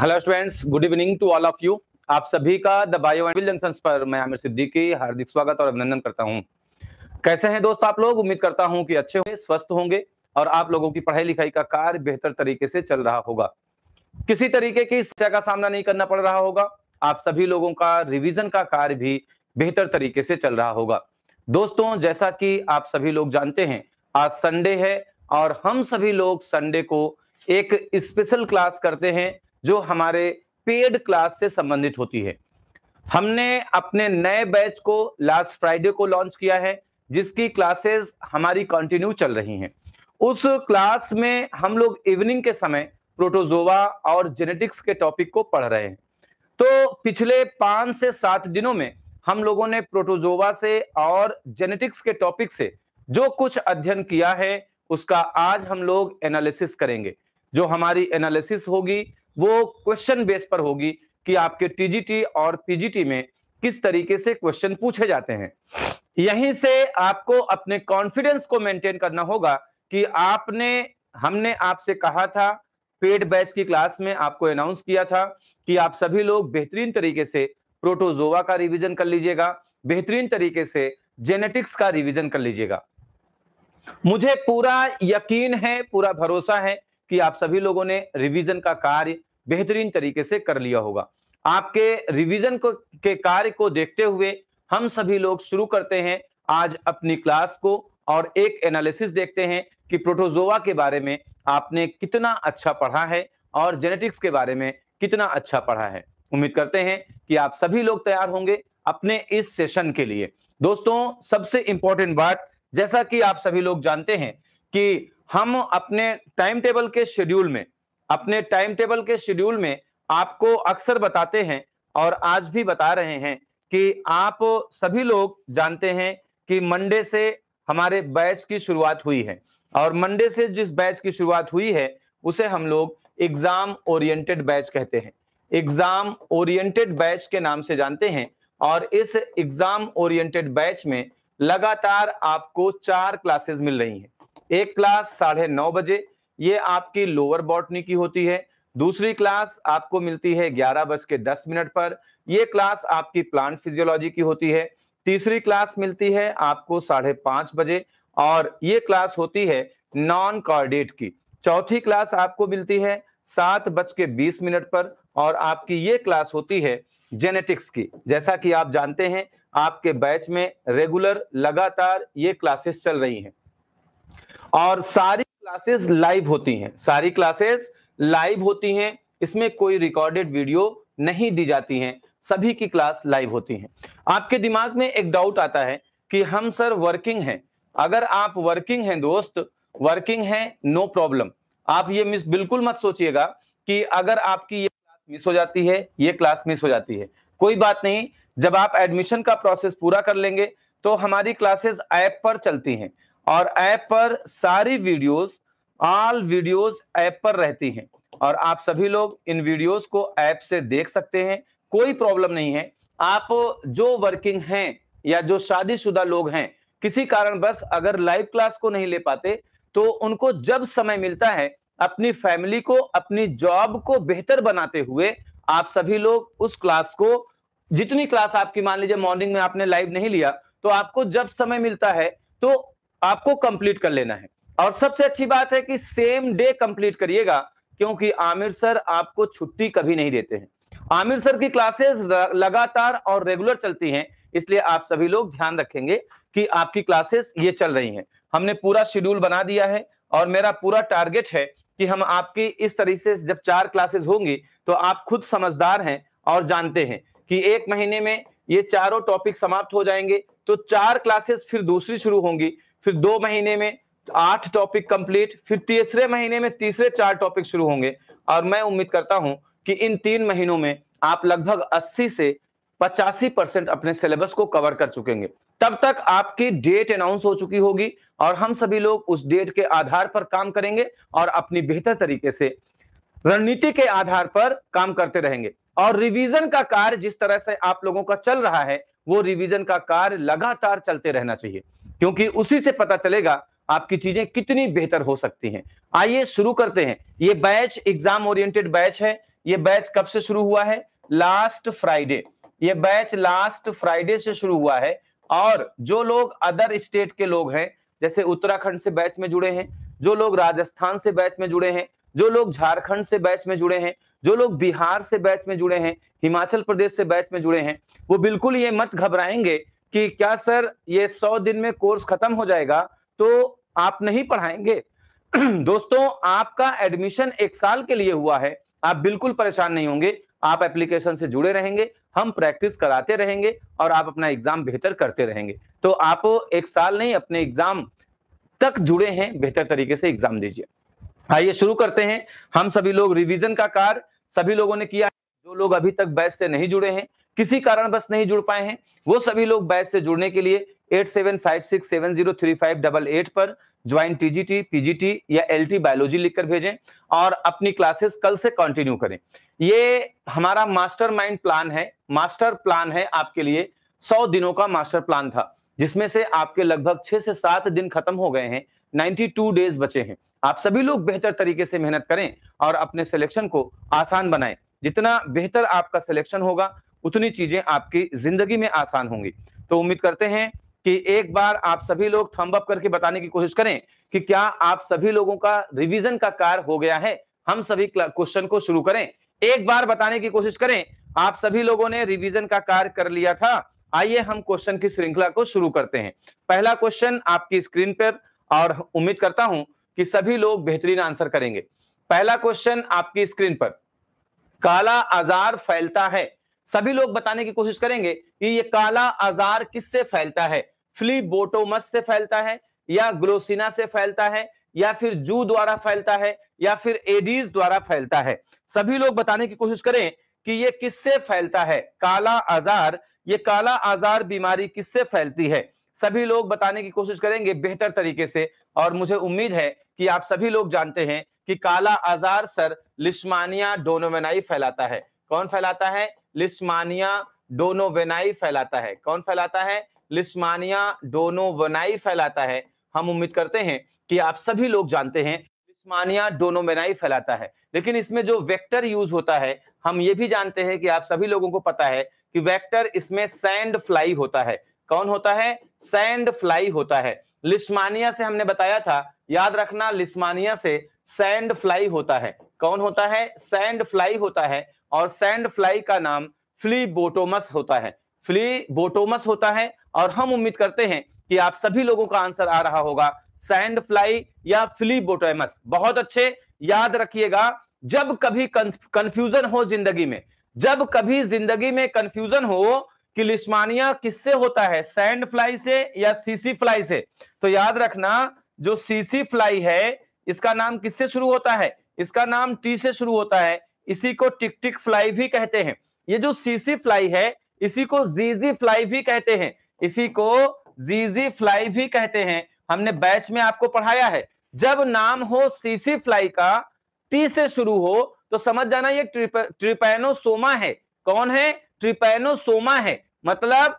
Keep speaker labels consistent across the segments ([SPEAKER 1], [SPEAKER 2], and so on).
[SPEAKER 1] Hello students good evening to all of you आप सभी का द बायो एंड जंक्शन पर मैं आमिर सिद्दीकी हार्दिक स्वागत और अभिनंदन करता हूं कैसे हैं दोस्त आप लोग उम्मीद करता हूं कि अच्छे होंगे स्वस्थ होंगे और आप लोगों की पढ़ाई लिखाई का कार्य बेहतर तरीके से चल रहा होगा किसी तरीके की समस्या का सामना नहीं करना पड़ रहा होगा आप सभी लोगों का रिविजन का कार्य भी बेहतर तरीके से चल रहा होगा दोस्तों जैसा कि आप सभी लोग जानते हैं आज संडे है और हम सभी लोग संडे को एक स्पेशल क्लास करते हैं जो हमारे पेड क्लास से संबंधित होती है हमने अपने नए बैच को लास्ट फ्राइडे को लॉन्च किया है जिसकी क्लासेस हमारी कंटिन्यू चल रही हैं उस क्लास में हम लोग इवनिंग के समय प्रोटोजोवा और जेनेटिक्स के टॉपिक को पढ़ रहे हैं तो पिछले पांच से सात दिनों में हम लोगों ने प्रोटोजोवा से और जेनेटिक्स के टॉपिक से जो कुछ अध्ययन किया है उसका आज हम लोग एनालिसिस करेंगे जो हमारी एनालिसिस होगी वो क्वेश्चन बेस पर होगी कि आपके टीजीटी और पीजीटी में किस तरीके से क्वेश्चन पूछे जाते हैं यहीं से आपको अपने कॉन्फिडेंस को मेंटेन करना होगा कि आपने हमने आपसे कहा था पेड बैच की क्लास में आपको अनाउंस किया था कि आप सभी लोग बेहतरीन तरीके से प्रोटोजोवा का रिवीजन कर लीजिएगा बेहतरीन तरीके से जेनेटिक्स का रिवीजन कर लीजिएगा मुझे पूरा यकीन है पूरा भरोसा है कि आप सभी लोगों ने रिवीजन का कार्य बेहतरीन तरीके से कर लिया होगा आपके रिवीजन को के कार्य को देखते हुए हम सभी लोग शुरू करते हैं आज अपनी क्लास को और एक एनालिसिस देखते हैं कि प्रोटोजोवा के बारे में आपने कितना अच्छा पढ़ा है और जेनेटिक्स के बारे में कितना अच्छा पढ़ा है उम्मीद करते हैं कि आप सभी लोग तैयार होंगे अपने इस सेशन के लिए दोस्तों सबसे इंपॉर्टेंट बात जैसा कि आप सभी लोग जानते हैं कि हम अपने टाइम टेबल के शेड्यूल में अपने टाइम टेबल के शेड्यूल में आपको अक्सर बताते हैं और आज भी बता रहे हैं कि आप सभी लोग जानते हैं कि मंडे से हमारे बैच की शुरुआत हुई है और मंडे से जिस बैच की शुरुआत हुई है उसे हम लोग एग्जाम ओरिएंटेड बैच कहते हैं एग्जाम ओरिएंटेड बैच के नाम से जानते हैं और इस एग्जाम ओरिएंटेड बैच में लगातार आपको चार क्लासेस मिल रही हैं एक क्लास साढ़े नौ बजे ये आपकी लोअर बॉटनी की होती है दूसरी क्लास आपको मिलती है ग्यारह बज के दस मिनट पर यह क्लास आपकी प्लांट फिजियोलॉजी की होती है तीसरी क्लास मिलती है आपको साढ़े पांच बजे और ये क्लास होती है नॉन कॉर्डेट की चौथी क्लास आपको मिलती है सात बज के बीस मिनट पर और आपकी ये क्लास होती है जेनेटिक्स की जैसा कि आप जानते हैं आपके बैच में रेगुलर लगातार ये क्लासेस चल रही हैं और सारी क्लासेस लाइव होती हैं सारी क्लासेस लाइव होती हैं इसमें कोई रिकॉर्डेड वीडियो नहीं दी जाती हैं सभी की क्लास लाइव होती हैं आपके दिमाग में एक डाउट आता है कि हम सर वर्किंग हैं अगर आप वर्किंग हैं दोस्त वर्किंग हैं नो प्रॉब्लम आप ये मिस बिल्कुल मत सोचिएगा कि अगर आपकी ये क्लास मिस हो जाती है ये क्लास मिस हो जाती है कोई बात नहीं जब आप एडमिशन का प्रोसेस पूरा कर लेंगे तो हमारी क्लासेस ऐप पर चलती हैं और ऐप पर सारी वीडियोस ऑल वीडियोस ऐप पर रहती हैं और आप सभी लोग इन वीडियोस को ऐप से देख सकते हैं कोई प्रॉब्लम नहीं है आप जो वर्किंग हैं या जो शादीशुदा लोग हैं किसी बस अगर लाइव क्लास को नहीं ले पाते तो उनको जब समय मिलता है अपनी फैमिली को अपनी जॉब को बेहतर बनाते हुए आप सभी लोग उस क्लास को जितनी क्लास आपकी मान लीजिए मॉर्निंग में आपने लाइव नहीं लिया तो आपको जब समय मिलता है तो आपको कंप्लीट कर लेना है और सबसे अच्छी बात है कि सेम डे कंप्लीट करिएगा क्योंकि आमिर सर आपको छुट्टी कभी नहीं देते हैं आमिर सर की क्लासेस लगातार और रेगुलर चलती हैं इसलिए आप सभी लोग ध्यान रखेंगे कि आपकी क्लासेस ये चल रही हैं हमने पूरा शेड्यूल बना दिया है और मेरा पूरा टारगेट है कि हम आपकी इस तरीके से जब चार क्लासेस होंगी तो आप खुद समझदार हैं और जानते हैं कि एक महीने में ये चारों टॉपिक समाप्त हो जाएंगे तो चार क्लासेस फिर दूसरी शुरू होंगी फिर दो महीने में आठ टॉपिक कंप्लीट फिर तीसरे महीने में तीसरे चार टॉपिक शुरू होंगे और मैं उम्मीद करता हूं कि इन तीन महीनों में आप लगभग 80 से पचासी परसेंट अपने सिलेबस को कवर कर चुकेंगे तब तक आपकी डेट अनाउंस हो चुकी होगी और हम सभी लोग उस डेट के आधार पर काम करेंगे और अपनी बेहतर तरीके से रणनीति के आधार पर काम करते रहेंगे और रिवीजन का कार्य जिस तरह से आप लोगों का चल रहा है वो रिवीजन का कार्य लगातार चलते रहना चाहिए क्योंकि उसी से पता चलेगा आपकी चीजें कितनी बेहतर हो सकती हैं आइए शुरू करते हैं ये बैच एग्जाम ओरिएंटेड बैच है ये बैच कब से शुरू हुआ है लास्ट फ्राइडे ये बैच लास्ट फ्राइडे से शुरू हुआ है और जो लोग अदर स्टेट के लोग हैं जैसे उत्तराखंड से बैच में जुड़े हैं जो लोग राजस्थान से बैच में जुड़े हैं जो लोग झारखंड से बैच में जुड़े हैं जो लोग बिहार से बैच में जुड़े हैं हिमाचल प्रदेश से बैच में जुड़े हैं वो बिल्कुल ये मत घबराएंगे कि क्या सर ये सौ दिन में कोर्स खत्म हो जाएगा तो आप नहीं पढ़ाएंगे दोस्तों आपका एडमिशन एक साल के लिए हुआ है आप बिल्कुल परेशान नहीं होंगे आप एप्लीकेशन से जुड़े रहेंगे हम प्रैक्टिस कराते रहेंगे और आप अपना एग्जाम बेहतर करते रहेंगे तो आप एक साल नहीं अपने एग्जाम तक जुड़े हैं बेहतर तरीके से एग्जाम दीजिए आइए शुरू करते हैं हम सभी लोग रिवीजन का कार्य सभी लोगों ने किया जो लोग अभी तक बैच से नहीं जुड़े हैं किसी कारण बस नहीं जुड़ पाए हैं वो सभी लोग बैच से जुड़ने के लिए eight seven five six seven zero three five double eight पर ज्वाइन टीजीटी पीजीटी या एलटी बायोलॉजी लिखकर भेजें और अपनी क्लासेस कल से कंटिन्यू करें ये हमारा मास्टर माइंड प्लान है मास्टर प्लान है आपके लिए सौ दिनों का मास्टर प्लान था जिसमें से आपके लगभग छह से सात दिन खत्म हो गए हैं टू डेज बचे हैं आप सभी लोग बेहतर तरीके से मेहनत करें और अपने सिलेक्शन को आसान बनाए जितना बेहतर आपका सिलेक्शन होगा उतनी चीजें आपकी जिंदगी में आसान होंगी तो उम्मीद करते हैं कि एक बार आप सभी लोग थम्ब अप करके बताने की कोशिश करें कि क्या आप सभी लोगों का रिवीजन का कार्य हो गया है हम सभी क्वेश्चन को शुरू करें एक बार बताने की कोशिश करें आप सभी लोगों ने रिवीजन का कार्य कर लिया था आइए हम क्वेश्चन की श्रृंखला को शुरू करते हैं पहला क्वेश्चन आपकी स्क्रीन पर और उम्मीद करता हूं कि सभी लोग बेहतरीन आंसर करेंगे पहला क्वेश्चन आपकी स्क्रीन पर काला आजार फैलता है सभी लोग बताने की कोशिश करेंगे कि ये काला आजार किससे फैलता है फ्ली बोटोमस से फैलता है या ग्लोसिना से फैलता है या फिर जू द्वारा फैलता है या फिर एडीज द्वारा फैलता है सभी लोग बताने की कोशिश करें कि ये किससे फैलता है काला आजार ये काला आजार बीमारी किससे फैलती है सभी लोग बताने की कोशिश करेंगे बेहतर तरीके से और मुझे उम्मीद है कि आप सभी लोग जानते हैं कि काला आजार सर लिस्मानिया डोनोवेनाई फैलाता है कौन फैलाता है लिस्मानिया डोनोवेनाई फैलाता है कौन फैलाता है लिस्मानिया डोनोवेनाई फैलाता है हम उम्मीद करते हैं कि आप सभी लोग जानते हैं लिस्मानिया डोनोवेनाई फैलाता है लेकिन इसमें जो वेक्टर यूज होता है हम ये भी जानते हैं कि आप सभी लोगों को पता है कि वेक्टर इसमें सैंड फ्लाई होता है कौन होता है सैंड फ्लाई होता है लिस्मानिया से हमने बताया था याद रखना लिस्मानिया से सैंड फ्लाई होता है कौन होता है सैंड फ्लाई होता है और सैंड फ्लाई का नाम फ्ली बोटोमस होता है फ्ली बोटोमस होता है और हम उम्मीद करते हैं कि आप सभी लोगों का आंसर आ रहा होगा सैंड फ्लाई या फ्ली बोटोमस बहुत अच्छे याद रखिएगा जब कभी कंफ्यूजन हो जिंदगी में जब कभी जिंदगी में कंफ्यूजन हो कि लिस्मानिया किससे होता है सैंड फ्लाई से या सीसी फ्लाई से तो याद रखना जो सीसी फ्लाई है इसका नाम किससे शुरू होता है इसका नाम टी से शुरू होता है इसी को टिक टिक फ्लाई भी कहते हैं ये जो सीसी फ्लाई है इसी को जीजी फ्लाई भी कहते हैं इसी को जीजी फ्लाई भी कहते हैं हमने बैच में आपको पढ़ाया है जब नाम हो सीसी फ्लाई का टी से शुरू हो तो समझ जाना ये ट्रिप, है कौन है ट्रिपेनोसोमा है मतलब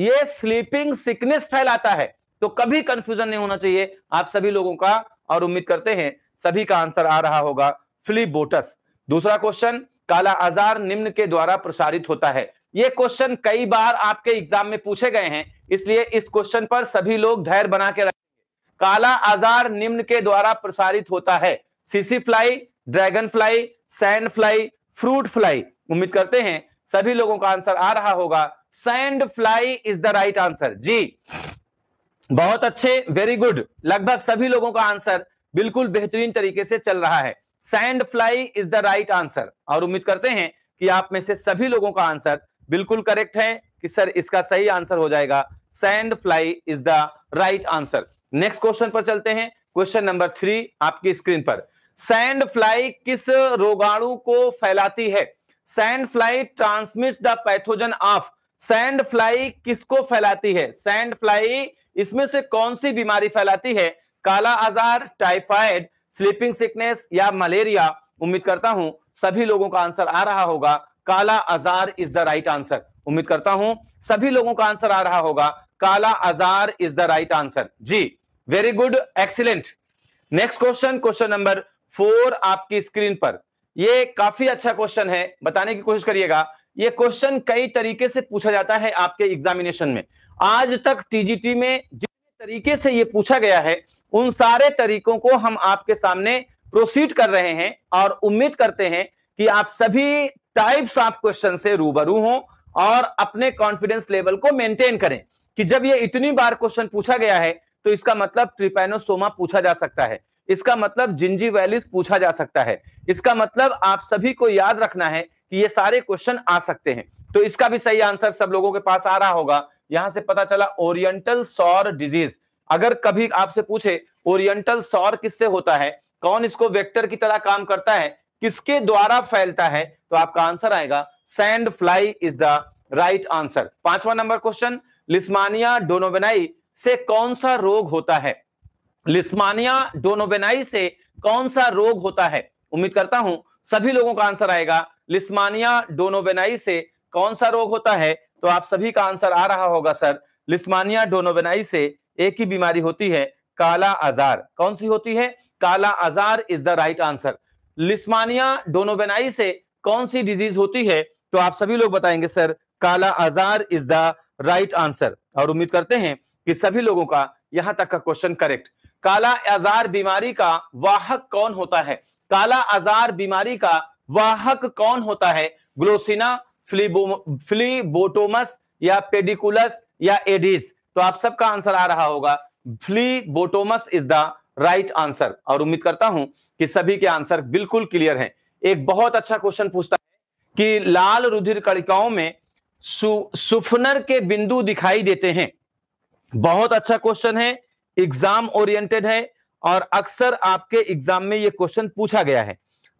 [SPEAKER 1] ये स्लीपिंग सिकनेस फैलाता है तो कभी कंफ्यूजन नहीं होना चाहिए आप सभी लोगों का और उम्मीद करते हैं सभी का आंसर आ रहा होगा फ्लीबोटस दूसरा क्वेश्चन काला आजार निम्न के द्वारा प्रसारित होता है ये क्वेश्चन कई बार आपके एग्जाम में पूछे गए हैं इसलिए इस क्वेश्चन पर सभी लोग धैर्य बना के रखेंगे काला आजार निम्न के द्वारा प्रसारित होता है सीसी fly dragon fly sand fly fruit fly उम्मीद करते हैं सभी लोगों का आंसर आ रहा होगा sand fly is the right answer जी बहुत अच्छे वेरी गुड लगभग सभी लोगों का आंसर बिल्कुल बेहतरीन तरीके से चल रहा है sand fly is the right answer और उम्मीद करते हैं कि आप में से सभी लोगों का आंसर बिल्कुल करेक्ट है कि सर इसका सही आंसर हो जाएगा sand fly is the right answer next question पर चलते हैं क्वेश्चन नंबर थ्री आपकी स्क्रीन पर सैंड फ्लाई किस रोगाणु को फैलाती है sand fly transmit the pathogen of sand fly किसको फैलाती है सैंड फ्लाई इसमें से कौन सी बीमारी फैलाती है kala azar typhoid sleeping sickness या मलेरिया उम्मीद करता हूं सभी लोगों का आंसर आ रहा होगा kala azar is the right answer उम्मीद करता हूं सभी लोगों का आंसर आ रहा होगा kala azar is the right answer जी very good excellent next question question number four आपकी स्क्रीन पर यह काफी अच्छा क्वेश्चन है बताने की कोशिश करिएगा यह क्वेश्चन कई तरीके से पूछा जाता है आपके एग्जामिनेशन में आज तक टीजीटी में जिस तरीके से यह पूछा गया है उन सारे तरीकों को हम आपके सामने प्रोसीड कर रहे हैं और उम्मीद करते हैं कि आप सभी टाइप्स ऑफ क्वेश्चन से रूबरू हों और अपने कॉन्फिडेंस लेवल को मेंटेन करें कि जब ये इतनी बार क्वेश्चन पूछा गया है तो इसका मतलब ट्रिपेनोसोमा पूछा जा सकता है इसका मतलब जिंजी वैलिस पूछा जा सकता है इसका मतलब आप सभी को याद रखना है कि ये सारे क्वेश्चन आ सकते हैं तो इसका भी सही आंसर सब लोगों के पास आ रहा होगा यहां से पता चला ओरिएंटल सौर डिजीज अगर कभी आपसे पूछे ओरिएंटल सौर किससे होता है कौन इसको वेक्टर की तरह काम करता है किसके द्वारा फैलता है तो आपका आंसर आएगा sand fly is the right answer पांचवा नंबर क्वेश्चन लिस्मानिया डोनोवेनाई से कौन सा रोग होता है लिस्मानिया डोनोवेनाई से कौन सा रोग होता है उम्मीद करता हूं सभी लोगों का आंसर आएगा लिस्मानिया डोनोवेनाई से कौन सा रोग होता है तो आप सभी का आंसर आ रहा होगा सर लिस्मानिया डोनोवेनाई से एक ही बीमारी होती है काला आजार कौन सी होती है kala azar is the right answer Leishmania donovani से कौन सी डिजीज होती है तो आप सभी लोग बताएंगे सर काला azar is the right answer और उम्मीद करते हैं कि सभी लोगों का यहां तक का क्वेश्चन करेक्ट काला आजार बीमारी का वाहक कौन होता है काला आजार बीमारी का वाहक कौन होता है ग्लोसिना फ्लीबो फ्लीबोटोमस या पेडिकुलस या एडिस तो आप सबका आंसर आ रहा होगा phlebotomus is the right answer और उम्मीद करता हूं कि सभी के आंसर बिल्कुल क्लियर हैं एक बहुत अच्छा क्वेश्चन पूछता है कि लाल रुधिर कणिकाओं में सु, सुफनर के बिंदु दिखाई देते हैं बहुत अच्छा क्वेश्चन है एग्जाम ओरिएंटेड है और अक्सर आपके एग्जाम में यह क्वेश्चन पूछा गया है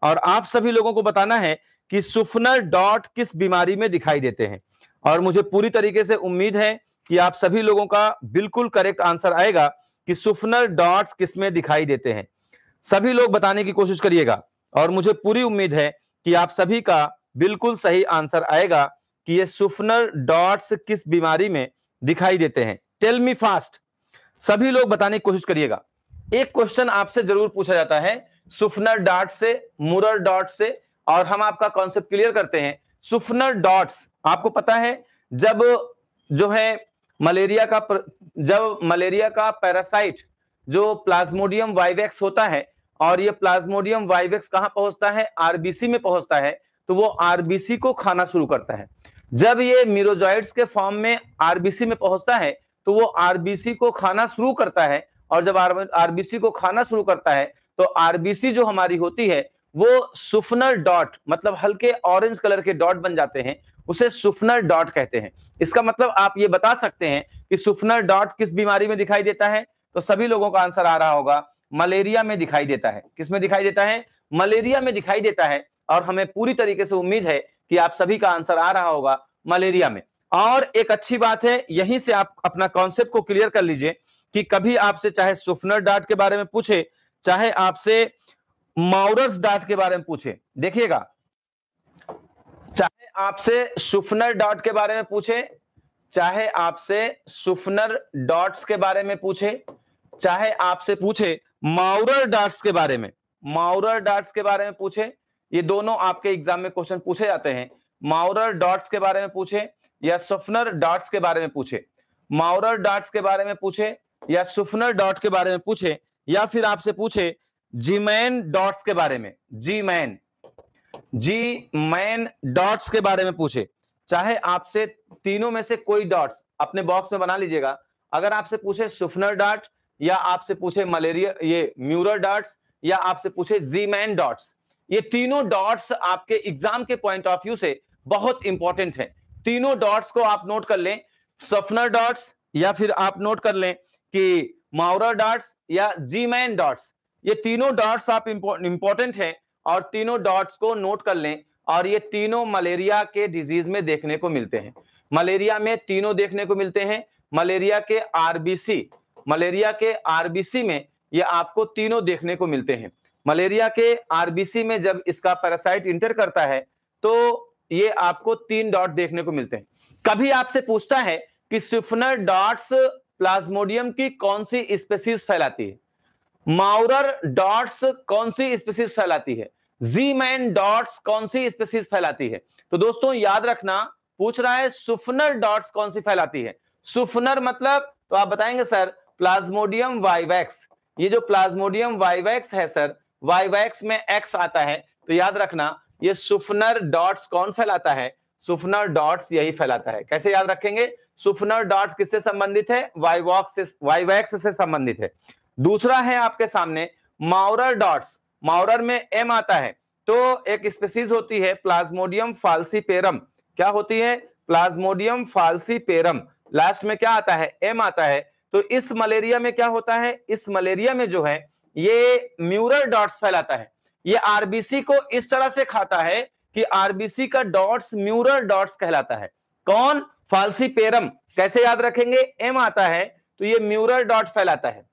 [SPEAKER 1] और आप सभी लोगों को बताना है कि सुफनर डॉट किस बीमारी में दिखाई देते हैं और मुझे पूरी तरीके से उम्मीद है कि आप सभी लोगों का बिल्कुल करेक्ट आंसर आएगा कि सुफनर डॉट्स किसमें दिखाई देते हैं सभी लोग बताने की कोशिश करिएगा और मुझे पूरी उम्मीद है कि आप सभी का बिल्कुल सही आंसर आएगा कि ये सुफनर डॉट्स किस बीमारी में दिखाई देते हैं टेल मी फास्ट सभी लोग बताने की कोशिश करिएगा एक क्वेश्चन आपसे जरूर पूछा जाता है सुफनर डॉट से मुरर डॉट से और हम आपका कॉन्सेप्ट क्लियर करते हैं सुफनर डॉट्स आपको पता है जब जो है मलेरिया का जब मलेरिया का पैरासाइट जो प्लाज्मोडियम वाइवेक्स होता है और ये प्लाज्मोडियम वाइवेक्स कहाँ पहुंचता है आरबीसी में पहुंचता है तो वो आरबीसी को खाना शुरू करता है जब ये मीरोजॉइड्स के फॉर्म में आरबीसी में पहुंचता है तो वो आरबीसी को खाना शुरू करता है और जब आरबीसी को खाना शुरू करता है तो आरबीसी जो हमारी होती है वो सुफनर डॉट मतलब हल्के ऑरेंज कलर के डॉट बन जाते हैं उसे सुफनर डॉट कहते हैं इसका मतलब आप ये बता सकते हैं कि सुफनर डॉट किस बीमारी में दिखाई देता है तो सभी लोगों का आंसर आ रहा होगा मलेरिया में दिखाई देता है किस में दिखाई देता है मलेरिया में दिखाई देता है और हमें पूरी तरीके से उम्मीद है कि आप सभी का आंसर आ रहा होगा मलेरिया में और एक अच्छी बात है यहीं से आप अपना कॉन्सेप्ट को क्लियर कर लीजिए कि कभी आपसे चाहे सुफनर डॉट के बारे में पूछे चाहे आपसे माउरस डाट के बारे में पूछे देखिएगा चाहे आपसे सुफनर डॉट के बारे में पूछे चाहे आपसे सुफनर डॉट्स के बारे में पूछे चाहे आपसे पूछे माउरर डॉट्स के बारे में माउरर डॉट्स के बारे में पूछे ये दोनों आपके एग्जाम में क्वेश्चन पूछे जाते हैं माउरर डॉट्स के बारे में पूछे या सुफनर डॉट्स के बारे में पूछे माउरर डॉट्स के बारे में पूछे या सुफनर डॉट के बारे में पूछे या फिर आपसे पूछे जीमैन डॉट्स के बारे में Ziemann Ziemann dots के बारे में पूछे चाहे आपसे तीनों में से कोई डॉट्स अपने बॉक्स में बना लीजिएगा अगर आपसे पूछे सुफनर डॉट या आपसे पूछे मलेरिया ये म्यूरल डॉट्स या आपसे पूछे जी मैन डॉट्स ये तीनों डॉट्स आपके एग्जाम के पॉइंट ऑफ व्यू से बहुत इंपॉर्टेंट है तीनों डॉट्स को आप नोट कर लें सफनर डॉट्स या फिर आप नोट कर लें कि माउरा डॉट्स या जी मैन डॉट्स ये तीनों डॉट्स आप इंपॉर्टेंट हैं और तीनों डॉट्स को नोट कर लें और ये तीनों मलेरिया के डिजीज में देखने को मिलते हैं मलेरिया में तीनों देखने को मिलते हैं मलेरिया के आरबीसी मलेरिया के आरबीसी में ये आपको तीनों देखने को मिलते हैं मलेरिया के आरबीसी में जब इसका पैरासाइट इंटर करता है तो ये आपको तीन डॉट देखने को मिलते हैं कभी आपसे पूछता है कि स्विफनर डॉट्स प्लाज्मोडियम की कौन सी स्पेसीज फैलाती है माउरर डॉट्स कौन सी स्पेसिस फैलाती है जी मैन डॉट्स कौन सी स्पेसिस फैलाती है तो दोस्तों याद रखना पूछ रहा है सुफनर डॉट्स कौन सी फैलाती है सुफनर मतलब तो आप बताएंगे सर प्लाज्मोडियम वाइवैक्स ये जो प्लाज्मोडियम वाइवैक्स है सर वाइवैक्स में एक्स आता है तो याद रखना ये सुफनर डॉट्स कौन फैलाता है सुफनर डॉट्स यही फैलाता है कैसे याद रखेंगे सुफनर डॉट्स किससे संबंधित है वाइवॉक्स वाइवैक्स से संबंधित है दूसरा है आपके सामने माउरर डॉट्स माउरर में एम आता है तो एक स्पेसीज होती है प्लाज्मोडियम फालसी पेरम क्या होती है प्लाज्मोडियम फालसी पेरम लास्ट में क्या आता है एम आता है तो इस मलेरिया में क्या होता है इस मलेरिया में जो है ये म्यूरल डॉट्स फैलाता है ये आरबीसी को इस तरह से खाता है कि आरबीसी का डॉट्स म्यूरल डॉट्स कहलाता है कौन फालसी पेरम कैसे याद रखेंगे एम आता है तो ये म्यूरल डॉट फैलाता है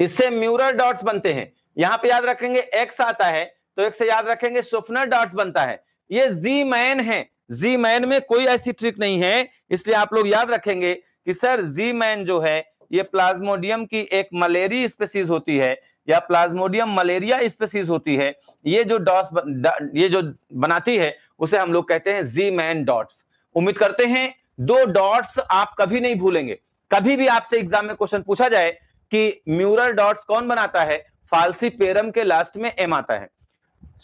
[SPEAKER 1] इससे म्यूरल डॉट्स बनते हैं यहां पे याद रखेंगे एक्स आता है तो एक से याद रखेंगे सुफनर डॉट्स बनता है ये जी मैन है जी मैन में कोई ऐसी ट्रिक नहीं है इसलिए आप लोग याद रखेंगे कि सर जी मैन जो है ये प्लाज्मोडियम की एक मलेरी स्पेसीज होती है या प्लाज्मोडियम मलेरिया स्पेसीज होती है ये जो डॉट्स ये जो बनाती है उसे हम लोग कहते हैं जी मैन डॉट्स उम्मीद करते हैं दो डॉट्स आप कभी नहीं भूलेंगे कभी भी आपसे एग्जाम में क्वेश्चन पूछा जाए कि म्यूरल डॉट्स कौन बनाता है फालसी पेरम के लास्ट में एम आता है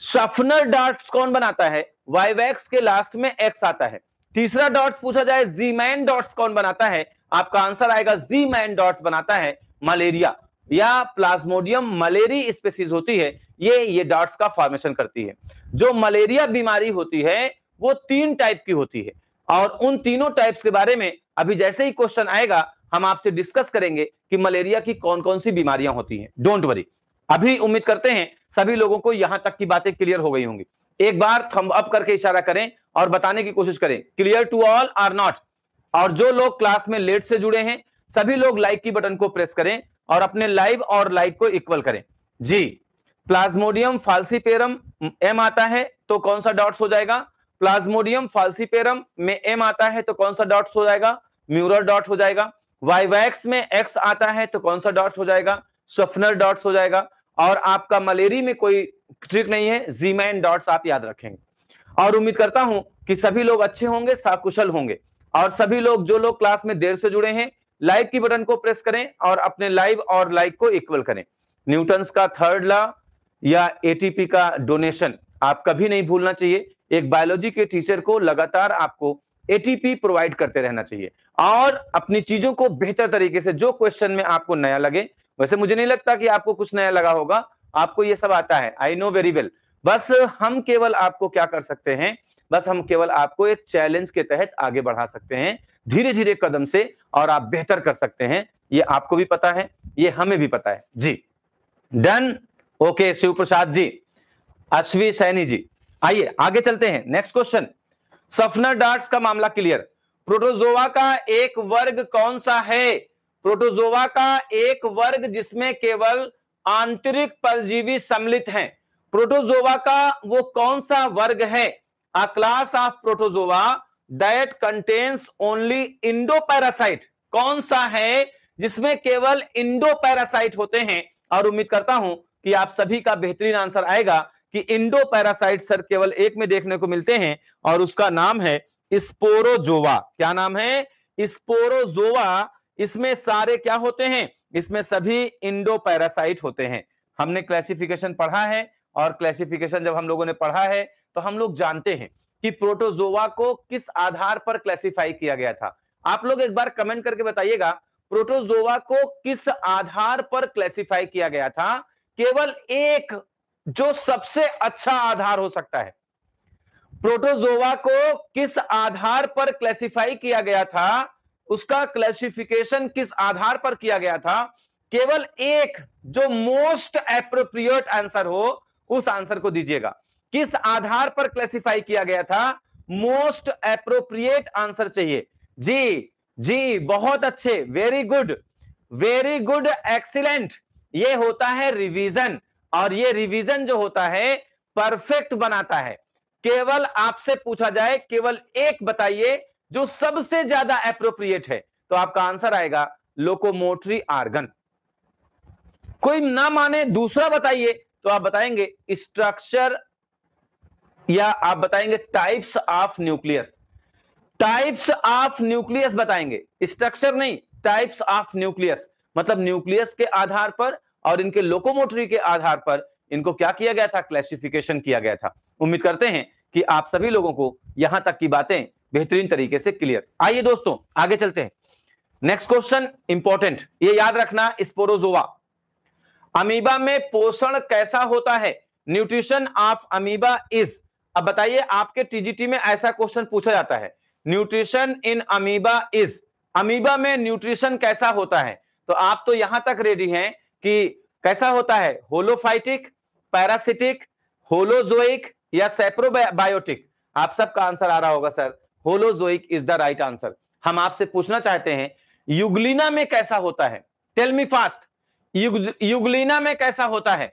[SPEAKER 1] शफनर डॉट्स कौन बनाता है वाइवैक्स के लास्ट में एक्स आता है तीसरा डॉट्स पूछा जाए जीमैन डॉट्स कौन बनाता है आपका आंसर आएगा जीमैन डॉट्स बनाता है मलेरिया या प्लाज्मोडियम मलेरी स्पेसीज होती है ये ये डॉट्स का फॉर्मेशन करती है जो मलेरिया बीमारी होती है वो तीन टाइप की होती है और उन तीनों टाइप्स के बारे में अभी जैसे ही क्वेश्चन आएगा हम आपसे डिस्कस करेंगे कि मलेरिया की कौन कौन सी बीमारियां होती हैं डोंट वरी अभी उम्मीद करते हैं सभी लोगों को यहां तक की बातें क्लियर हो गई होंगी एक बार थम अप करके इशारा करें और बताने की कोशिश करें clear to all are not और जो लोग क्लास में लेट से जुड़े हैं सभी लोग लाइक की बटन को प्रेस करें और अपने लाइव और लाइक को इक्वल करें जी प्लाज्मोडियम फाल्सीपेरम एम आता है तो कौन सा डॉट्स हो जाएगा प्लाज्मोडियम फाल्सीपेरम में एम आता है तो कौन सा डॉट्स हो जाएगा म्यूरल डॉट हो जाएगा वाइवैक्स में एक्स आता है तो कौन सा डॉट हो जाएगा स्वफनर डॉट्स हो जाएगा और आपका मलेरी में कोई ट्रिक नहीं है जीमैन डॉट्स आप याद रखेंगे और उम्मीद करता हूं कि सभी लोग अच्छे होंगे साकुशल होंगे और सभी लोग जो लोग क्लास में देर से जुड़े हैं लाइक की बटन को प्रेस करें और अपने लाइव और लाइक को इक्वल करें न्यूटन का थर्ड लॉ या एटीपी का डोनेशन आप कभी नहीं भूलना चाहिए एक बायोलॉजी के टीचर को लगातार आपको एटीपी प्रोवाइड करते रहना चाहिए और अपनी चीजों को बेहतर तरीके से जो क्वेश्चन में आपको नया लगे वैसे मुझे नहीं लगता कि आपको कुछ नया लगा होगा आपको ये सब आता है आई नो वेरी वेल बस हम केवल आपको क्या कर सकते हैं बस हम केवल आपको एक चैलेंज के तहत आगे बढ़ा सकते हैं धीरे धीरे कदम से और आप बेहतर कर सकते हैं ये आपको भी पता है ये हमें भी पता है जी डन ओके शिव प्रसाद जी अश्वी सैनी जी आइए आगे चलते हैं नेक्स्ट क्वेश्चन सफनर डार्ट्स का मामला क्लियर प्रोटोजोवा का एक वर्ग कौन सा है प्रोटोजोवा का एक वर्ग जिसमें केवल आंतरिक परजीवी सम्मिलित हैं प्रोटोजोवा का वो कौन सा वर्ग है a class of protozoa that contains only endo parasite कौन सा है जिसमें केवल इंडो पैरासाइट होते हैं और उम्मीद करता हूं कि आप सभी का बेहतरीन आंसर आएगा कि इंडो पैरासाइट सर केवल एक में देखने को मिलते हैं और उसका नाम है स्पोरोजोवा क्या नाम है स्पोरोजोवा इसमें सारे क्या होते हैं इसमें सभी इंडो पैरासाइट होते हैं हमने क्लासिफिकेशन पढ़ा है और क्लासिफिकेशन जब हम लोगों ने पढ़ा है तो हम लोग जानते हैं कि प्रोटोजोवा को किस आधार पर क्लासिफाई किया गया था आप लोग एक बार कमेंट करके बताइएगा प्रोटोजोवा को किस आधार पर क्लासिफाई किया गया था केवल एक जो सबसे अच्छा आधार हो सकता है प्रोटोजोवा को किस आधार पर क्लासिफाई किया गया था उसका क्लासिफिकेशन किस आधार पर किया गया था केवल एक जो मोस्ट एप्रोप्रिएट आंसर हो उस आंसर को दीजिएगा किस आधार पर क्लासिफाई किया गया था मोस्ट एप्रोप्रिएट आंसर चाहिए जी जी बहुत अच्छे very good very good excellent ये होता है रिवीजन और ये रिवीजन जो होता है परफेक्ट बनाता है केवल आपसे पूछा जाए केवल एक बताइए जो सबसे ज्यादा एप्रोप्रिएट है तो आपका आंसर आएगा लोकोमोटरी आर्गन कोई ना माने दूसरा बताइए तो आप बताएंगे स्ट्रक्चर या आप बताएंगे types of nucleus types of nucleus बताएंगे स्ट्रक्चर नहीं टाइप्स ऑफ न्यूक्लियस मतलब न्यूक्लियस के आधार पर और इनके लोकोमोटरी के आधार पर इनको क्या किया गया था क्लासिफिकेशन किया गया था उम्मीद करते हैं कि आप सभी लोगों को यहां तक की बातें बेहतरीन तरीके से क्लियर आइए दोस्तों आगे चलते हैं नेक्स्ट क्वेश्चन इंपॉर्टेंट ये याद रखना स्पोरोजोवा अमीबा में पोषण कैसा होता है न्यूट्रिशन ऑफ अमीबा इज अब बताइए आपके टीजीटी में ऐसा क्वेश्चन पूछा जाता है nutrition in amoeba is amoeba में न्यूट्रिशन कैसा होता है तो आप तो यहां तक रेडी हैं कि कैसा होता है होलोफाइटिक पैरासिटिक होलोजोइक या सेप्रोबायोटिक आप सबका आंसर आ रहा होगा sir holozoic is the right answer हम आपसे पूछना चाहते हैं युगलिना में कैसा होता है टेल मी फास्ट युग, युगलिना में कैसा होता है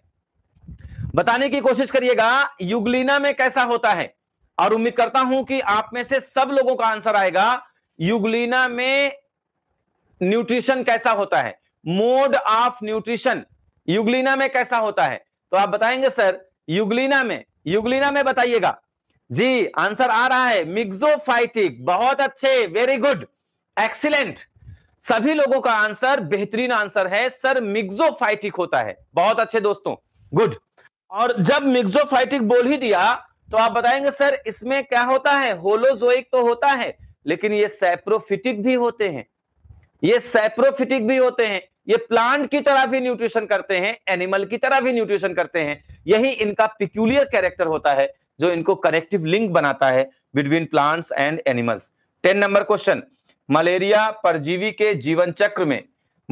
[SPEAKER 1] बताने की कोशिश करिएगा युगलिना में कैसा होता है और उम्मीद करता हूं कि आप में से सब लोगों का आंसर आएगा युगलिना में न्यूट्रिशन कैसा होता है मोड ऑफ न्यूट्रिशन युगलिना में कैसा होता है तो आप बताएंगे सर युगलिना में युगलिना में बताइएगा जी आंसर आ रहा है मिक्सोफाइटिक बहुत अच्छे वेरी गुड एक्सीलेंट सभी लोगों का आंसर बेहतरीन आंसर है सर मिक्सोफाइटिक होता है बहुत अच्छे दोस्तों गुड और जब मिक्सोफाइटिक बोल ही दिया तो आप बताएंगे सर इसमें क्या होता है होलोजोइक तो होता है लेकिन ये सैप्रोफिटिक भी होते हैं ये सैप्रोफिटिक भी होते हैं ये प्लांट की तरह भी न्यूट्रिशन करते हैं एनिमल की तरह भी न्यूट्रिशन करते हैं यही इनका पिक्यूलियर कैरेक्टर होता है जो इनको कनेक्टिव लिंक बनाता है between plants and animals ten number question malaria परजीवी के जीवन चक्र में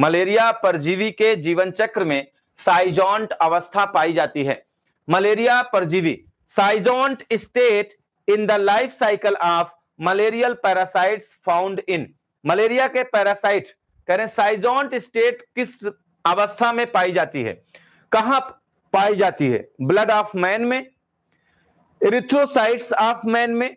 [SPEAKER 1] मलेरिया परजीवी के जीवन चक्र में साइजॉन्ट अवस्था पाई जाती है मलेरिया परजीवी schizont state in the life cycle of malarial parasites found in malaria के पैरासाइट कह रहे हैं साइजोंट स्टेट किस अवस्था में पाई जाती है कहा पाई जाती है ब्लड ऑफ मैन में इरिथ्रोसाइट्स ऑफ मैन में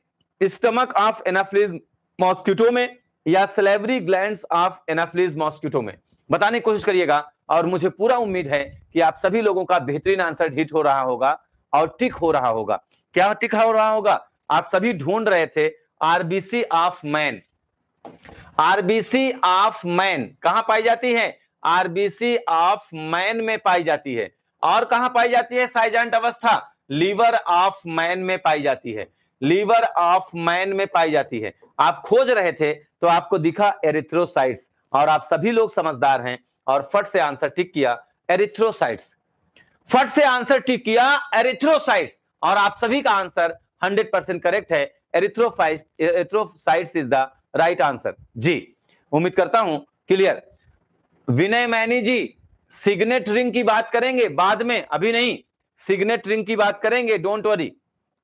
[SPEAKER 1] स्टमक ऑफ एनाफ्लिज मॉस्किटो में या salivary gland of Anopheles mosquito में बताने की कोशिश करिएगा और मुझे पूरा उम्मीद है कि आप सभी लोगों का बेहतरीन आंसर हिट हो रहा होगा और टिक हो रहा होगा क्या टिक हो रहा होगा आप सभी ढूंढ रहे थे RBC of man RBC of man कहा पाई जाती है आरबीसी ऑफ मैन में पाई जाती है और कहा पाई जाती है साइजेंट अवस्था लीवर ऑफ मैन में पाई जाती है लीवर ऑफ मैन में पाई जाती है आप खोज रहे थे तो आपको दिखा एरिथ्रोसाइट्स और आप सभी लोग समझदार हैं और फट से आंसर टिक किया एरिथ्रोसाइट्स फट से आंसर टिक किया एरिथ्रोसाइट्स और आप सभी का आंसर 100% करेक्ट है erythrophyte erythrocytes is the right answer जी उम्मीद करता हूं clear Vinay Maini ji signet ring की बात करेंगे बाद में अभी नहीं सिग्नेट रिंग की बात करेंगे डोंट वरी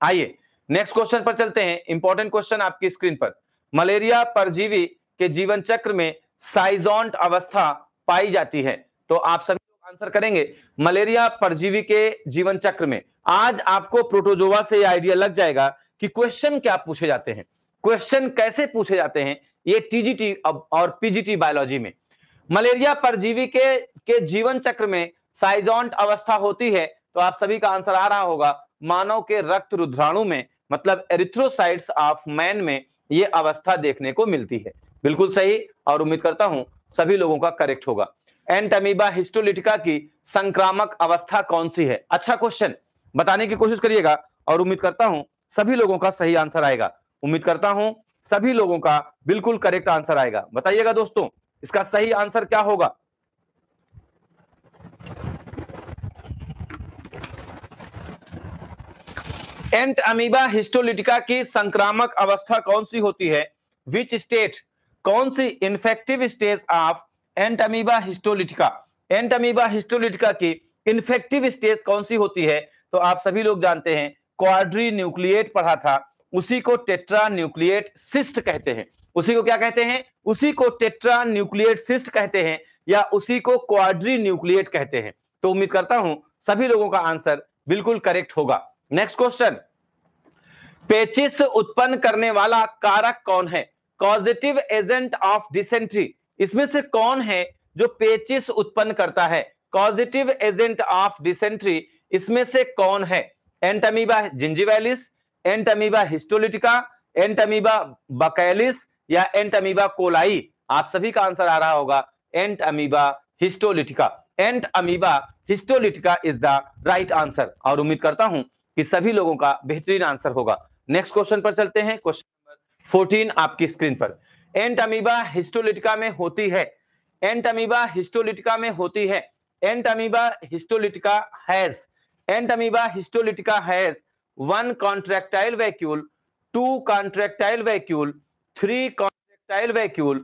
[SPEAKER 1] आइए नेक्स्ट क्वेश्चन पर चलते हैं इंपॉर्टेंट क्वेश्चन आपकी स्क्रीन पर मलेरिया परजीवी के जीवन चक्र में साइजोंट अवस्था पाई जाती है तो आप सभी आंसर करेंगे मलेरिया परजीवी के जीवन चक्र में आज आपको प्रोटोजोवा से आइडिया लग जाएगा कि क्वेश्चन क्या पूछे जाते हैं क्वेश्चन कैसे पूछे जाते हैं ये टीजीटी और पीजीटी बायोलॉजी में मलेरिया परजीवी के के जीवन चक्र में साइजॉन्ट अवस्था होती है तो आप सभी का आंसर आ रहा होगा मानव के रक्त रुद्राणु में मतलब एरिथ्रोसाइट्स ऑफ मैन में ये अवस्था देखने को मिलती है बिल्कुल सही और उम्मीद करता हूं सभी लोगों का करेक्ट होगा एंटमीबा हिस्टोलिटिका की संक्रामक अवस्था कौन सी है अच्छा क्वेश्चन बताने की कोशिश करिएगा और उम्मीद करता हूं सभी लोगों का सही आंसर आएगा उम्मीद करता हूं सभी लोगों का बिल्कुल करेक्ट आंसर आएगा बताइएगा दोस्तों इसका सही आंसर क्या होगा एंट अमीबा हिस्टोलिटिका की संक्रामक अवस्था कौन सी होती है विच स्टेट कौन सी infective stage of Entamoeba histolytica Entamoeba histolytica की इन्फेक्टिव स्टेज कौन सी होती है तो आप सभी लोग जानते हैं क्वाड्री न्यूक्लिएट पढ़ा था उसी को टेट्रा न्यूक्लिएट सिस्ट कहते हैं उसी को क्या कहते हैं उसी को टेट्रा न्यूक्लिएट सिस्ट कहते हैं या उसी को क्वाड्री न्यूक्लिएट कहते हैं तो उम्मीद करता हूं सभी लोगों का आंसर बिल्कुल करेक्ट होगा नेक्स्ट क्वेश्चन पेचिस उत्पन्न करने वाला कारक कौन है कॉजिटिव एजेंट ऑफ डिसेंट्री इसमें से कौन है जो पेचिस उत्पन्न करता है कॉजिटिव एजेंट ऑफ डिसेंट्री इसमें से कौन है Entamoeba gingivalis Entamoeba histolytica Entamoeba buccalis या एंट अमीबा कोलाई आप सभी का आंसर आ रहा होगा Entamoeba histolytica Entamoeba histolytica is the right answer और उम्मीद करता हूं कि सभी लोगों का बेहतरीन आंसर होगा नेक्स्ट क्वेश्चन पर चलते हैं क्वेश्चन नंबर फोर्टीन आपकी स्क्रीन पर एंट अमीबा हिस्टोलिटिका में होती है एंट अमीबा हिस्टोलिटिका में होती है Entamoeba histolytica has Entamoeba histolytica has one contractile vacuole two contractile vacuole three contractile vacuole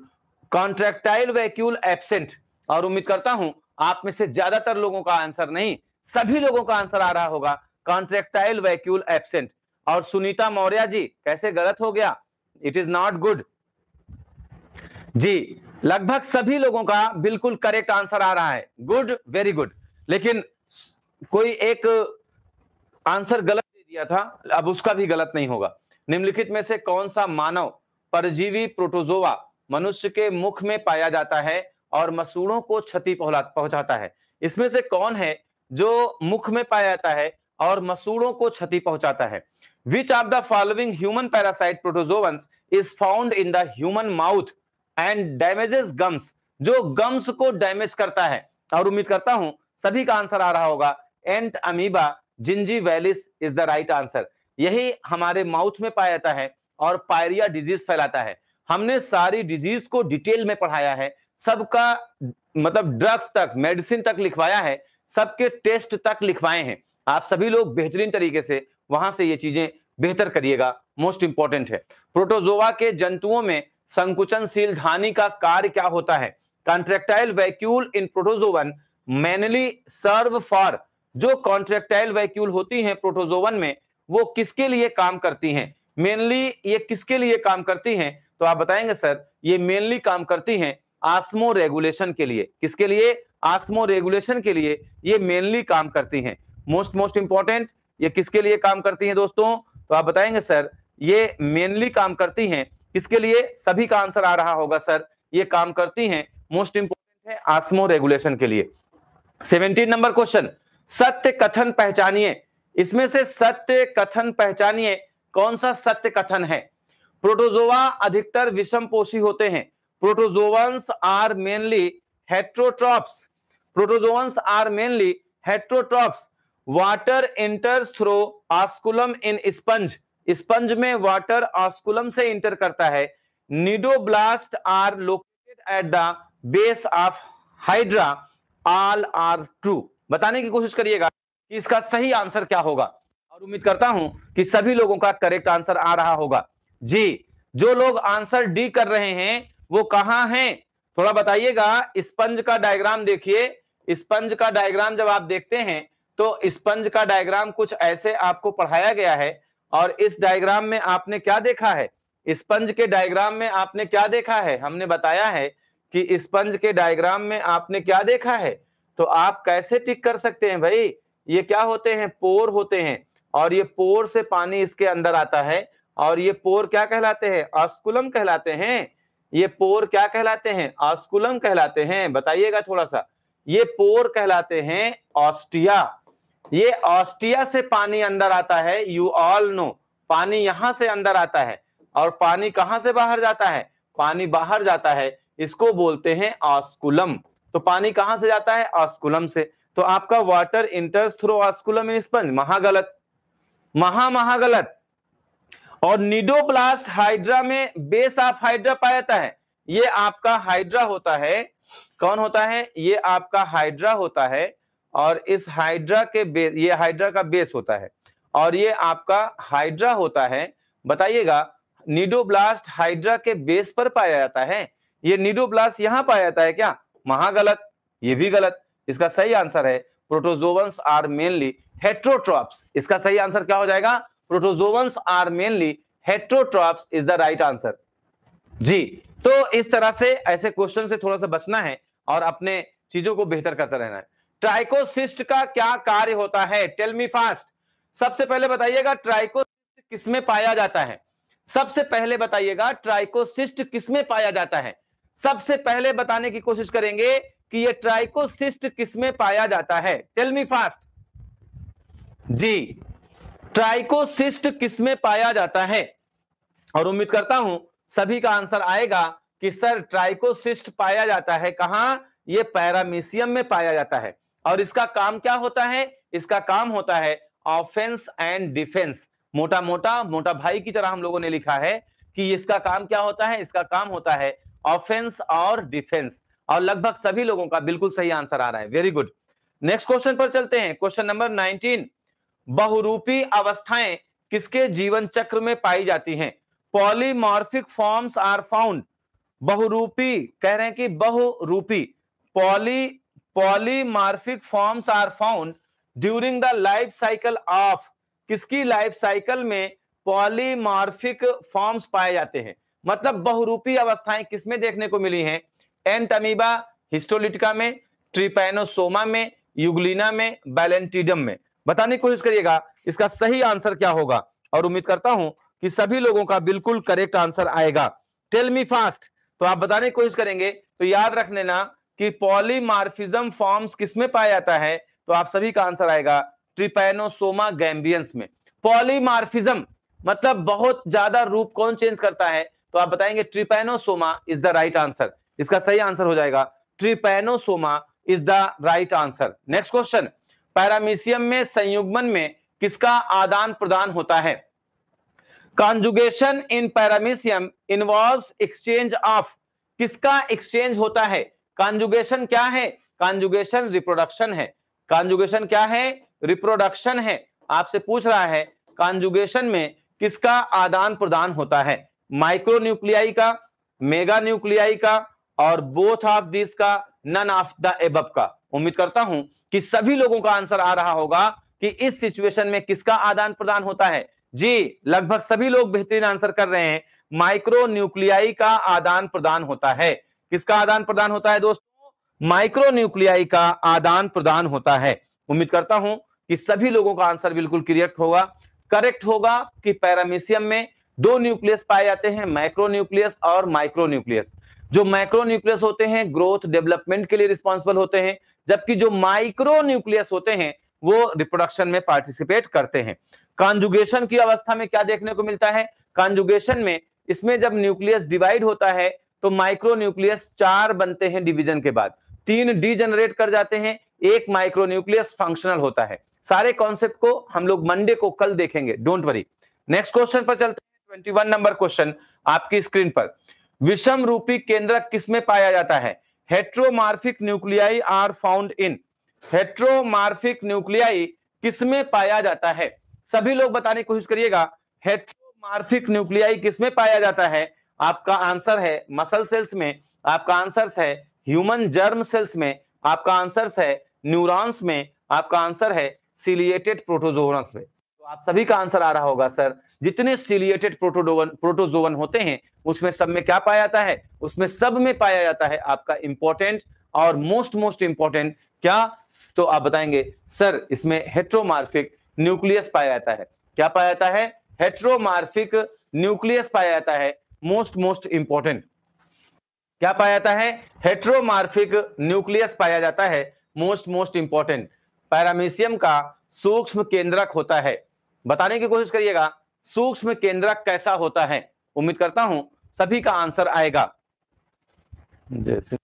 [SPEAKER 1] contractile vacuole absent और उम्मीद करता हूं आप में से ज्यादातर लोगों का आंसर नहीं सभी लोगों का आंसर आ रहा होगा कॉन्ट्रेक्टाइल वैक्यूल एबसेंट और सुनीता मौर्य जी कैसे गलत हो गया इट इज नॉट गुड जी लगभग सभी लोगों का बिल्कुल करेक्ट आंसर आ रहा है गुड वेरी गुड लेकिन कोई एक आंसर गलत दिया था अब उसका भी गलत नहीं होगा निम्नलिखित में से कौन सा मानव परजीवी प्रोटोजोवा मनुष्य के मुख में पाया जाता है और मसूड़ों को क्षति पहुंचाता है इसमें से कौन है जो मुख में पाया जाता है और मसूड़ों को क्षति पहुंचाता है which are the following human parasite protozoans is found in the human mouth and damages gums जो गम्स को डैमेज करता है और उम्मीद करता हूं सभी का आंसर आ रहा होगा Entamoeba gingivalis is the right answer यही हमारे माउथ में पाया जाता है और पायरिया डिजीज फैलाता है हमने सारी डिजीज को डिटेल में पढ़ाया है सबका मतलब ड्रग्स तक मेडिसिन तक लिखवाया है सबके टेस्ट तक लिखवाए हैं आप सभी लोग बेहतरीन तरीके से वहां से ये चीजें बेहतर करिएगा मोस्ट इंपॉर्टेंट है प्रोटोजोवा के जंतुओं में संकुचनशील धानी का कार्य क्या होता है contractile vacuole in protozoan mainly serve for जो कॉन्ट्रेक्टाइल वैक्यूल होती हैं प्रोटोजोवन में वो किसके लिए काम करती हैं मेनली ये किसके लिए काम करती हैं तो आप बताएंगे सर ये मेनली काम करती हैं आसमो रेगुलेशन के लिए किसके लिए आसमो रेगुलेशन के लिए ये मेनली काम करती हैं मोस्ट मोस्ट इंपॉर्टेंट ये किसके लिए काम करती हैं दोस्तों तो आप बताएंगे सर ये मेनली काम करती हैं किसके लिए सभी का आंसर आ रहा होगा सर ये काम करती हैं मोस्ट इंपॉर्टेंट है आसमो रेगुलेशन के लिए सेवेंटीन नंबर क्वेश्चन सत्य कथन पहचानिए इसमें से सत्य कथन पहचानिए कौन सा सत्य कथन है प्रोटोजोवा अधिकतर विषमपोषी होते हैं protozoans are mainly heterotrophs protozoans are mainly heterotrophs water enters through osculum in sponge sponge में वाटर आस्कुलम से इंटर करता है cnidoblast are located at the base of Hydra all are true बताने की कोशिश करिएगा कि इसका सही आंसर क्या होगा और उम्मीद करता हूं कि सभी लोगों का करेक्ट आंसर आ रहा होगा जी जो लोग आंसर डी कर रहे हैं वो कहाँ हैं थोड़ा बताइएगा स्पंज का डायग्राम देखिए स्पंज का डायग्राम जब आप देखते हैं तो स्पंज का डायग्राम कुछ ऐसे आपको पढ़ाया गया है और इस डायग्राम में आपने क्या देखा है स्पंज के डायग्राम में आपने क्या देखा है हमने बताया है कि स्पंज के डायग्राम में आपने क्या देखा है तो आप कैसे टिक कर सकते हैं भाई ये क्या होते हैं पोर होते हैं और ये पोर से पानी इसके अंदर आता है और ये पोर क्या कहलाते हैं अस्कुलम कहलाते हैं ये पोर क्या कहलाते हैं अस्कुलम कहलाते हैं बताइएगा थोड़ा सा ये पोर कहलाते हैं ऑस्टिया ये ऑस्टिया से पानी अंदर आता है यू ऑल नो पानी यहां से अंदर आता है और पानी कहां से बाहर जाता है पानी बाहर जाता है इसको बोलते हैं ऑस्कुलम तो पानी कहां से जाता है ऑस्कुलम से तो आपका water enters through osculum in sponge महागलत महा महागलत और निडोब्लास्ट हाइड्रा में बेस ऑफ हाइड्रा पाया जाता है ये आपका हाइड्रा होता है कौन होता है ये आपका हाइड्रा होता है और इस हाइड्रा के बेस ये हाइड्रा का बेस होता है और ये आपका हाइड्रा होता है बताइएगा निडोब्लास्ट हाइड्रा के बेस पर पाया जाता है ये निडोब्लास्ट यहां पाया जाता है क्या महा गलत ये भी गलत इसका सही आंसर है प्रोटोजोवंस आर मेनली हेट्रोट्रॉप्स इसका सही आंसर क्या हो जाएगा protozoans are mainly heterotrophs is the right answer जी तो इस तरह से ऐसे क्वेश्चन से थोड़ा सा बचना है और अपने चीजों को बेहतर करता रहना है ट्राइकोसिस्ट का क्या कार्य होता है टेल मी फास्ट सबसे पहले बताइएगा ट्राइकोसिस्ट किसमें पाया जाता है सबसे पहले बताइएगा ट्राइकोसिस्ट किसमें पाया जाता है सबसे पहले बताने की कोशिश करेंगे कि यह ट्राइकोसिस्ट किसमें पाया जाता है टेल मी फास्ट जी ट्राइकोसिस्ट किसमें पाया जाता है और उम्मीद करता हूं सभी का आंसर आएगा कि सर ट्राइकोसिस्ट पाया जाता है कहां यह पैरामीसियम में पाया जाता है और इसका काम क्या होता है इसका काम होता है ऑफेंस एंड डिफेंस मोटा मोटा मोटा भाई की तरह हम लोगों ने लिखा है कि इसका काम क्या होता है इसका काम होता है ऑफेंस और डिफेंस और लगभग सभी लोगों का बिल्कुल सही आंसर आ रहा है वेरी गुड नेक्स्ट क्वेश्चन पर चलते हैं क्वेश्चन नंबर 19 बहुरूपी अवस्थाएं किसके जीवन चक्र में पाई जाती हैं पॉलीमॉर्फिक फॉर्म्स आर फाउंड बहुरूपी कह रहे हैं कि बहुरूपी poly polymorphic forms are found during the life cycle of किसकी लाइफ साइकिल में पॉलीमॉर्फिक फॉर्म्स पाए जाते हैं मतलब बहुरूपी अवस्थाएं किसमें देखने को मिली हैं एंटमीबा हिस्टोलिटिका में ट्रिपेनोसोमा में युगलिना में बैलेंटिडम में बताने की कोशिश करिएगा इसका सही आंसर क्या होगा और उम्मीद करता हूं कि सभी लोगों का बिल्कुल करेक्ट आंसर आएगा टेल मी फास्ट तो आप बताने की कोशिश करेंगे तो याद रख लेना कि पॉलीमार्फिज्म फॉर्म्स किसमें पाया जाता है तो आप सभी का आंसर आएगा ट्रिपेनोसोमा गैम्बियंस में पॉलीमार्फिज्म मतलब बहुत ज्यादा रूप कौन चेंज करता है तो आप बताएंगे Trypanosoma is the right answer इसका सही आंसर हो जाएगा Trypanosoma is the right answer next question Paramecium में संयुग्मन में किसका आदान प्रदान होता है conjugation in Paramecium involve exchange of किसका एक्सचेंज होता है कॉन्जुगेशन क्या है कॉन्जुगेशन रिप्रोडक्शन है कॉन्जुगेशन क्या है रिप्रोडक्शन है आपसे पूछ रहा है कॉन्जुगेशन में किसका आदान प्रदान होता है माइक्रो न्यूक्लियाई का मेगा न्यूक्लियाई का और बोथ ऑफ दिस का नन ऑफ द एब का उम्मीद करता हूं कि सभी लोगों का आंसर आ रहा होगा कि इस सिचुएशन में किसका आदान प्रदान होता है जी लगभग सभी लोग बेहतरीन आंसर कर रहे हैं माइक्रो न्यूक्लियाई का आदान प्रदान होता है किसका आदान प्रदान होता है दोस्तों माइक्रो न्यूक्लियाई का आदान प्रदान होता है उम्मीद करता हूं कि सभी लोगों का आंसर बिल्कुल क्रिएक्ट होगा करेक्ट होगा कि पैरामीशियम में दो न्यूक्लियस पाए जाते हैं माइक्रो न्यूक्लियस और माइक्रो न्यूक्लियस जो माइक्रो न्यूक्लियस होते हैं ग्रोथ डेवलपमेंट के लिए रिस्पॉन्सिबल होते हैं जबकि जो माइक्रो न्यूक्लियस होते हैं वो रिप्रोडक्शन में पार्टिसिपेट करते हैं कॉन्जुगेशन की अवस्था में क्या देखने को मिलता है कॉन्जुगेशन में इसमें जब न्यूक्लियस डिवाइड होता है तो माइक्रो न्यूक्लियस चार बनते हैं डिवीजन के बाद तीन डी जनरेट कर जाते हैं एक माइक्रो न्यूक्लियस फंक्शनल होता है सारे कॉन्सेप्ट को हम लोग मंडे को कल देखेंगे डोंट वरी नेक्स्ट क्वेश्चन पर चलते हैं 21 नंबर क्वेश्चन आपकी स्क्रीन पर विषम रूपी केंद्र किसमें पाया जाता है heteromorphic nuclei are found in heteromorphic nuclei किसमें पाया जाता है सभी लोग बताने की कोशिश करिएगा हेट्रोमार्फिक न्यूक्लियाई किसमें पाया जाता है आपका आंसर है मसल सेल्स में आपका आंसर है ह्यूमन जर्म सेल्स में आपका आंसर है न्यूरॉन्स में आपका आंसर है सिलिएटेड प्रोटोजोरस में आप सभी का आंसर आ रहा होगा सर जितने सिलिएटेड प्रोटोडोवन प्रोटोजोवन होते हैं उसमें सब में क्या पाया जाता है उसमें सब में पाया जाता है आपका इंपॉर्टेंट और मोस्ट मोस्ट इंपॉर्टेंट क्या तो आप बताएंगे सर इसमें हेट्रोमार्फिक न्यूक्लियस पाया जाता है क्या पाया जाता है हेट्रोमार्फिक न्यूक्लियस पाया जाता है मोस्ट मोस्ट इंपॉर्टेंट क्या पाया जाता है हेट्रोमार्फिक न्यूक्लियस पाया जाता है मोस्ट मोस्ट इंपॉर्टेंट पैरामीशियम का सूक्ष्म केंद्रक होता है बताने की कोशिश करिएगा सूक्ष्म केंद्रक कैसा होता है उम्मीद करता हूं सभी का आंसर आएगा जैसे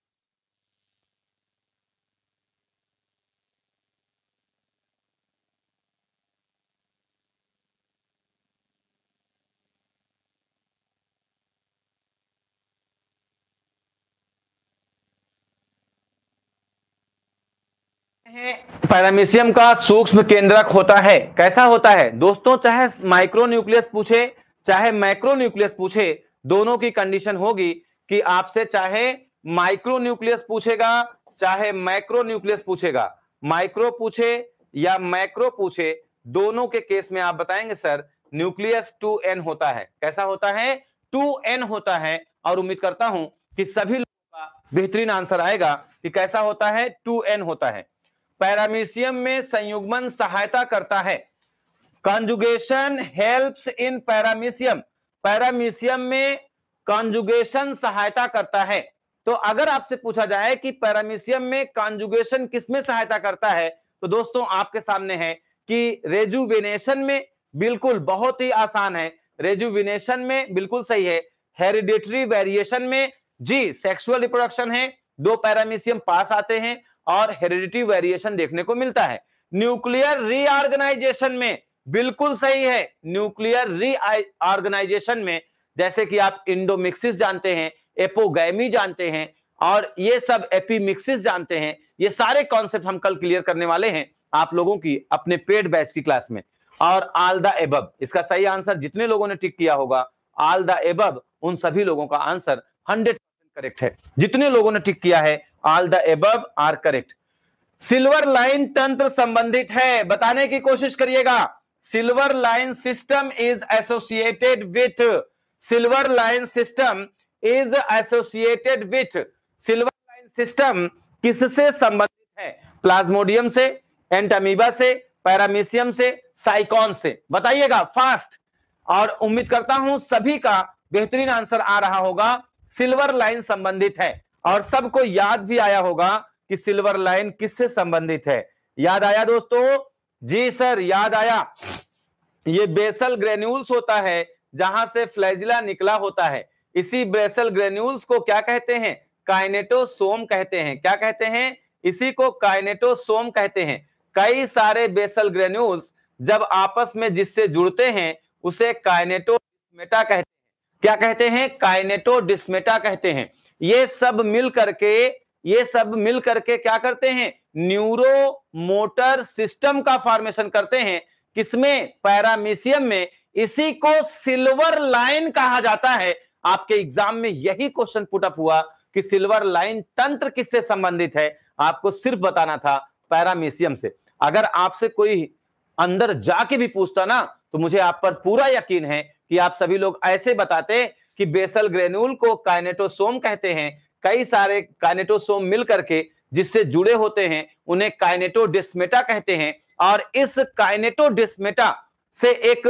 [SPEAKER 1] है पैरामीशियम का सूक्ष्म केंद्रक होता है कैसा होता है दोस्तों चाहे माइक्रो न्यूक्लियस पूछे चाहे माइक्रो न्यूक्लियस पूछे दोनों की कंडीशन होगी कि आपसे चाहे माइक्रो न्यूक्लियस पूछेगा चाहे माइक्रो न्यूक्लियस पूछेगा माइक्रो पूछे या माइक्रो पूछे दोनों के केस में आप बताएंगे सर न्यूक्लियस 2n होता है कैसा होता है 2n होता है और उम्मीद करता हूं कि सभी लोगों का बेहतरीन आंसर आएगा कि कैसा होता है 2n होता है पैरामीशियम में संयुग्मन सहायता करता है conjugation helps in Paramecium Paramecium में कॉन्जुगेशन सहायता करता है तो अगर आपसे पूछा जाए कि पैरामीशियम में कॉन्जुगेशन किसमें सहायता करता है तो दोस्तों आपके सामने है कि रेजुविनेशन में बिल्कुल बहुत ही आसान है रेजुविनेशन में बिल्कुल सही है हेरिडेटरी वेरिएशन में जी सेक्सुअल रिप्रोडक्शन है दो पैरामीशियम पास आते हैं और हेरिडिटी वेरिएशन देखने को मिलता है न्यूक्लियर रीऑर्गेनाइजेशन में बिल्कुल सही है न्यूक्लियर रीऑर्गेनाइजेशन में जैसे कि आप इंडोमिक्सिस जानते हैं एपोगैमी जानते हैं और ये सब एपीमिक्सिस जानते हैं ये सारे कॉन्सेप्ट हम कल क्लियर करने वाले हैं आप लोगों की अपने पेड बैच की क्लास में और आल द एब इसका सही आंसर जितने लोगों ने टिक किया होगा आल द एब उन सभी लोगों का आंसर हंड्रेड करेक्ट है जितने लोगों ने टिक किया है all the above are correct silver line तंत्र संबंधित है बताने की कोशिश करिएगा silver line system is associated with silver line system is associated with silver line system किससे संबंधित है प्लाज्मोडियम से एंटामीबा से पैरामीशियम से साइकॉन से बताइएगा फास्ट और उम्मीद करता हूं सभी का बेहतरीन आंसर आ रहा होगा सिल्वर लाइन संबंधित है और सबको याद भी आया होगा कि सिल्वर लाइन किससे संबंधित है याद आया दोस्तों जी सर याद आया ये बेसल ग्रेन्यूल्स होता है जहां से फ्लैजिला निकला होता है इसी बेसल ग्रेन्यूल्स को क्या कहते हैं काइनेटोसोम कहते हैं क्या कहते हैं इसी को काइनेटोसोम कहते हैं कई सारे बेसल ग्रेन्यूल्स जब आपस में जिससे जुड़ते हैं उसे काइनेटोमेटा कहते हैं क्या कहते हैं काइनेटो डिस्मेटा कहते हैं ये सब मिल करके ये सब मिल करके क्या करते हैं न्यूरो मोटर सिस्टम का फॉर्मेशन करते हैं किसमें पैरामीसियम में इसी को सिल्वर लाइन कहा जाता है आपके एग्जाम में यही क्वेश्चन पुटअप हुआ कि सिल्वर लाइन तंत्र किससे संबंधित है आपको सिर्फ बताना था पैरामीसियम से अगर आपसे कोई अंदर जाके भी पूछता ना तो मुझे आप पर पूरा यकीन है कि आप सभी लोग ऐसे बताते कि बेसल ग्रेन्यूल को काइनेटोसोम कहते हैं कई सारे काइनेटोसोम मिल करके जिससे जुड़े होते हैं उन्हें काइनेटोडिस्मेटा कहते हैं और इस काइनेटोडिस्मेटा से एक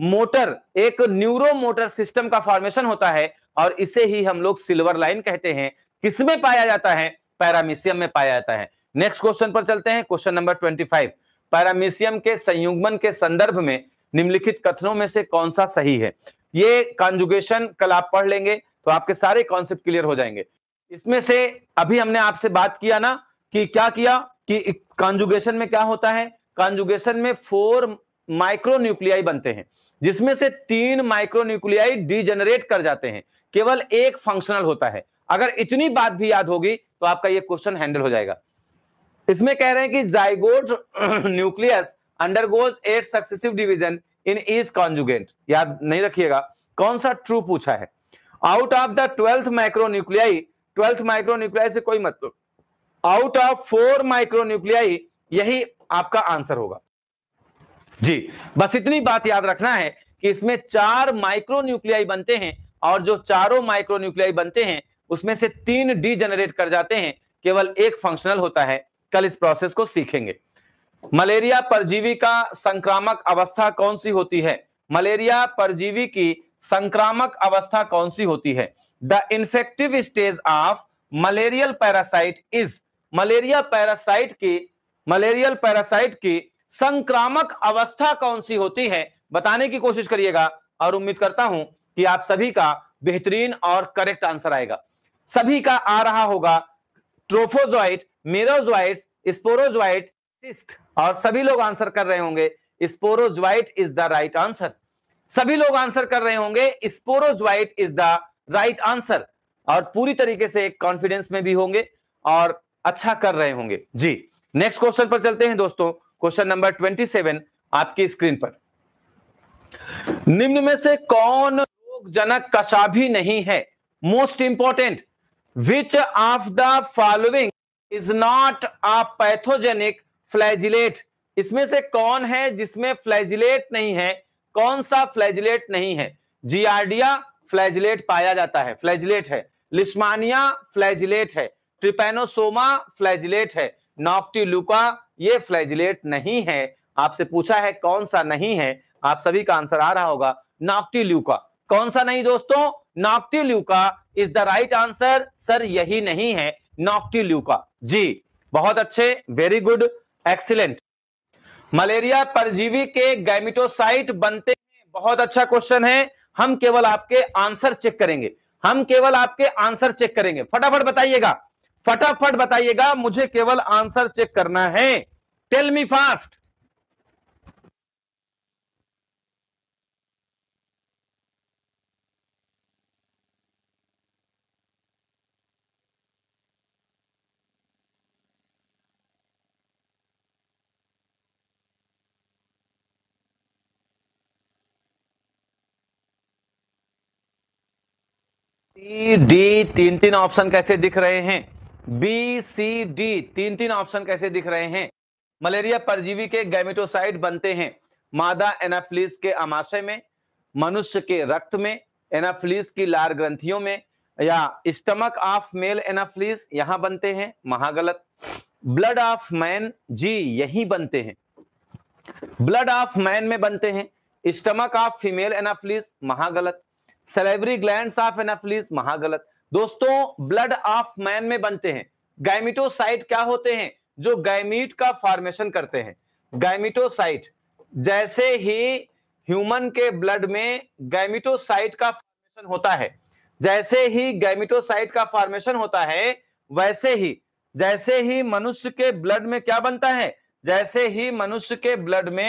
[SPEAKER 1] मोटर एक न्यूरो मोटर सिस्टम का फॉर्मेशन होता है और इसे ही हम लोग सिल्वर लाइन कहते हैं किसमें पाया जाता है पैरामिशियम में पाया जाता है नेक्स्ट क्वेश्चन पर चलते हैं question number twenty five Paramecium के संयुग्मन के संदर्भ में निम्नलिखित कथनों में से कौन सा सही है ये कॉन्जुगेशन कल आप पढ़ लेंगे तो आपके सारे कॉन्सेप्ट क्लियर हो जाएंगे इसमें से अभी हमने आपसे बात किया ना कि क्या किया कि कॉन्जुगेशन में क्या होता है कॉन्जुगेशन में फोर माइक्रोन्यूक्लियाई बनते हैं जिसमें से तीन माइक्रोन्यूक्लियाई डिजेनरेट कर जाते हैं केवल एक फंक्शनल होता है अगर इतनी बात भी याद होगी तो आपका ये क्वेश्चन हैंडल हो जाएगा इसमें कह रहे हैं कि zygote nucleus undergoes eight successive division in is conjugant याद नहीं रखिएगा कौन सा ट्रू पूछा है out of the twelfth micronuclei twelfth micronuclei से कोई मतलब आउट ऑफ फोर माइक्रोन्यूक्लियाई यही आपका आंसर होगा जी बस इतनी बात याद रखना है कि इसमें चार माइक्रोन्यूक्लियाई बनते हैं और जो चारों माइक्रोन्यूक्लियाई बनते हैं उसमें से तीन डी जनरेट कर जाते हैं केवल एक फंक्शनल होता है कल इस प्रोसेस को सीखेंगे मलेरिया परजीवी का संक्रामक अवस्था कौन सी होती है मलेरिया परजीवी की संक्रामक अवस्था कौन सी होती है the infective stage of malarial parasite is malaria parasite की मलेरियल पैरासाइट की संक्रामक अवस्था कौन सी होती है बताने की कोशिश करिएगा और उम्मीद करता हूं कि आप सभी का बेहतरीन और करेक्ट आंसर आएगा सभी का आ रहा होगा ट्रोफोजॉइट मेरोजॉइट स्पोरोजॉइट सिस्ट और सभी लोग आंसर कर रहे होंगे sporozoite is the right answer सभी लोग आंसर कर रहे होंगे sporozoite is the right answer और पूरी तरीके से एक कॉन्फिडेंस में भी होंगे और अच्छा कर रहे होंगे जी नेक्स्ट क्वेश्चन पर चलते हैं दोस्तों क्वेश्चन नंबर ट्वेंटी सेवन आपकी स्क्रीन पर निम्न में से कौन रोगजनक कशा भी नहीं है most important which of the following is not a pathogenic flagellate इसमें से कौन है जिसमें फ्लैजिलेट नहीं है कौन सा फ्लैजिलेट नहीं है जियार्डिया फ्लैजिलेट पाया जाता है फ्लैजिलेट है लिस्मानिया फ्लैजिलेट है ट्रिपेनोसोमा फ्लैजिलेट है नॉक्टिलुका ये फ्लैजिलेट नहीं है आपसे पूछा है कौन सा नहीं है आप सभी का आंसर आ रहा होगा नॉक्टिल्यूका कौन सा नहीं दोस्तों Noctiluca is the right answer sir यही नहीं है नॉक्टिल्यूका जी बहुत अच्छे वेरी गुड एक्सीलेंट मलेरिया परजीवी के गैमिटोसाइट बनते हैं बहुत अच्छा क्वेश्चन है हम केवल आपके आंसर चेक करेंगे हम केवल आपके आंसर चेक करेंगे फटाफट बताइएगा फटाफट बताइएगा मुझे केवल आंसर चेक करना है tell me fast C D तीन तीन ऑप्शन कैसे दिख रहे हैं बी सी डी तीन तीन ऑप्शन कैसे दिख रहे हैं मलेरिया परजीवी के गैमेटोसाइड बनते हैं मादा एनाफ्लिस के अमाशय में मनुष्य के रक्त में एनाफ्लिस की लार ग्रंथियों में या स्टमक ऑफ मेल एनाफ्लिस यहां बनते हैं महागलत ब्लड ऑफ मैन जी यही बनते हैं ब्लड ऑफ मैन में बनते हैं स्टमक ऑफ फीमेल एनाफ्लिस महागलत सेलेबरी ग्लैंड ऑफ एनाफिलिस महागलत दोस्तों ब्लड ऑफ मैन में बनते हैं गायमिटोसाइट क्या होते हैं जो गायमीट का फॉर्मेशन करते हैं गायमिटोसाइट जैसे ही ह्यूमन के ब्लड में गायमिटोसाइट का फॉर्मेशन होता है जैसे ही गायमिटोसाइट का फॉर्मेशन होता है वैसे ही जैसे ही मनुष्य के ब्लड में क्या बनता है जैसे ही मनुष्य के ब्लड में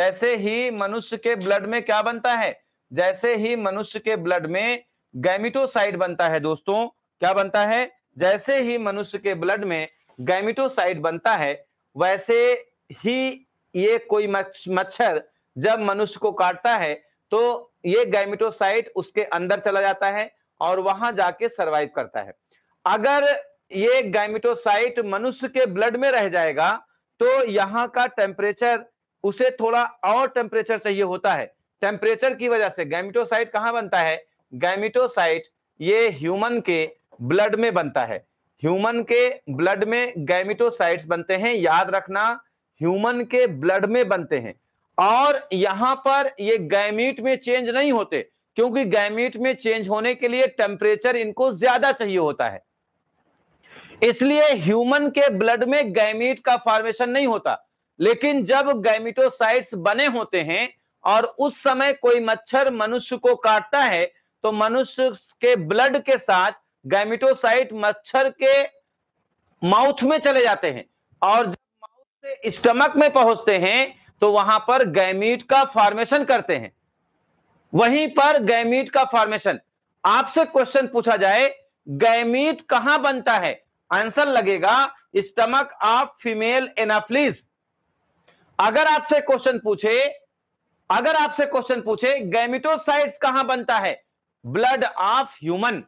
[SPEAKER 1] जैसे ही मनुष्य के ब्लड में क्या बनता है जैसे ही मनुष्य के ब्लड में गैमिटोसाइड बनता है दोस्तों क्या बनता है जैसे ही मनुष्य के ब्लड में गैमिटोसाइड बनता है वैसे ही ये कोई मच्छर जब मनुष्य को काटता है तो ये गैमिटोसाइट उसके अंदर चला जाता है और वहां जाके सरवाइव करता है अगर ये गैमिटोसाइट मनुष्य के ब्लड में रह जाएगा तो यहाँ का टेम्परेचर उसे थोड़ा और टेम्परेचर चाहिए होता है टेम्परेचर की वजह से गैमिटोसाइट कहाँ बनता है गैमिटोसाइट ये ह्यूमन के ब्लड में बनता है ह्यूमन के ब्लड में गैमिटोसाइट्स बनते हैं याद रखना ह्यूमन के ब्लड में बनते हैं और यहां पर ये गैमिट में चेंज नहीं होते क्योंकि गैमीट में चेंज होने के लिए टेम्परेचर इनको ज्यादा चाहिए होता है इसलिए ह्यूमन के ब्लड में गैमीट का फॉर्मेशन नहीं होता लेकिन जब गैमिटोसाइट्स बने होते हैं और उस समय कोई मच्छर मनुष्य को काटता है तो मनुष्य के ब्लड के साथ गैमिटोसाइट मच्छर के माउथ में चले जाते हैं और जब माउथ से स्टमक में पहुंचते हैं तो वहां पर गैमीट का फॉर्मेशन करते हैं वहीं पर गैमीट का फॉर्मेशन आपसे क्वेश्चन पूछा जाए गैमीट कहां बनता है आंसर लगेगा स्टमक ऑफ फीमेल एनाफ्लीज अगर आपसे क्वेश्चन पूछे अगर आपसे क्वेश्चन पूछे गैमिटोसाइट्स कहां बनता है ब्लड ऑफ ह्यूमन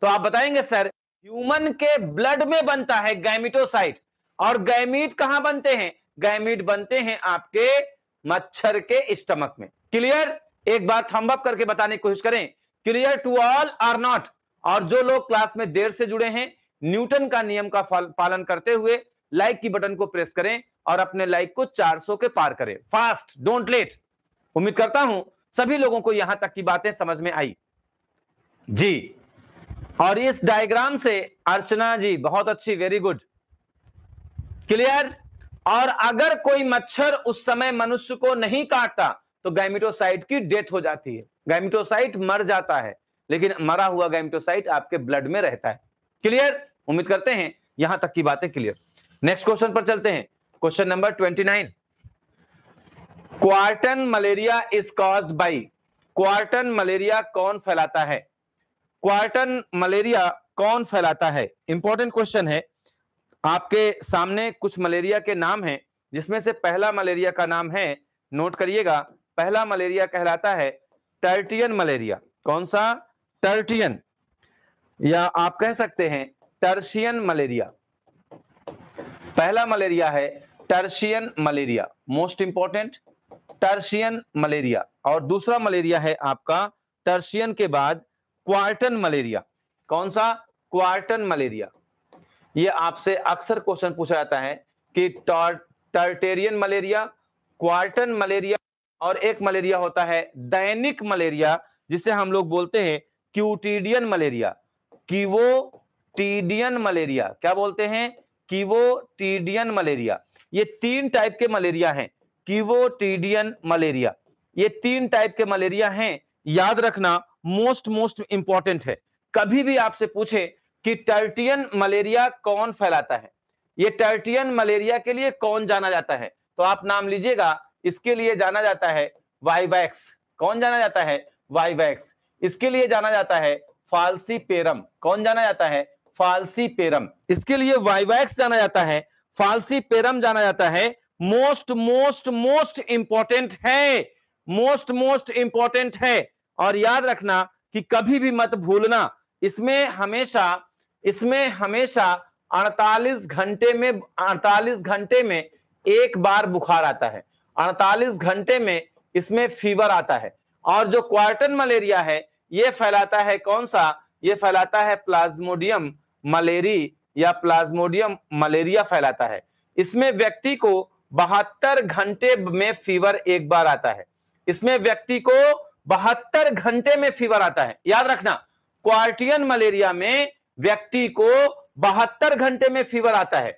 [SPEAKER 1] तो आप बताएंगे सर ह्यूमन के ब्लड में बनता है गैमिटोसाइट और गैमिट कहां बनते हैं गैमिट बनते हैं आपके मच्छर के स्टमक में क्लियर एक बार थम्ब अप करके बताने की कोशिश करें clear to all are not और जो लोग क्लास में देर से जुड़े हैं न्यूटन का नियम का पालन करते हुए लाइक की बटन को प्रेस करें और अपने लाइक को 400 के पार करें फास्ट डोंट लेट उम्मीद करता हूं सभी लोगों को यहां तक की बातें समझ में आई जी और इस डायग्राम से अर्चना जी बहुत अच्छी वेरी गुड क्लियर और अगर कोई मच्छर उस समय मनुष्य को नहीं काटता तो गैमिटोसाइट की डेथ हो जाती है गैमिटोसाइट मर जाता है लेकिन मरा हुआ गैमिटोसाइट आपके ब्लड में रहता है क्लियर उम्मीद करते हैं यहां तक की बातें क्लियर नेक्स्ट क्वेश्चन पर चलते हैं question number twenty nine quartan malaria is cause by quartan malaria कौन फैलाता है क्वार्टन मलेरिया कौन फैलाता है इंपॉर्टेंट क्वेश्चन है आपके सामने कुछ मलेरिया के नाम हैं जिसमें से पहला मलेरिया का नाम है नोट करिएगा पहला मलेरिया कहलाता है टर्टियन मलेरिया कौन सा टर्टियन या आप कह सकते हैं टर्शियन मलेरिया पहला मलेरिया है tertian malaria most important tertian malaria और दूसरा मलेरिया है आपका टर्शियन के बाद क्वार्टन मलेरिया कौन सा क्वार्टन मलेरिया ये आपसे अक्सर क्वेश्चन पूछा जाता है कि टर्टेरियन मलेरिया क्वार्टन मलेरिया और एक मलेरिया होता है दैनिक मलेरिया जिसे हम लोग बोलते हैं quotidian malaria quotidian malaria क्या बोलते हैं कीवो टीडियन मलेरिया ये तीन टाइप के मलेरिया हैं किवोटीडियन मलेरिया ये तीन टाइप के मलेरिया हैं याद रखना मोस्ट मोस्ट इंपॉर्टेंट है कभी भी आपसे पूछे कि टर्टियन मलेरिया कौन फैलाता है ये टर्टियन मलेरिया के लिए कौन जाना जाता है तो आप नाम लीजिएगा इसके लिए जाना जाता है वाइवैक्स कौन जाना जाता है वाइवैक्स इसके लिए जाना जाता है फालसी पेरम कौन जाना जाता है फालसी पेरम इसके लिए वाइवैक्स जाना जाता है फालसी पेरम जाना जाता है मोस्ट मोस्ट मोस्ट इंपॉर्टेंट है मोस्ट मोस्ट इंपॉर्टेंट है और याद रखना कि कभी भी मत भूलना इसमें हमेशा इसमें हमेशा 48 घंटे में 48 घंटे में एक बार बुखार आता है 48 घंटे में इसमें फीवर आता है और जो क्वार्टन मलेरिया है यह फैलाता है कौन सा ये फैलाता है प्लाज्मोडियम मलेरी या प्लाज्मोडियम मलेरिया फैलाता है इसमें व्यक्ति को बहत्तर घंटे में फीवर एक बार आता है इसमें व्यक्ति को बहत्तर घंटे में फीवर आता है याद रखना क्वार्टियन मलेरिया में व्यक्ति को बहत्तर घंटे में फीवर आता है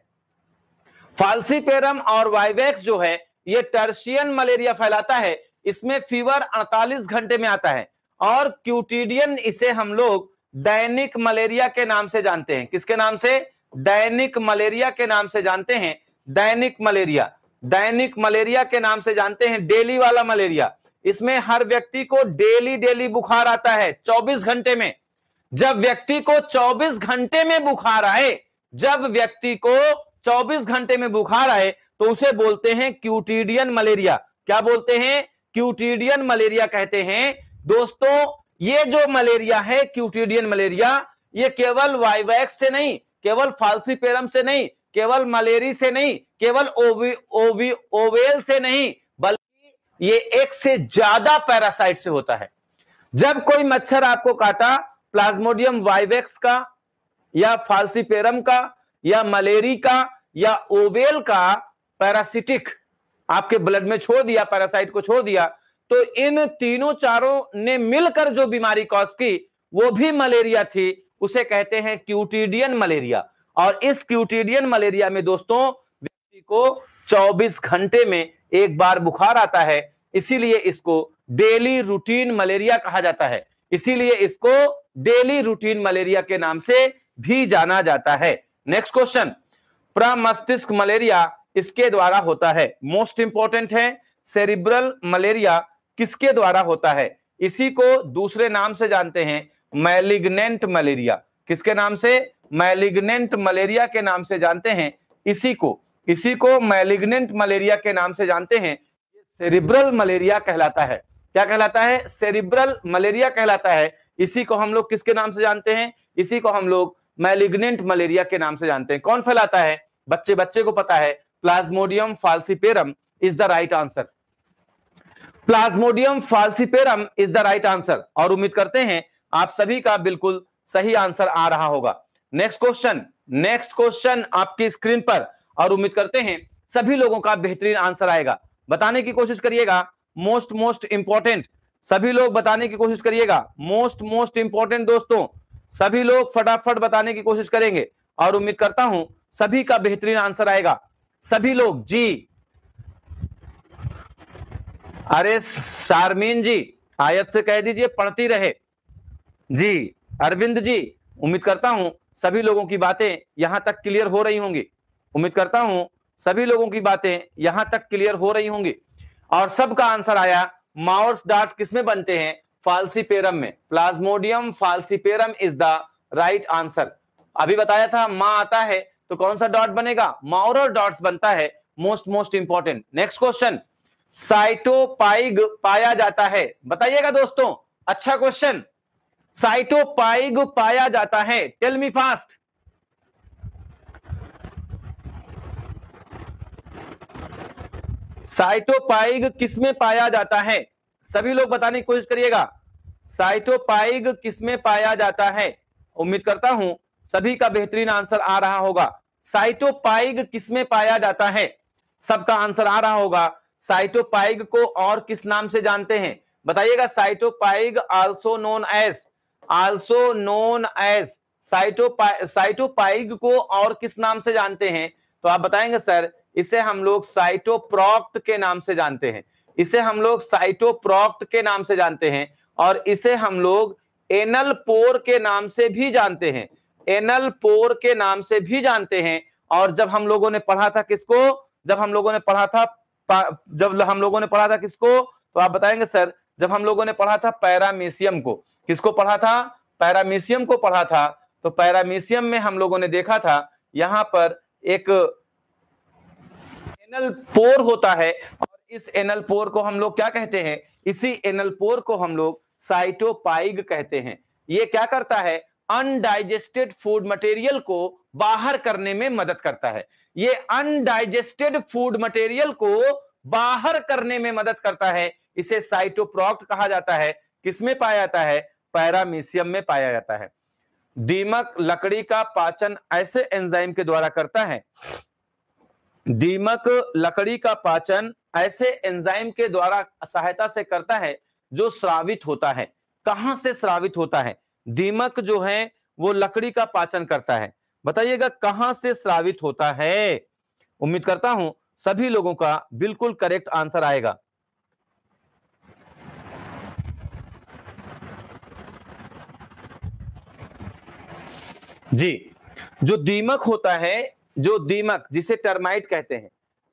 [SPEAKER 1] फालसीपेरम और वाइवेक्स जो है ये टर्शियन मलेरिया फैलाता है इसमें फीवर 48 घंटे में आता है और क्यूटीडियन इसे हम लोग दैनिक मलेरिया के नाम से जानते हैं किसके नाम से दैनिक मलेरिया के नाम से जानते हैं दैनिक मलेरिया दैनिक मलेरिया के नाम से जानते हैं डेली वाला मलेरिया इसमें हर व्यक्ति को डेली डेली बुखार आता है 24 घंटे में जब व्यक्ति को 24 घंटे में बुखार आए जब व्यक्ति को 24 घंटे में बुखार आए तो उसे बोलते हैं क्यूटीडियन मलेरिया क्या बोलते हैं क्यूटीडियन मलेरिया कहते हैं दोस्तों ये जो मलेरिया है क्यूटीडियन मलेरिया ये केवल वाइवैक्स से नहीं केवल पेरम से नहीं केवल मलेरी से नहीं केवल ओवी ओवी ओवेल से नहीं बल्कि ये एक से ज्यादा पैरासाइट से होता है जब कोई मच्छर आपको काटा प्लाज्मोडियम वाइवेक्स का या फालसीपेरम का या मलेरी का या ओवेल का पैरासिटिक आपके ब्लड में छोड़ दिया पैरासाइट को छोड़ दिया तो इन तीनों चारों ने मिलकर जो बीमारी कॉज की वो भी मलेरिया थी उसे कहते हैं क्यूटीडियन मलेरिया और इस क्यूटेरियन मलेरिया में दोस्तों व्यक्ति को 24 घंटे में एक बार बुखार आता है इसीलिए इसको डेली रूटीन मलेरिया कहा जाता है इसीलिए इसको डेली रूटीन मलेरिया के नाम से भी जाना जाता है नेक्स्ट क्वेश्चन प्रमस्तिष्क मलेरिया इसके द्वारा होता है मोस्ट इंपॉर्टेंट है सेरिब्रल मलेरिया किसके द्वारा होता है इसी को दूसरे नाम से जानते हैं मैलिग्नेंट मलेरिया किसके नाम से मैलिग्नेंट मलेरिया के नाम से जानते हैं इसी को इसी को मैलिग्नेंट मलेरिया के नाम से जानते हैं सेरिब्रल मलेरिया कहलाता है क्या कहलाता है सेरिब्रल मलेरिया कहलाता है इसी को हम लोग किसके नाम से जानते हैं इसी को हम लोग मैलिग्नेंट मलेरिया के नाम से जानते हैं कौन फैलाता है बच्चे बच्चे को पता है Plasmodium falciparum is the right answer Plasmodium falciparum is the right answer और उम्मीद करते हैं आप सभी का बिल्कुल सही आंसर आ रहा होगा नेक्स्ट क्वेश्चन नेक्स्ट क्वेश्चन आपकी स्क्रीन पर और उम्मीद करते हैं सभी लोगों का बेहतरीन आंसर आएगा बताने की कोशिश करिएगा मोस्ट मोस्ट इंपॉर्टेंट सभी लोग बताने की कोशिश करिएगा मोस्ट मोस्ट इंपॉर्टेंट दोस्तों सभी लोग फटाफट बताने की कोशिश करेंगे और उम्मीद करता हूं सभी का बेहतरीन आंसर आएगा सभी लोग जी अरे शारमीन जी आयत से कह दीजिए पढ़ती रहे जी अरविंद जी उम्मीद करता हूं सभी लोगों की बातें यहां तक क्लियर हो रही होंगी उम्मीद करता हूं सभी लोगों की बातें यहां तक क्लियर हो रही होंगी और सबका आंसर आया माउस डार्ट किसमें बनते हैं फालसीपेरम में Plasmodium falciparum is the right answer अभी बताया था माँ आता है तो कौन सा डॉट बनेगा माउरर डॉट्स बनता है most most important next question cytopyge पाया जाता है बताइएगा दोस्तों अच्छा क्वेश्चन साइटोपाइग पाया जाता है टेल मी फास्ट साइटोपाइग किसमें पाया जाता है सभी लोग बताने की कोशिश करिएगा साइटोपाइग किसमें पाया जाता है उम्मीद करता हूं सभी का बेहतरीन आंसर आ रहा होगा साइटोपाइग किसमें पाया जाता है सबका आंसर आ रहा होगा साइटोपाइग को और किस नाम से जानते हैं बताइएगा cytopyge also known as also known as cytopyge cytopyge को और किस नाम से जानते हैं तो आप बताएंगे सर इसे हम लोग साइटोप्रोक्ट के नाम से जानते हैं इसे हम लोग साइटोप्रोक्ट के नाम से जानते हैं और इसे हम लोग एनल पोर के नाम से भी जानते हैं एनल पोर के नाम से भी जानते हैं और जब हम लोगों ने पढ़ा था किसको जब हम लोगों ने पढ़ा था जब हम लोगों ने पढ़ा था किसको तो आप बताएंगे सर जब हम लोगों ने पढ़ा था पैरामीशियम को किसको पढ़ा था पैरामीशियम को पढ़ा था तो पैरामीशियम में हम लोगों ने देखा था यहाँ पर एक एनल पोर होता है और इस एनल पोर को हम लोग क्या कहते हैं इसी एनल पोर को हम लोग साइटोपाइग कहते हैं ये क्या करता है अनडाइजेस्टेड फूड मटेरियल को बाहर करने में मदद करता है ये अनडाइजेस्टेड फूड मटेरियल को बाहर करने में मदद करता है इसे साइटोप्रॉक्ट कहा जाता है किसमें पाया जाता है पैरामीशियम में पाया जाता है दीमक लकड़ी का पाचन ऐसे एंजाइम के द्वारा करता है दीमक लकड़ी का पाचन ऐसे एंजाइम के द्वारा सहायता से करता है जो श्रावित होता है कहां से श्रावित होता है दीमक जो है वो लकड़ी का पाचन करता है बताइएगा कहां से श्रावित होता है उम्मीद करता हूं सभी लोगों का बिल्कुल करेक्ट आंसर आएगा जी जो दीमक होता है जो दीमक जिसे टर्माइट कहते हैं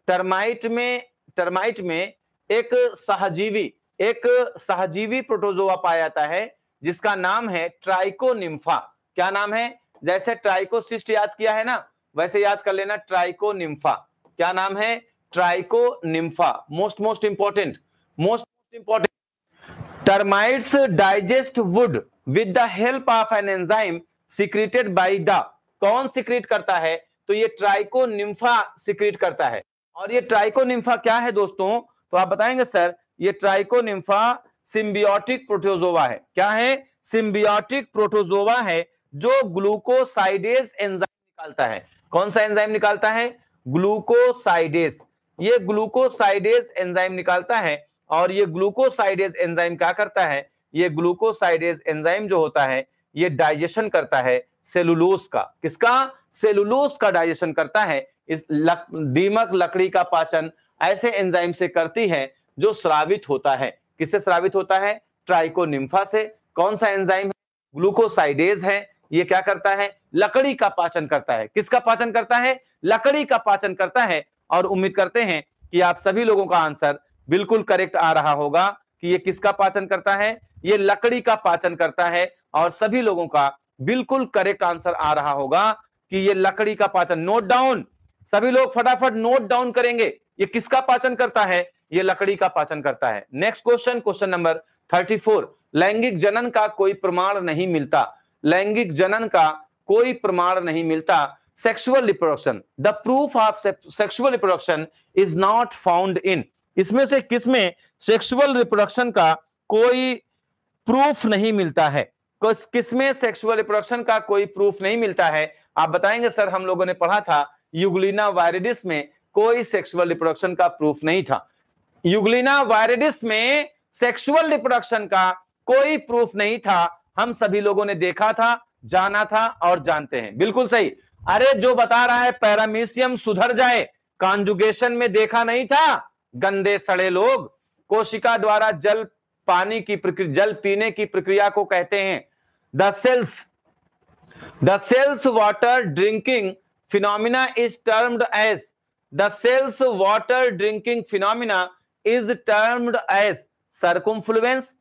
[SPEAKER 1] टर्माइट में टर्माइट में एक सहजीवी एक सहजीवी प्रोटोजोआ पाया जाता है जिसका नाम है ट्राइकोनिम्फा क्या नाम है जैसे ट्राइकोसिस्ट याद किया है ना वैसे याद कर लेना ट्राइकोनिम्फा क्या नाम है Trichonympha most most important most important termites digest wood with the help of an enzyme secreted by the कौन सिक्रेट करता है तो ये ट्राइकोनिम्फा सिक्रेट करता है और ये ट्राइकोनिम्फा क्या है दोस्तों तो आप बताएंगे सर ये ट्राइकोनिम्फा सिम्बियोटिक प्रोटोजोवा है क्या है सिम्बियोटिक प्रोटोजोवा है जो ग्लूकोसाइडेज एंजाइम निकालता है कौन सा एंजाइम निकालता है ग्लूकोसाइडेज ये ग्लूकोसाइडेज एंजाइम निकालता है और ये ग्लूकोसाइडेज एंजाइम क्या करता है ये ग्लूकोसाइडेज एंजाइम जो होता है ये डाइजेशन करता है सेलुलोस का किसका सेलुलोस का डाइजेशन करता है इस लक, दीमक लकड़ी का पाचन ऐसे एंजाइम से करती है जो श्रावित होता है किससे श्रावित होता है ट्राइकोनिम्फा से कौन सा एंजाइम है ग्लूकोसाइडेज है ये क्या करता है लकड़ी का पाचन करता है किसका पाचन करता है लकड़ी का पाचन करता है और उम्मीद करते हैं कि आप सभी लोगों का आंसर बिल्कुल करेक्ट आ रहा होगा कि ये किसका पाचन करता है ये लकड़ी का पाचन करता है और सभी लोगों का बिल्कुल करेक्ट आंसर आ रहा होगा कि ये लकड़ी का पाचन नोट डाउन सभी लोग फटाफट नोट डाउन करेंगे ये किसका पाचन करता है ये लकड़ी का पाचन करता है next question question number thirty four लैंगिक जनन का कोई प्रमाण नहीं मिलता लैंगिक जनन का कोई प्रमाण नहीं मिलता sexual reproduction the proof of sexual reproduction is not found in इसमें से किसमें सेक्सुअल रिप्रोडक्शन का कोई प्रूफ नहीं मिलता है किसमें सेक्सुअल रिप्रोडक्शन का कोई प्रूफ नहीं मिलता है आप बताएंगे सर हम लोगों ने पढ़ा था युगलिना वायरिडिस में कोई सेक्सुअल रिप्रोडक्शन का प्रूफ नहीं था युगलिना वायरिडिस में सेक्सुअल रिप्रोडक्शन का कोई प्रूफ नहीं था हम सभी लोगों ने देखा था जाना था और जानते हैं बिल्कुल सही अरे जो बता रहा है पैरामीशियम सुधर जाए कॉन्जुगेशन में देखा नहीं था गंदे सड़े लोग कोशिका द्वारा जल पानी की प्रक्रिया जल पीने की प्रक्रिया को कहते हैं the cells the cells water drinking phenomena is termed as the cells water drinking phenomena is termed as circumfluence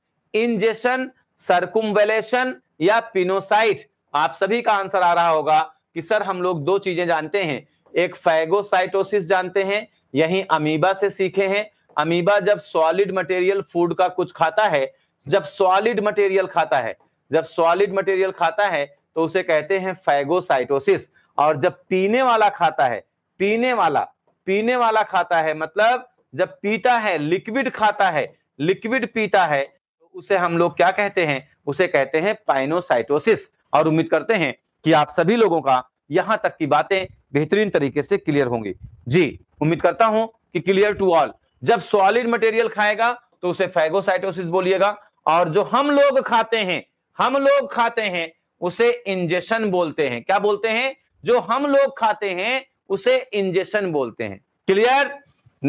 [SPEAKER 1] ingestion circumvallation या पिनोसाइट आप सभी का आंसर आ रहा होगा कि सर हम लोग दो चीजें जानते हैं एक फैगोसाइटोसिस जानते हैं यही अमीबा से सीखे हैं अमीबा जब सॉलिड मटेरियल फूड का कुछ खाता है जब सॉलिड मटेरियल खाता है जब सॉलिड मटेरियल खाता है तो उसे कहते हैं फैगोसाइटोसिस और जब पीने वाला खाता है पीने वाला पीने वाला खाता है मतलब जब पीता है लिक्विड खाता है लिक्विड पीता है तो उसे हम लोग क्या कहते हैं उसे कहते हैं पाइनोसाइटोसिस और उम्मीद करते हैं कि आप सभी लोगों का यहां तक की बातें बेहतरीन तरीके से क्लियर होंगी जी उम्मीद करता हूं कि क्लियर टू ऑल जब सॉलिड मटेरियल खाएगा तो उसे फैगोसाइटोसिस बोलिएगा और जो हम लोग खाते हैं हम लोग खाते हैं उसे इंजेक्शन बोलते हैं क्या बोलते हैं जो हम लोग खाते हैं उसे इंजेक्शन बोलते हैं क्लियर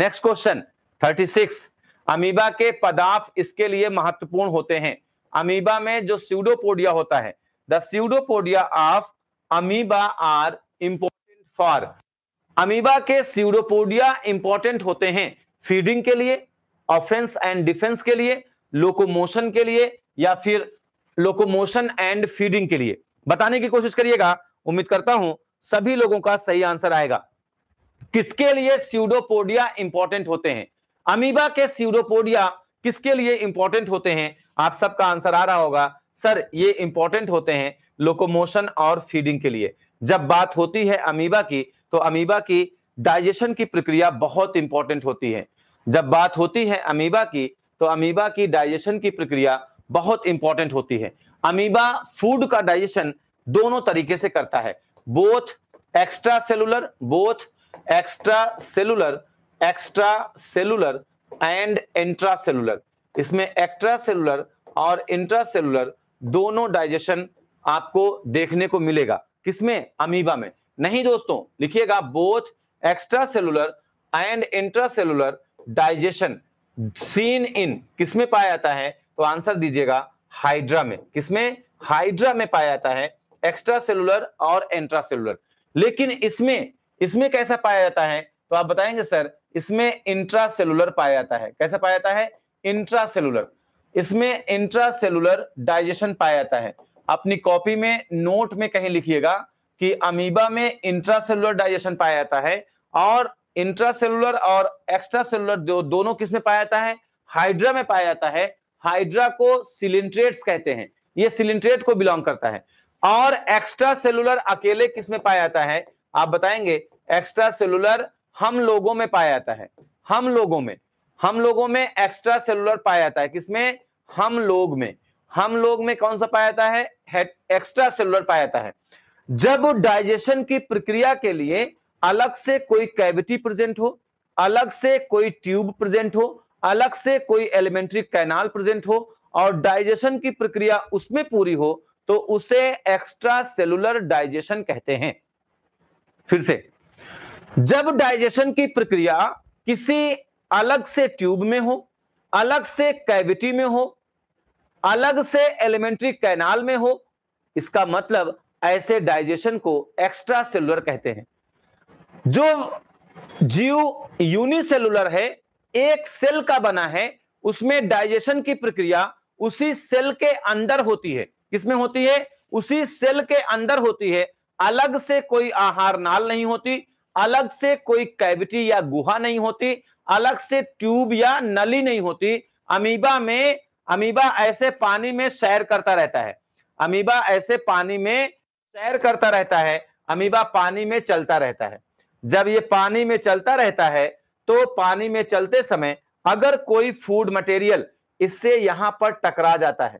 [SPEAKER 1] नेक्स्ट क्वेश्चन 36 अमीबा के पदार्थ इसके लिए महत्वपूर्ण होते हैं अमीबा में जो सीडोपोडिया होता है the pseudopodia of Amoeba are important for Amoeba के सीडोपोडिया इंपॉर्टेंट होते हैं फीडिंग के लिए ऑफेंस एंड डिफेंस के लिए लोकोमोशन के लिए या फिर लोकोमोशन एंड फीडिंग के लिए बताने की कोशिश करिएगा उम्मीद करता हूं सभी लोगों का सही आंसर आएगा किसके लिए सीडोपोडिया इंपॉर्टेंट होते हैं अमीबा के सीडोपोडिया किसके लिए इंपॉर्टेंट होते हैं आप सबका आंसर आ रहा होगा सर ये इंपॉर्टेंट होते हैं लोकोमोशन और फीडिंग के लिए जब बात होती है अमीबा की तो अमीबा की डाइजेशन की प्रक्रिया बहुत इंपॉर्टेंट होती है जब बात होती है अमीबा की तो अमीबा की डाइजेशन की प्रक्रिया बहुत इंपॉर्टेंट होती है अमीबा फूड का डाइजेशन दोनों तरीके से करता है both extracellular both extracellular extracellular and intracellular इसमें एक्स्ट्रा सेलुलर और इंट्रा सेलुलर दोनों डाइजेशन आपको देखने को मिलेगा किसमें अमीबा में नहीं दोस्तों लिखिएगा both extracellular and intracellular digestion seen in किसमें पाया जाता है तो आंसर दीजिएगा हाइड्रा में किसमें हाइड्रा में पाया जाता है एक्स्ट्रा सेलुलर और एंट्रा सेलुलर लेकिन इसमें इसमें कैसा पाया जाता है तो आप बताएंगे सर इसमें इंट्रा सेलुलर पाया जाता है कैसा पाया जाता है इंट्रा सेलुलर इसमें इंट्रा सेलुलर डाइजेशन पाया जाता है अपनी कॉपी में नोट में कहीं लिखिएगा कि अमीबा में इंट्रा सेलुलर डाइजेशन पाया जाता है और इंट्रा सेलुलर और एक्स्ट्रा सेलुलर दो, दोनों किसमें पाया जाता है हाइड्रा में पाया जाता है हाइड्रा को सिलिंट्रेट्स कहते हैं ये सिलिंट्रेट को बिलोंग करता है और एक्स्ट्रा सेलुलर अकेले किस में पाया जाता है आप बताएंगे एक्स्ट्रा सेलुलर हम लोगों में पाया जाता है हम लोगों में हम लोगों में एक्स्ट्रा सेलुलर पाया जाता है किसमें हम लोग में हम लोग में कौन सा पाया जाता है एक्स्ट्रा सेलुलर पाया जाता है जब डाइजेशन की प्रक्रिया के लिए अलग से कोई कैविटी प्रेजेंट हो अलग से कोई ट्यूब प्रेजेंट हो अलग से कोई एलिमेंट्री कैनाल प्रेजेंट हो और डाइजेशन की प्रक्रिया उसमें पूरी हो तो उसे एक्स्ट्रा सेलुलर डाइजेशन कहते हैं फिर से जब डाइजेशन की प्रक्रिया किसी अलग से ट्यूब में हो अलग से कैविटी में हो अलग से एलिमेंट्री कैनाल में हो इसका मतलब ऐसे डाइजेशन को एक्स्ट्रा सेलुलर कहते हैं जो जीव यूनिसेलुलर है एक सेल का बना है उसमें डाइजेशन की प्रक्रिया उसी सेल के अंदर होती है किसमें होती है उसी सेल के अंदर होती है अलग से कोई आहार नाल नहीं होती अलग से कोई कैविटी या गुहा नहीं होती अलग से ट्यूब या नली नहीं होती अमीबा में अमीबा ऐसे पानी में सैर करता रहता है अमीबा ऐसे पानी में सैर करता रहता है अमीबा पानी में चलता रहता है जब ये पानी में चलता रहता है तो पानी में चलते समय अगर कोई फूड मटेरियल इससे यहां पर टकरा जाता है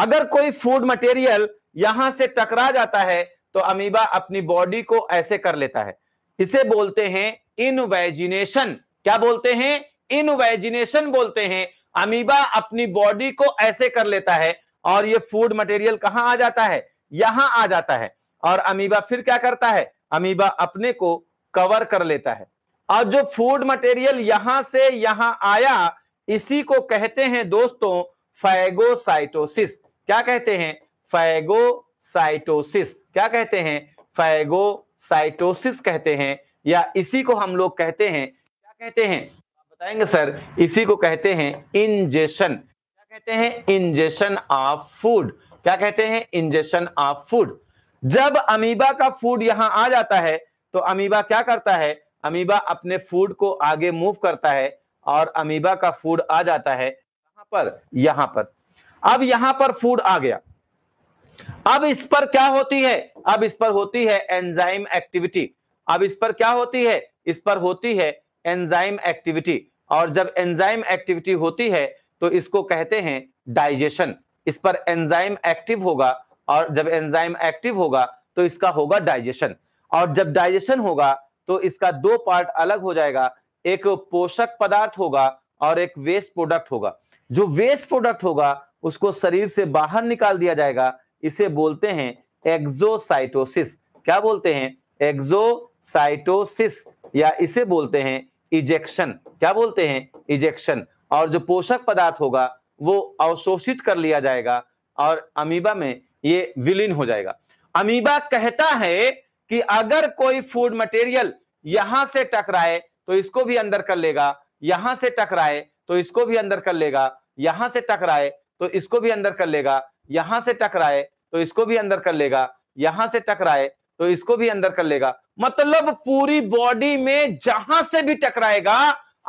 [SPEAKER 1] अगर कोई फूड मटेरियल यहां से टकरा जाता है तो अमीबा अपनी बॉडी को ऐसे कर लेता है इसे बोलते हैं इनवेजिनेशन क्या बोलते हैं इनवेजिनेशन बोलते हैं अमीबा अपनी बॉडी को ऐसे कर लेता है और ये फूड मटेरियल कहां आ जाता है यहां आ जाता है और अमीबा फिर क्या करता है अमीबा अपने को कवर कर लेता है और जो फूड मटेरियल यहां से यहां आया इसी को कहते हैं दोस्तों फैगोसाइटोसिस क्या कहते हैं फैगोसाइटोसिस क्या कहते हैं फैगोसाइटोसिस कहते हैं या इसी को हम लोग कहते हैं क्या कहते हैं आप बताएंगे सर इसी को कहते हैं इंजेशन क्या कहते हैं इंजेशन ऑफ फूड क्या कहते हैं इंजेशन ऑफ फूड जब अमीबा का फूड यहां आ जाता है तो अमीबा क्या करता है अमीबा अपने फूड को आगे मूव करता है और अमीबा का फूड आ जाता है कहां पर यहां पर अब यहां पर फूड आ गया अब इस पर क्या होती है अब इस पर होती है एंजाइम एक्टिविटी अब इस पर क्या होती है इस पर होती है एंजाइम एक्टिविटी और जब एंजाइम एक्टिविटी होती है तो इसको कहते हैं डाइजेशन इस पर एंजाइम एक्टिव होगा और जब एंजाइम एक्टिव होगा तो इसका होगा डाइजेशन और जब डाइजेशन होगा तो इसका दो पार्ट अलग हो जाएगा एक पोषक पदार्थ होगा और एक वेस्ट प्रोडक्ट होगा जो वेस्ट प्रोडक्ट होगा उसको शरीर से बाहर निकाल दिया जाएगा इसे बोलते हैं एक्सोसाइटोसिस क्या बोलते हैं एक्जोसाइटोसिस या इसे बोलते हैं इजेक्शन क्या बोलते हैं इजेक्शन और जो पोषक पदार्थ होगा वो अवशोषित कर लिया जाएगा और अमीबा में ये विलीन हो जाएगा अमीबा कहता है कि अगर कोई फूड मटेरियल यहां से टकराए तो इसको भी अंदर कर लेगा यहां से टकराए तो इसको भी अंदर कर लेगा यहां से टकराए तो इसको भी अंदर कर लेगा यहां से टकराए तो इसको भी अंदर कर लेगा यहां से टकराए तो इसको भी अंदर कर लेगा मतलब पूरी बॉडी में जहां से भी टकराएगा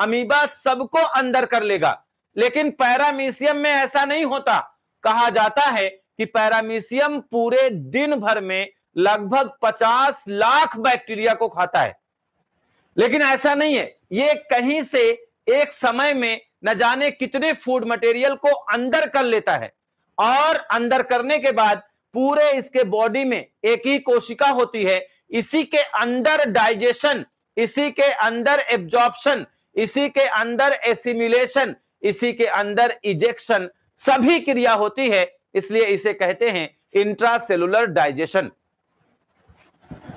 [SPEAKER 1] अमीबा सबको अंदर कर लेगा लेकिन पैरामीशियम में ऐसा नहीं होता कहा जाता है कि पैरामीशियम पूरे दिन भर में लगभग 50 लाख बैक्टीरिया को खाता है लेकिन ऐसा नहीं है ये कहीं से एक समय में न जाने कितने फूड मटेरियल को अंदर कर लेता है और अंदर करने के बाद पूरे इसके बॉडी में एक ही कोशिका होती है इसी के अंदर डाइजेशन इसी के अंदर एब्जॉर्प्शन इसी के अंदर एसिमुलेशन इसी के अंदर इजेक्शन सभी क्रिया होती है इसलिए इसे कहते हैं इंट्रासेलुलर डाइजेशन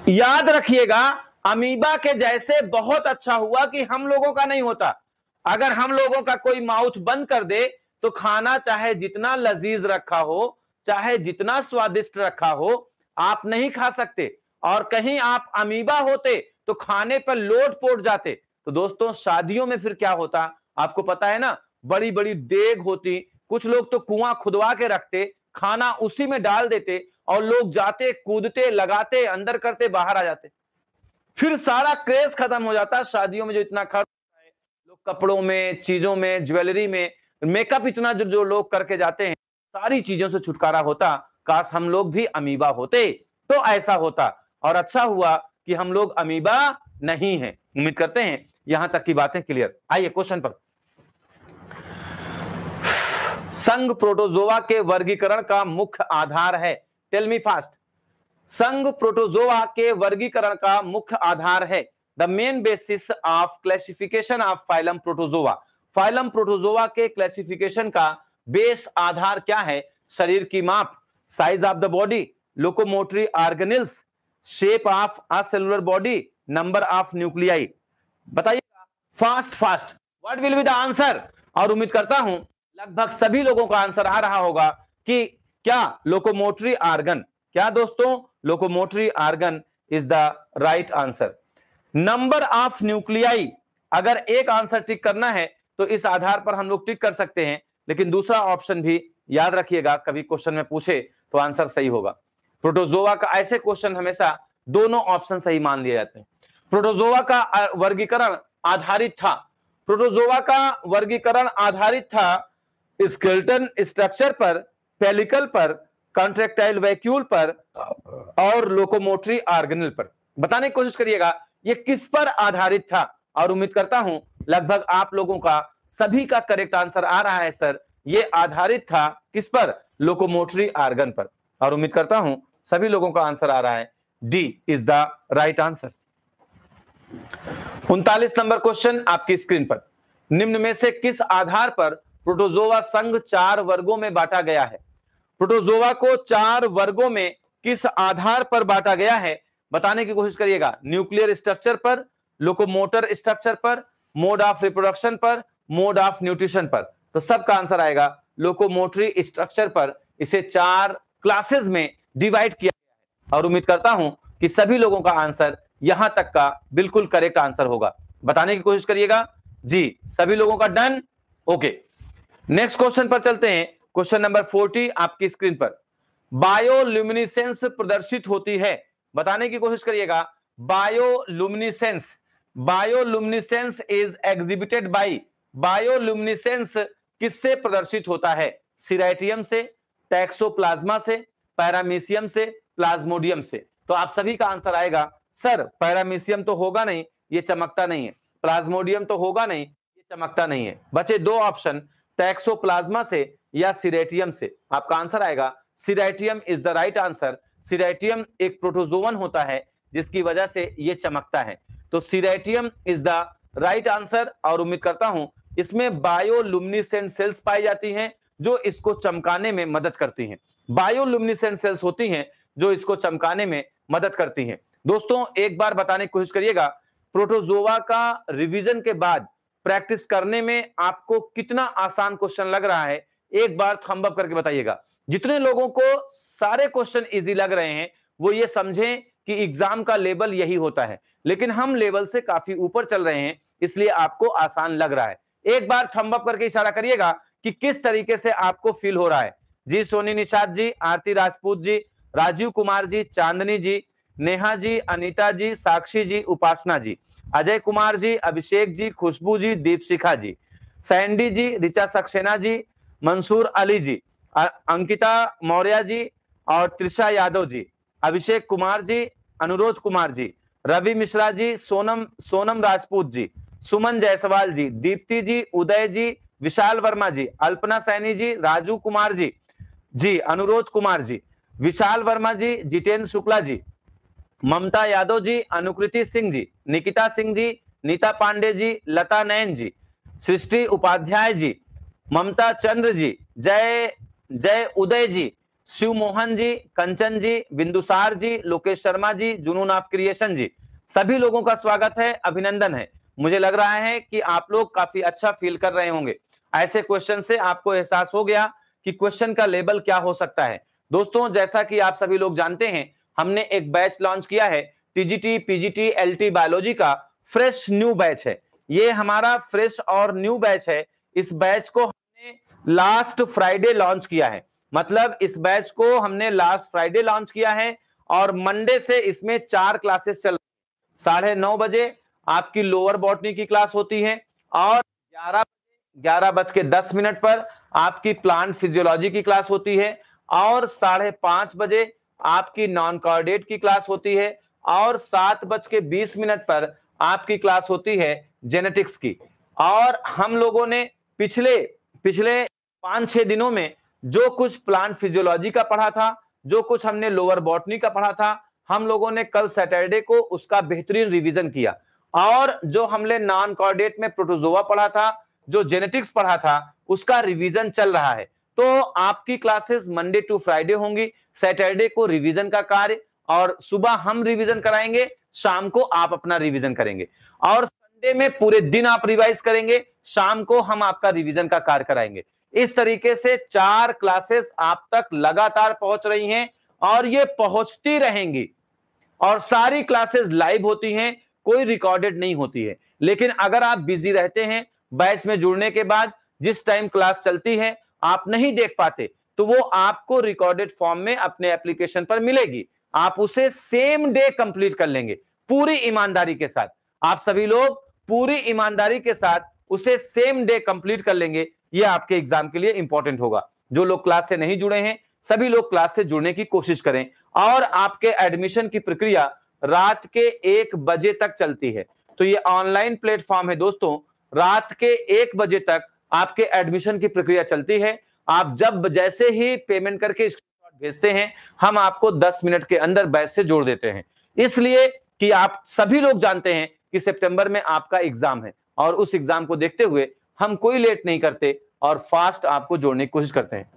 [SPEAKER 1] याद रखिएगा अमीबा के जैसे बहुत अच्छा हुआ कि हम लोगों का नहीं होता अगर हम लोगों का कोई माउथ बंद कर दे तो खाना चाहे जितना लजीज रखा हो चाहे जितना स्वादिष्ट रखा हो आप नहीं खा सकते और कहीं आप अमीबा होते तो खाने पर लोट पोट जाते तो दोस्तों शादियों में फिर क्या होता आपको पता है ना बड़ी बड़ी देग होती कुछ लोग तो कुआं खुदवा के रखते खाना उसी में डाल देते और लोग जाते कूदते लगाते अंदर करते बाहर आ जाते फिर सारा क्रेज खत्म हो जाता है शादियों में जो इतना खर्च होता है लोग कपड़ों में चीजों में ज्वेलरी में मेकअप इतना जो जो लोग करके जाते हैं सारी चीजों से छुटकारा होता काश हम लोग भी अमीबा होते तो ऐसा होता और अच्छा हुआ कि हम लोग अमीबा नहीं है उम्मीद करते हैं यहां तक की बातें क्लियर आइए क्वेश्चन पर संघ प्रोटोजोवा के वर्गीकरण का मुख्य आधार है टेल मी फास्ट संघ प्रोटोजोआ के वर्गीकरण का मुख्य आधार है the main basis of classification of phylum protozoa phylum protozoa के क्लासिफिकेशन का बेस आधार क्या है शरीर की माप size of the body locomotory organelles shape of acellular body number of nuclei बताइए fast fast what will be the answer और उम्मीद करता हूं लगभग सभी लोगों का आंसर आ रहा होगा कि क्या लोकोमोटरी आर्गन क्या दोस्तों locomotory organ is the right answer number of nuclei अगर एक आंसर टिक करना है तो इस आधार पर हम लोग टिक कर सकते हैं लेकिन दूसरा ऑप्शन भी याद रखिएगा कभी क्वेश्चन में पूछे तो आंसर सही होगा प्रोटोजोवा का ऐसे क्वेश्चन हमेशा दोनों ऑप्शन सही मान लिए जाते हैं प्रोटोजोवा का वर्गीकरण आधारित था प्रोटोजोवा का वर्गीकरण आधारित था स्केल्टन स्ट्रक्चर पर पेलिकल पर कॉन्ट्रेक्टाइल वैक्यूल पर और लोकोमोटरी आर्गनल पर बताने की कोशिश करिएगा ये किस पर आधारित था और उम्मीद करता हूं लगभग आप लोगों का सभी का करेक्ट आंसर आ रहा है सर ये आधारित था किस पर लोकोमोटरी आर्गन पर और उम्मीद करता हूं सभी लोगों का आंसर आ रहा है D is the right answer उनतालीस नंबर क्वेश्चन आपकी स्क्रीन पर निम्न में से किस आधार पर प्रोटोजोवा संघ चार वर्गों में बांटा गया है प्रोटोजोवा को चार वर्गों में किस आधार पर बांटा गया है बताने की कोशिश करिएगा न्यूक्लियर स्ट्रक्चर पर लोकोमोटर स्ट्रक्चर पर मोड ऑफ रिप्रोडक्शन पर मोड ऑफ न्यूट्रिशन पर तो सबका आंसर आएगा लोकोमोटरी स्ट्रक्चर पर इसे चार क्लासेस में डिवाइड किया गया है और उम्मीद करता हूं कि सभी लोगों का आंसर यहां तक का बिल्कुल करेक्ट आंसर होगा बताने की कोशिश करिएगा जी सभी लोगों का डन ओके नेक्स्ट क्वेश्चन पर चलते हैं क्वेश्चन नंबर फोर्टी आपकी स्क्रीन पर बायोल्यूमिनिसेंस प्रदर्शित होती है बताने की कोशिश करिएगा bioluminescence bioluminescence is exhibited by bioluminescence किससे प्रदर्शित होता है सिराइटियम से टैक्सोप्लाज्मा से पैरामीसियम से प्लाज्मोडियम से तो आप सभी का आंसर आएगा सर पैरामीसियम तो होगा नहीं ये चमकता नहीं है प्लाज्मोडियम तो होगा नहीं ये चमकता नहीं है बचे दो ऑप्शन टैक्सोप्लाज्मा से या सिरेटियम से आपका आंसर आएगा ceratium is the right answer ceratium एक प्रोटोजोवन होता है जिसकी वजह से यह चमकता है तो ceratium is the right answer और उम्मीद करता हूं इसमें बायोलुमिनिसेंट सेल्स पाई जाती हैं जो इसको चमकाने में मदद करती हैं बायोलुमिनिसेंट सेल्स होती हैं जो इसको चमकाने में मदद करती हैं दोस्तों एक बार बताने की कोशिश करिएगा प्रोटोजोवा का रिवीजन के बाद प्रैक्टिस करने में आपको कितना आसान क्वेश्चन लग रहा है एक बार थम्ब अप करके बताइएगा जितने लोगों को सारे क्वेश्चन इजी लग रहे हैं वो ये समझें कि एग्जाम का लेवल यही होता है लेकिन हम लेवल से काफी ऊपर चल रहे हैं इसलिए आपको आसान लग रहा है एक बार थम्ब अप करके इशारा करिएगा कि किस तरीके से आपको फील हो रहा है जी सोनी निषाद जी आरती राजपूत जी राजीव कुमार जी चांदनी जी नेहा जी अनिता जी साक्षी जी उपासना जी अजय कुमार जी अभिषेक जी खुशबू जी दीपशिखा जी सैंडी जी रिचा सक्सेना जी मंसूर अली जी अंकिता मौर्य जी और त्रिषा यादव जी अभिषेक कुमार जी अनुरोध कुमार जी रवि मिश्रा जी सोनम सोनम राजपूत जी सुमन जायसवाल जी दीप्ति जी उदय जी विशाल वर्मा जी अल्पना सैनी जी राजू कुमार जी जी अनुरोध कुमार जी विशाल वर्मा जी जितेंद्र शुक्ला जी ममता यादव जी अनुकृति सिंह जी निकिता सिंह जी नीता पांडे जी लता नयन जी सृष्टि उपाध्याय जी ममता चंद्र जी जय जय उदय जी शिव मोहन जी कंचन जी बिंदुसार जी लोकेश शर्मा जी जुनून ऑफ क्रिएशन जी सभी लोगों का स्वागत है अभिनंदन है मुझे लग रहा है कि आप लोग काफी अच्छा फील कर रहे होंगे ऐसे क्वेश्चन से आपको एहसास हो गया कि क्वेश्चन का लेबल क्या हो सकता है दोस्तों जैसा कि आप सभी लोग जानते हैं हमने एक बैच लॉन्च किया है टीजीटी पीजीटी एलटी बायोलॉजी का फ्रेश न्यू बैच है ये हमारा फ्रेश और न्यू बैच है इस बैच को हमने लास्ट फ्राइडे लॉन्च किया है मतलब इस बैच को हमने लास्ट फ्राइडे लॉन्च किया है और मंडे से इसमें चार क्लासेस चल साढ़े नौ बजे आपकी लोअर बॉटनी की क्लास होती है और ग्यारह ग्यारह बज के दस मिनट पर आपकी प्लांट फिजियोलॉजी की क्लास होती है और साढ़े पांच बजे आपकी नॉन कॉर्डेट की क्लास होती है और सात बज के बीस मिनट पर आपकी क्लास होती है जेनेटिक्स की और हम लोगों ने पिछले पिछले पांच छह दिनों में जो कुछ प्लांट फिजियोलॉजी का पढ़ा था जो कुछ हमने लोअर बॉटनी का पढ़ा था हम लोगों ने कल सैटरडे को उसका बेहतरीन रिवीजन किया और जो हमने नॉन कॉर्डेट में प्रोटोजोवा पढ़ा था जो जेनेटिक्स पढ़ा था उसका रिवीजन चल रहा है तो आपकी क्लासेस मंडे टू फ्राइडे होंगी सैटरडे को रिवीजन का कार्य और सुबह हम रिवीजन कराएंगे शाम को आप अपना रिवीजन करेंगे और संडे में पूरे दिन आप रिवाइज करेंगे शाम को हम आपका रिवीजन का कार्य कराएंगे इस तरीके से चार क्लासेस आप तक लगातार पहुंच रही हैं और ये पहुंचती रहेंगी और सारी क्लासेस लाइव होती हैं कोई रिकॉर्डेड नहीं होती है लेकिन अगर आप बिजी रहते हैं बैच में जुड़ने के बाद जिस टाइम क्लास चलती है आप नहीं देख पाते तो वो आपको रिकॉर्डेड फॉर्म में अपने एप्लीकेशन पर मिलेगी आप उसे सेम डे कंप्लीट कर लेंगे पूरी ईमानदारी के साथ आप सभी लोग पूरी ईमानदारी के साथ उसे सेम डे कंप्लीट कर लेंगे ये आपके एग्जाम के लिए इंपॉर्टेंट होगा जो लोग क्लास से नहीं जुड़े हैं सभी लोग क्लास से जुड़ने की कोशिश करें और आपके एडमिशन की प्रक्रिया रात के एक बजे तक चलती है तो ये ऑनलाइन प्लेटफॉर्म है दोस्तों रात के एक बजे तक आपके एडमिशन की प्रक्रिया चलती है आप जब जैसे ही पेमेंट करके भेजते हैं हम आपको 10 मिनट के अंदर बैच से जोड़ देते हैं इसलिए कि आप सभी लोग जानते हैं कि सितंबर में आपका एग्जाम है और उस एग्जाम को देखते हुए हम कोई लेट नहीं करते और फास्ट आपको जोड़ने की कोशिश करते हैं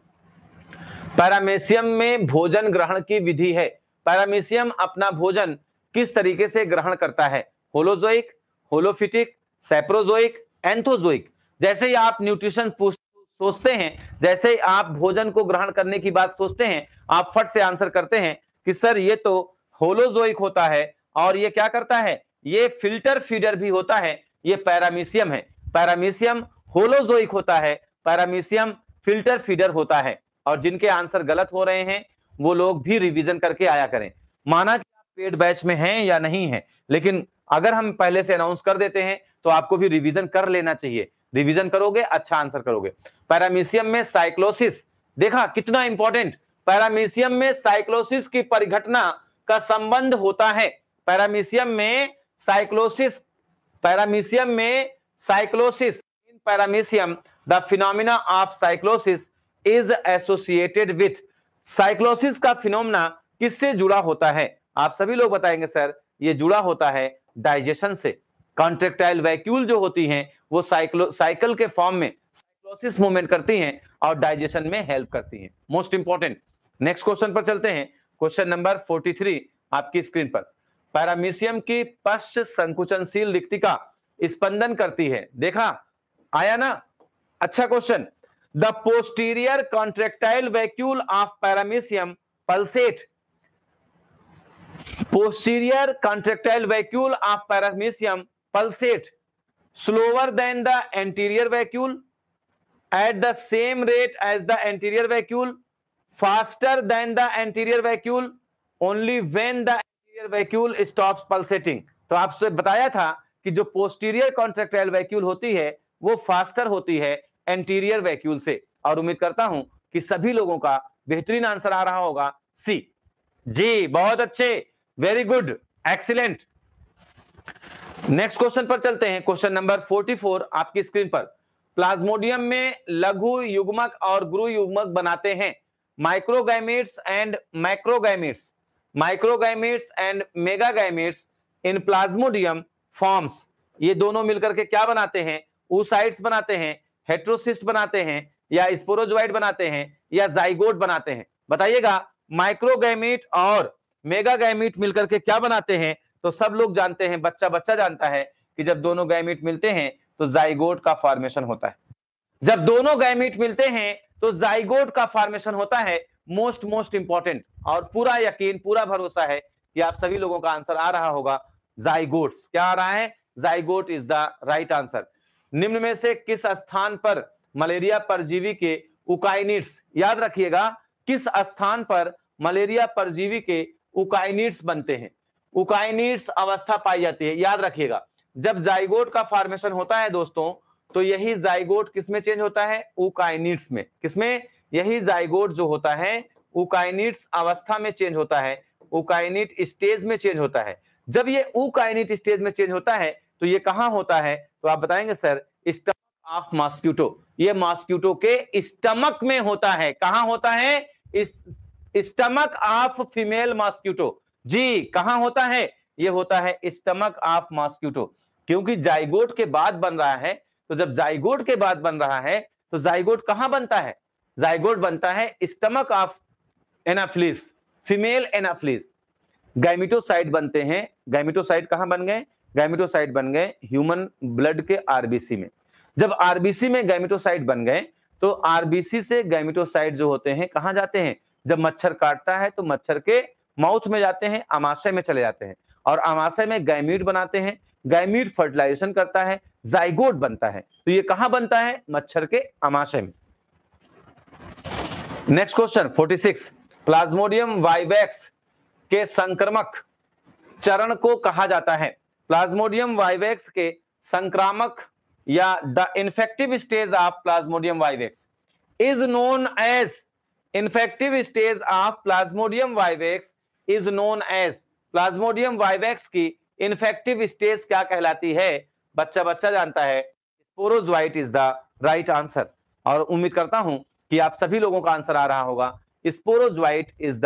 [SPEAKER 1] पैरामेसियम में भोजन ग्रहण की विधि है पैरामेसियम अपना भोजन किस तरीके से ग्रहण करता है होलोजोइक होलोफिटिक सेप्रोजोइक एंथोजोइक जैसे ही आप न्यूट्रिशन सोचते हैं जैसे ही आप भोजन को ग्रहण करने की बात सोचते हैं आप फट से आंसर करते हैं कि सर ये तो होलोजोइक होता है और ये क्या करता है ये फिल्टर फीडर भी होता है ये पैरामीसियम है पैरामीशियम होलोजोइक होता है पैरामीशियम फिल्टर फीडर होता है और जिनके आंसर गलत हो रहे हैं वो लोग भी रिवीजन करके आया करें माना कि आप पेड बैच में हैं या नहीं है लेकिन अगर हम पहले से अनाउंस कर देते हैं तो आपको भी रिवीजन कर लेना चाहिए रिवीजन करोगे अच्छा आंसर करोगे पैरामीशियम में साइक्लोसिस देखा कितना इंपॉर्टेंट पैरामीशियम में साइक्लोसिस की परिघटना का संबंध होता है पैरामीशियम में साइक्लोसिस पैरामीशियम में cyclosis in paramecium the phenomena of cyclosis is associated with cyclosis का फिनोमिना किससे जुड़ा होता है आप सभी लोग बताएंगे सर ये जुड़ा होता है डाइजेशन से कॉन्ट्रेक्टाइल वैक्यूल जो होती हैं वो साइक्लो साइकिल के फॉर्म में साइक्लोसिस मूवमेंट करती हैं और डाइजेशन में हेल्प करती हैं मोस्ट इंपॉर्टेंट नेक्स्ट क्वेश्चन पर चलते हैं क्वेश्चन नंबर 43 आपकी स्क्रीन पर पैरामीशियम की पश्च संकुचनशील रिक्तिका स्पंदन करती है देखा आया ना अच्छा question the posterior contractile vacuole of paramecium pulsate posterior contractile vacuole of paramecium pulsate slower than the anterior vacuole at the same rate as the anterior vacuole faster than the anterior vacuole only when the anterior vacuole stop pulsating तो आपसे बताया था कि जो posterior contractile vacuole होती है वो faster होती है एंटीरियर वैक्यूल से और उम्मीद करता हूं कि सभी लोगों का बेहतरीन आंसर आ रहा होगा सी जी बहुत अच्छे very good excellent next question पर चलते हैं क्वेश्चन नंबर 44 आपकी स्क्रीन पर प्लाज्मोडियम में लघु युग्मक और गुरु युग्मक बनाते हैं microgametes and microgametes microgametes and megagametes in plasmodium forms ये दोनों मिलकर के क्या बनाते हैं ऊसाइट्स बनाते हैं हेट्रोसिस्ट बनाते हैं या स्पोरोजोइड बनाते हैं या जाइगोट बनाते हैं बताइएगा माइक्रोगाइमेट और मेगा मिलकर के क्या बनाते हैं तो सब लोग जानते हैं बच्चा बच्चा जानता है कि जब दोनों गैमिट मिलते हैं तो जाइगोट का फॉर्मेशन होता है जब दोनों गैमिट मिलते हैं तो जाइगोट का फॉर्मेशन होता है मोस्ट मोस्ट इंपॉर्टेंट और पूरा यकीन पूरा भरोसा है कि आप सभी लोगों का आंसर आ रहा होगा जाइगोट क्या आ रहा है zygote is the right answer निम्न में से किस स्थान पर मलेरिया परजीवी के उकाइनिट्स याद रखिएगा किस स्थान पर मलेरिया परजीवी के उकाइनिट्स बनते हैं उकाइनिट्स अवस्था पाई जाती है याद रखिएगा जब जाइगोट का फॉर्मेशन होता है दोस्तों तो यही जाइगोट किसमें चेंज होता है उकाइनिट्स में किसमें यही जाइगोट जो होता है उकाइनिट्स अवस्था में चेंज होता है उकाइनिट स्टेज में चेंज होता है जब ये उकाइनिट स्टेज में चेंज होता है तो ये कहां होता है तो आप बताएंगे सर स्टमक ऑफ मॉस्क्यूटो ये मॉस्क्यूटो के स्टमक में होता है कहां होता है इस स्टमक ऑफ फीमेल मॉस्क्यूटो जी कहां होता है ये होता है स्टमक ऑफ मॉस्क्यूटो क्योंकि जाइगोट के बाद बन रहा है तो जब जाइगोट के बाद बन रहा है तो जाइगोट कहां बनता है जाइगोट बनता है stomach of anopheles female anopheles gametocyte बनते हैं गैमिटोसाइट कहां बन गए गैमिटोसाइट बन गए ह्यूमन ब्लड के आरबीसी में जब आरबीसी में गैमिटोसाइट बन गए तो आरबीसी से गैमिटोसाइट जो होते हैं कहां जाते हैं जब मच्छर काटता है तो मच्छर के माउथ में जाते हैं अमाशय में चले जाते हैं और अमाशय में गैमीट बनाते हैं गैमीट फर्टिलाइजेशन करता है जाइगोट बनता है तो ये कहां बनता है मच्छर के अमाशय में नेक्स्ट क्वेश्चन 46 प्लाज्मोडियम वाइवैक्स के संक्रमक चरण को कहा जाता है प्लाज्मोडियम वाइवैक्स के संक्रामक या the infective stage of plasmodium vivax is known as infective stage of plasmodium vivax is known as plasmodium vivax की इन्फेक्टिव स्टेज क्या कहलाती है बच्चा बच्चा जानता है sporozoite is the right answer और उम्मीद करता हूं कि आप सभी लोगों का आंसर आ रहा होगा sporozoite is the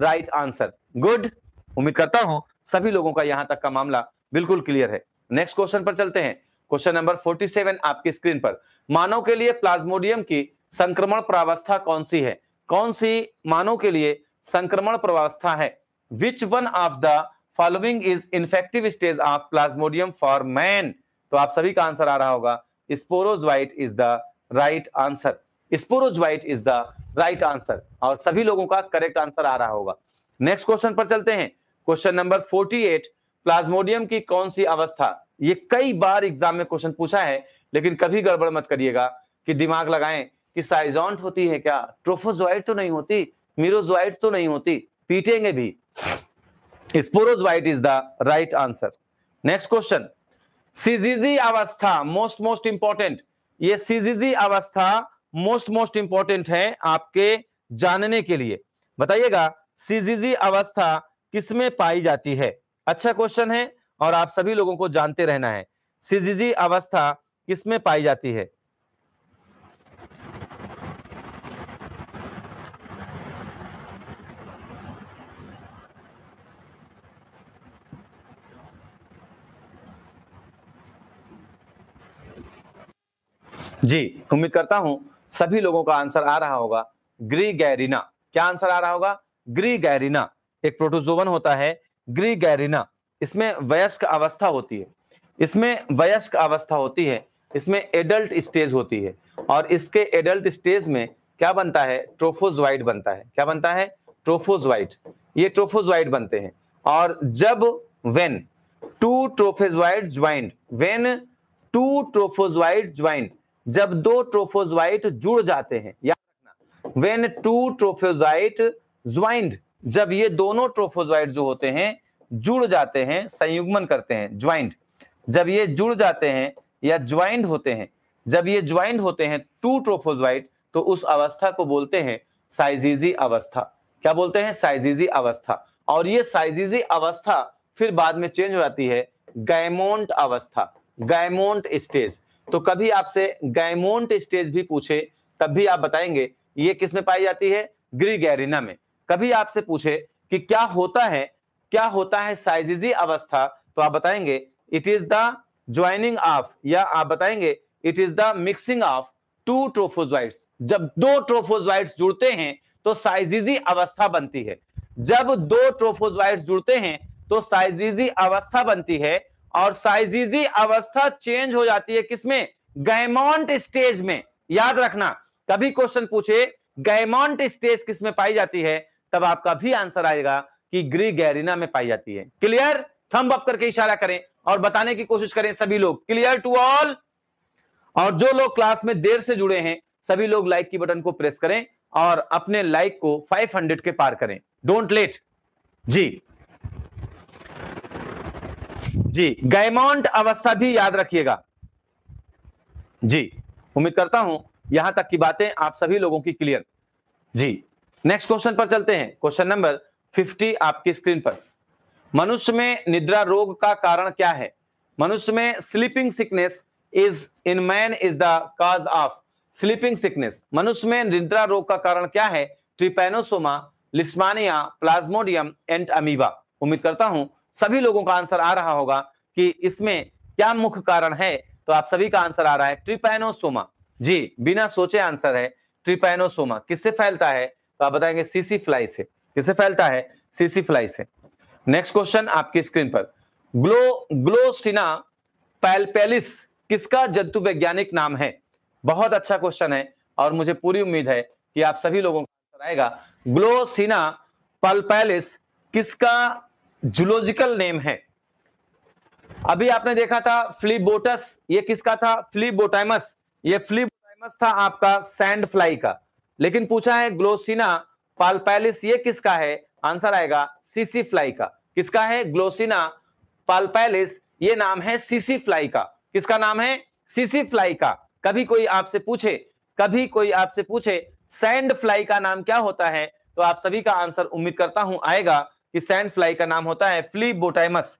[SPEAKER 1] right answer good उम्मीद करता हूं सभी लोगों का यहां तक का मामला बिल्कुल क्लियर है नेक्स्ट क्वेश्चन पर चलते हैं क्वेश्चन नंबर 47 आपकी स्क्रीन पर मानव के लिए प्लाज्मोडियम की संक्रमण प्रावस्था कौन सी है कौन सी मानव के लिए संक्रमण प्रावस्था है which one of the following is infective stage of plasmodium for man तो आप सभी का आंसर आ रहा होगा sporozoite is the right answer sporozoite is the right answer और सभी लोगों का करेक्ट आंसर आ रहा होगा नेक्स्ट क्वेश्चन पर चलते हैं क्वेश्चन नंबर 48 प्लाज्मोडियम की कौन सी अवस्था ये कई बार एग्जाम में क्वेश्चन पूछा है लेकिन कभी गड़बड़ मत करिएगा कि दिमाग लगाएं कि साइजॉन्ट होती है क्या ट्रोफोजोइट तो नहीं होती मीरोजोइट तो नहीं होती पीटेंगे भी Spurus white is the right answer. Next question. अवस्था मोस्ट मोस्ट इंपॉर्टेंट ये सीजीजी अवस्था मोस्ट मोस्ट इंपॉर्टेंट है आपके जानने के लिए बताइएगा सीजीजी अवस्था किसमें पाई जाती है अच्छा क्वेश्चन है और आप सभी लोगों को जानते रहना है सीजीजी अवस्था किसमें पाई जाती है जी उम्मीद करता हूं सभी लोगों का आंसर आ रहा होगा ग्री गैरिना क्या आंसर आ रहा होगा ग्री गैरिना एक प्रोटोजोवन होता है ग्री गैरिना इसमें वयस्क अवस्था होती है इसमें वयस्क अवस्था होती है इसमें एडल्ट स्टेज होती है और इसके एडल्ट स्टेज में क्या बनता है ट्रोफोजवाइट बनता है क्या बनता है ट्रोफोजवाइट ये ट्रोफोजोइड बनते हैं और जब when two trophozoite joint when two trophozoite joint जब दो ट्रोफोजाइट जुड़ जाते हैं याद रखना वेन टू ट्रोफोजाइट ज्वाइंट जब ये दोनों ट्रोफोजाइट जो होते हैं जुड़ जाते हैं संयुग्मन करते हैं ज्वाइंट जब ये जुड़ जाते हैं या ज्वाइंट होते हैं जब ये ज्वाइंट होते हैं टू ट्रोफोजाइट तो उस अवस्था को बोलते हैं साइजीजी अवस्था क्या बोलते हैं साइजीजी अवस्था और ये साइजीजी अवस्था फिर बाद में चेंज हो जाती है गैमोन्ट अवस्था गैमोन्ट स्टेज तो कभी आपसे गैमोन्ट स्टेज भी पूछे तब भी आप बताएंगे ये किस में पाई जाती है ग्रीगैरिना में कभी आपसे पूछे कि क्या होता है क्या होता है साइजिजी अवस्था तो आप बताएंगे it is the joining of या आप बताएंगे it is the mixing of two trophozoites जब दो ट्रोफोजोइड्स जुड़ते हैं तो साइजिजी अवस्था बनती है जब दो ट्रोफोजोइड्स जुड़ते हैं तो साइजिजी अवस्था बनती है और साइजीजी अवस्था चेंज हो जाती है किसमें गैमोंट स्टेज में याद रखना कभी क्वेश्चन पूछे गैमोंट स्टेज किसमें पाई जाती है तब आपका भी आंसर आएगा कि ग्री गैरिना में पाई जाती है क्लियर थंब अप करके इशारा करें और बताने की कोशिश करें सभी लोग क्लियर टू ऑल और जो लोग क्लास में देर से जुड़े हैं सभी लोग लाइक की बटन को प्रेस करें और अपने लाइक को 500 के पार करें डोंट लेट जी जी गैमोंट अवस्था भी याद रखिएगा जी उम्मीद करता हूं यहां तक की बातें आप सभी लोगों की क्लियर जी नेक्स्ट क्वेश्चन पर चलते हैं क्वेश्चन नंबर 50 आपकी स्क्रीन पर मनुष्य में निद्रा रोग का कारण क्या है मनुष्य में sleeping sickness is in man is the cause of sleeping sickness मनुष्य में निद्रा रोग का कारण क्या है trypanosoma leishmania plasmodium and amoeba उम्मीद करता हूं सभी लोगों का आंसर आ रहा होगा कि इसमें क्या मुख्य कारण है तो आप सभी का आंसर आ रहा है ट्रिपेनोसोमा जी बिना सोचे आंसर है ट्रिपेनोसोमा किससे फैलता है तो आप बताएंगे सीसी फ्लाई से किससे फैलता है सीसी फ्लाई से नेक्स्ट क्वेश्चन आपकी स्क्रीन पर ग्लो ग्लोसिना पैलपेलिस किसका जंतु वैज्ञानिक नाम है बहुत अच्छा क्वेश्चन है और मुझे पूरी उम्मीद है कि आप सभी लोगों को आएगा ग्लोसिना पल्पैलिस किसका जूलॉजिकल नेम है अभी आपने देखा था फ्लीबोटस ये किसका था फ्लीबोटाइमस ये फ्लीबोटाइमस था आपका सैंड फ्लाई का लेकिन पूछा है ग्लोसिना पालपैलिस ये किसका है आंसर आएगा सीसी फ्लाई का किसका है ग्लोसिना पालपैलिस ये नाम है सीसी फ्लाई का किसका नाम है सीसी फ्लाई का कभी कोई आपसे पूछे कभी कोई आपसे पूछे सैंड फ्लाई का नाम क्या होता है तो आप सभी का आंसर उम्मीद करता हूं आएगा कि सैंड फ्लाई का नाम होता है फ्लीबोटाइमस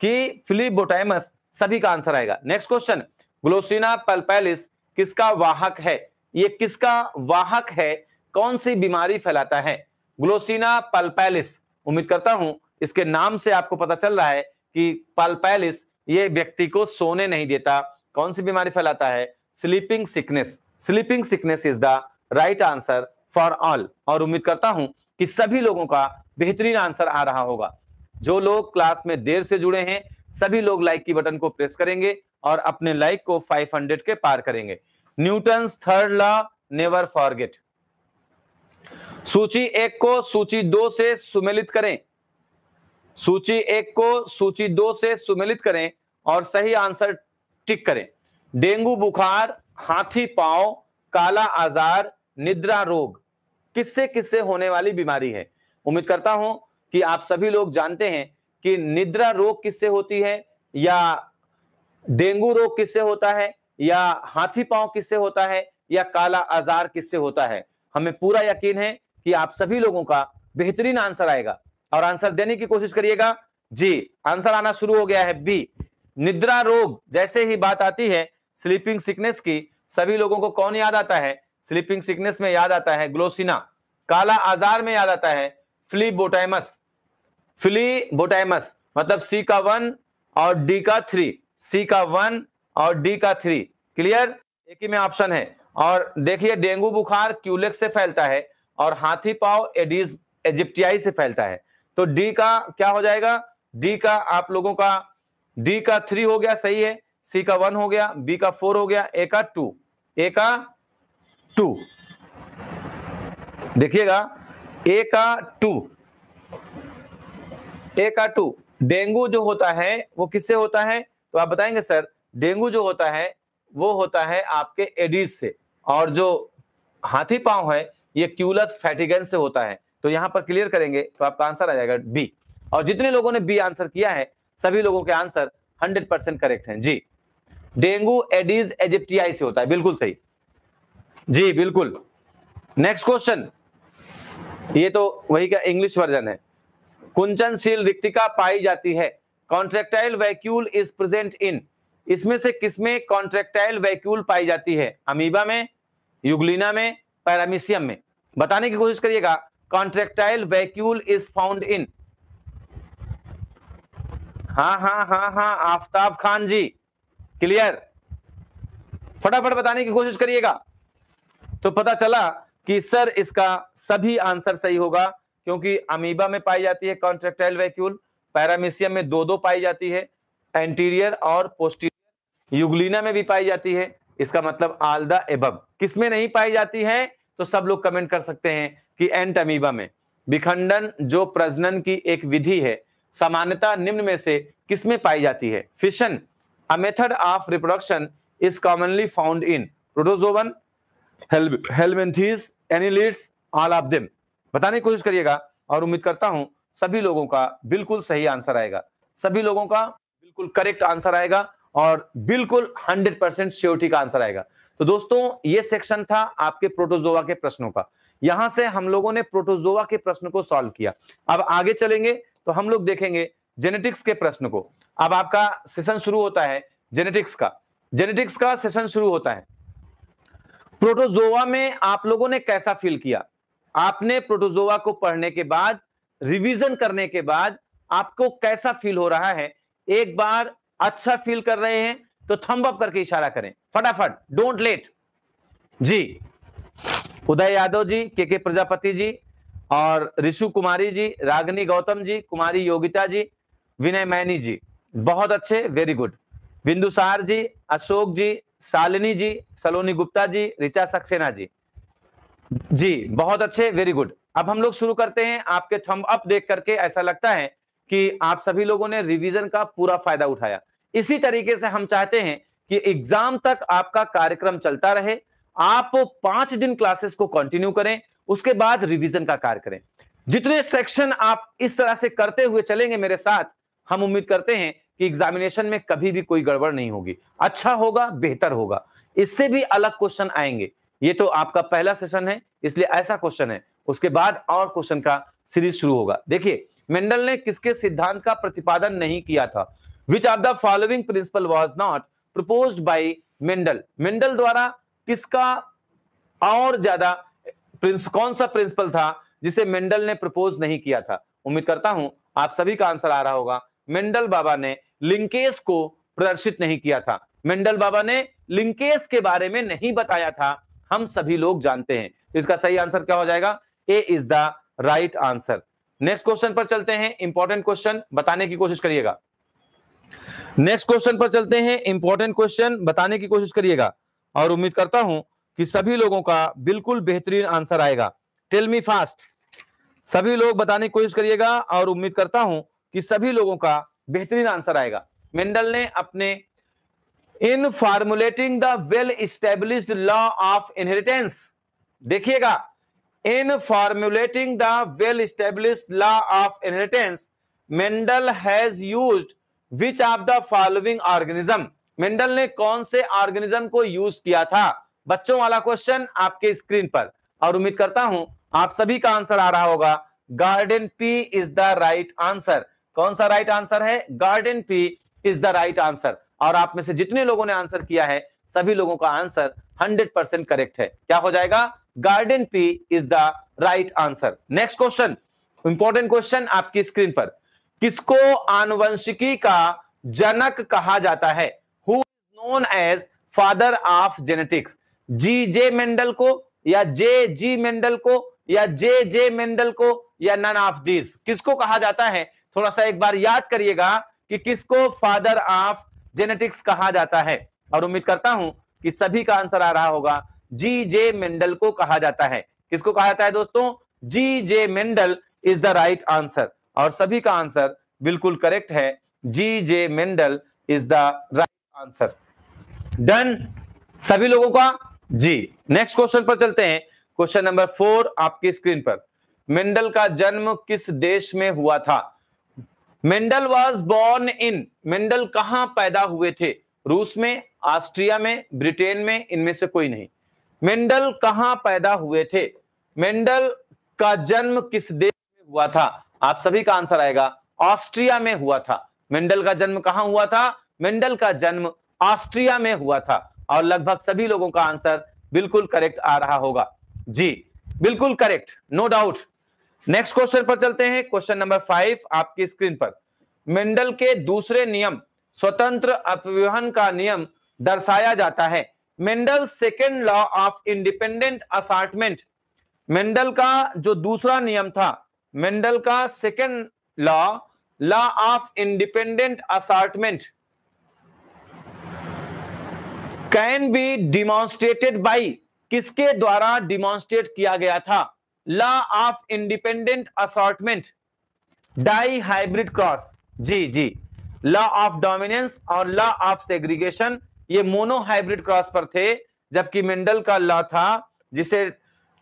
[SPEAKER 1] कि फ्लीबोटाइमस सभी का आंसर आएगा नेक्स्ट क्वेश्चन ग्लोसिना पल्पैलिस किसका वाहक है ये किसका वाहक है कौन सी बीमारी फैलाता है ग्लोसिना पल्पैलिस उम्मीद करता हूं इसके नाम से आपको पता चल रहा है कि पल्पैलिस ये व्यक्ति को सोने नहीं देता कौन सी बीमारी फैलाता है sleeping sickness sleeping sickness is the right answer for all और उम्मीद करता हूं कि सभी लोगों का बेहतरीन आंसर आ रहा होगा जो लोग क्लास में देर से जुड़े हैं सभी लोग लाइक की बटन को प्रेस करेंगे और अपने लाइक को 500 के पार करेंगे Newton third law never forget सूची एक को सूची दो से सुमेलित करें सूची एक को सूची दो से सुमेलित करें और सही आंसर टिक करें डेंगू बुखार हाथी पांव काला आजार निद्रा रोग किससे किससे होने वाली बीमारी है उम्मीद करता हूं कि आप सभी लोग जानते हैं कि निद्रा रोग किससे होती है या डेंगू रोग किससे होता है या हाथी पांव किससे होता है या काला आजार किससे होता है हमें पूरा यकीन है कि आप सभी लोगों का बेहतरीन आंसर आएगा और आंसर देने की कोशिश करिएगा जी आंसर आना शुरू हो गया है बी निद्रा रोग जैसे ही बात आती है स्लीपिंग सिकनेस की सभी लोगों को कौन याद आता है स्लीपिंग सिकनेस में याद आता है ग्लोसिना काला आजार में याद आता है फ्ली फ्ली बोटाइमस मतलब सी का वन और डी का थ्री सी का वन और डी का थ्री क्लियर एक ही में ऑप्शन है और देखिए डेंगू बुखार क्यूलेक्स से फैलता है और हाथी पाव एडीज एजिप्टियाई से फैलता है तो डी का क्या हो जाएगा डी का आप लोगों का डी का थ्री हो गया सही है सी का वन हो गया बी का फोर हो गया ए का टू ए का टू देखिएगा ए का टू ए का टू डेंगू जो होता है वो किससे होता है तो आप बताएंगे सर डेंगू जो होता है वो होता है आपके एडीज से और जो हाथी पांव है ये क्यूलक्स फैटिगन से होता है तो यहां पर क्लियर करेंगे तो आपका आंसर आ जाएगा बी और जितने लोगों ने बी आंसर किया है सभी लोगों के आंसर हंड्रेड परसेंट करेक्ट है जी डेंगू एडीज एजिप्टियाई से होता है बिल्कुल सही जी बिल्कुल नेक्स्ट क्वेश्चन ये तो वही का इंग्लिश वर्जन है कुंचनशील रिक्तिका पाई जाती है contractile vacuole is present in इसमें से किसमें कॉन्ट्रेक्टाइल वैक्यूल पाई जाती है अमीबा में युगलिना में पैरामिशियम में बताने की कोशिश करिएगा contractile vacuole is found in हा हा हा हा आफ्ताब खान जी क्लियर फटाफट बताने की कोशिश करिएगा तो पता चला कि सर इसका सभी आंसर सही होगा क्योंकि अमीबा में पाई जाती है कॉन्ट्रेक्टाइल वैक्यूल पैरामिशियम में दो दो पाई जाती है एंटीरियर और पोस्टीरियर युगलीना में भी पाई जाती है इसका मतलब आल द एबब किसमें नहीं पाई जाती है तो सब लोग कमेंट कर सकते हैं कि एंट अमीबा में विखंडन जो प्रजनन की एक विधि है सामान्यता निम्न में से किसमें पाई जाती है fission a method of reproduction is commonly found in protozoan helminthes annelids all of them बताने की कोशिश करिएगा और उम्मीद करता हूं सभी लोगों का बिल्कुल सही आंसर आएगा सभी लोगों का बिल्कुल करेक्ट आंसर आएगा और बिल्कुल 100 परसेंट श्योरिटी का आंसर आएगा तो दोस्तों ये सेक्शन था आपके प्रोटोजोवा के प्रश्नों का यहां से हम लोगों ने प्रोटोजोवा के प्रश्न को सॉल्व किया अब आगे चलेंगे तो हम लोग देखेंगे जेनेटिक्स के प्रश्न को अब आपका सेशन शुरू होता है जेनेटिक्स का जेनेटिक्स का सेशन शुरू होता है प्रोटोजोवा में आप लोगों ने कैसा फील किया आपने प्रोटोजोवा को पढ़ने के बाद रिवीजन करने के बाद आपको कैसा फील हो रहा है एक बार अच्छा फील कर रहे हैं तो थम्ब अप करके इशारा करें फटाफट don't late ji Uday Yadav ji K K Prajapati ji और ऋषु कुमारी जी रागनी गौतम जी कुमारी योगिता जी विनय मैनी जी बहुत अच्छे वेरी गुड बिंदुसार जी अशोक जी शालिनी जी सलोनी गुप्ता जी रिचा सक्सेना जी जी बहुत अच्छे वेरी गुड अब हम लोग शुरू करते हैं आपके थम अप देख करके ऐसा लगता है कि आप सभी लोगों ने रिवीजन का पूरा फायदा उठाया इसी तरीके से हम चाहते हैं कि एग्जाम तक आपका कार्यक्रम चलता रहे आप पांच दिन क्लासेस को कंटिन्यू करें उसके बाद रिवीजन का कार्य करें जितने सेक्शन आप इस तरह से करते हुए चलेंगे मेरे साथ हम उम्मीद करते हैं कि एग्जामिनेशन में कभी भी कोई गड़बड़ नहीं होगी अच्छा होगा बेहतर होगा इससे भी अलग क्वेश्चन आएंगे ये तो आपका पहला सेशन है इसलिए ऐसा क्वेश्चन है उसके बाद और क्वेश्चन का सीरीज शुरू होगा देखिए मेंडल ने किसके सिद्धांत का प्रतिपादन नहीं किया था which of the following principle was not propose by Mendel Mendel द्वारा किसका और ज्यादा कौन सा प्रिंसिपल था जिसे मेंडल ने प्रपोज नहीं किया था उम्मीद करता हूं आप सभी का आंसर आ रहा होगा मेंडल बाबा ने लिंकेज को प्रदर्शित नहीं किया था मेंडल बाबा ने लिंकेश के बारे में नहीं बताया था हम सभी लोग जानते हैं इसका सही आंसर क्या हो जाएगा A is the right answer next question पर चलते हैं इंपॉर्टेंट क्वेश्चन बताने की कोशिश करिएगा नेक्स्ट क्वेश्चन पर चलते हैं इंपॉर्टेंट क्वेश्चन बताने की कोशिश करिएगा और उम्मीद करता हूं कि सभी लोगों का बिल्कुल बेहतरीन आंसर आएगा टेल मी फास्ट सभी लोग बताने की कोशिश करिएगा और उम्मीद करता हूं कि सभी लोगों का बेहतरीन आंसर आएगा मेंडल ने अपने in formulating the well established law of inheritance देखिएगा in formulating the well established law of inheritance Mendel has used which of the following organism Mendel ने कौन से ऑर्गेनिज्म को यूज किया था बच्चों वाला क्वेश्चन आपके स्क्रीन पर और उम्मीद करता हूं आप सभी का आंसर आ रहा होगा garden pea is the right answer कौन सा राइट आंसर है garden pea is the right answer और आप में से जितने लोगों ने आंसर किया है सभी लोगों का आंसर 100 परसेंट करेक्ट है क्या हो जाएगा garden pea is the right answer next question important question आपकी स्क्रीन पर किसको आनुवंशिकी का जनक कहा जाता है who is known as father of genetics G J Mendel को या जे जी मेंडल को या जे जे मेंडल को या नन ऑफ दिस किसको कहा जाता है थोड़ा सा एक बार याद करिएगा कि किसको फादर ऑफ जेनेटिक्स कहा जाता है और उम्मीद करता हूं कि सभी का आंसर आ रहा होगा जी जे मेंडल को कहा जाता है किसको कहा जाता है दोस्तों G J Mendel is the right answer और सभी का आंसर बिल्कुल करेक्ट है G J Mendel is the right answer done सभी लोगों का जी नेक्स्ट क्वेश्चन पर चलते हैं क्वेश्चन नंबर फोर आपकी स्क्रीन पर मेंडल का जन्म किस देश में हुआ था Mendel was born in Mendel कहां पैदा हुए थे रूस में ऑस्ट्रिया में ब्रिटेन में इनमें से कोई नहीं मेंडल कहां पैदा हुए थे मेंडल का जन्म किस देश में हुआ था आप सभी का आंसर आएगा ऑस्ट्रिया में हुआ था मेंडल का जन्म कहां हुआ था मेंडल का जन्म ऑस्ट्रिया में हुआ था और लगभग सभी लोगों का आंसर बिल्कुल करेक्ट आ रहा होगा जी बिल्कुल correct no doubt next question पर चलते हैं क्वेश्चन नंबर फाइव आपकी स्क्रीन पर मेंडल के दूसरे नियम स्वतंत्र अपव्यूहन का नियम दर्शाया जाता है Mendel second law of independent assortment Mendel का जो दूसरा नियम था मेंडल का second law law of independent assortment can be demonstrated by किसके द्वारा डिमॉन्स्ट्रेट किया गया था law of independent assortment dihybrid cross जी जी लॉ ऑफ डोमिनेंस और लॉ ऑफ सेग्रीगेशन ये मोनो हाइब्रिड क्रॉस पर थे जबकि मेंडल का लॉ था जिसे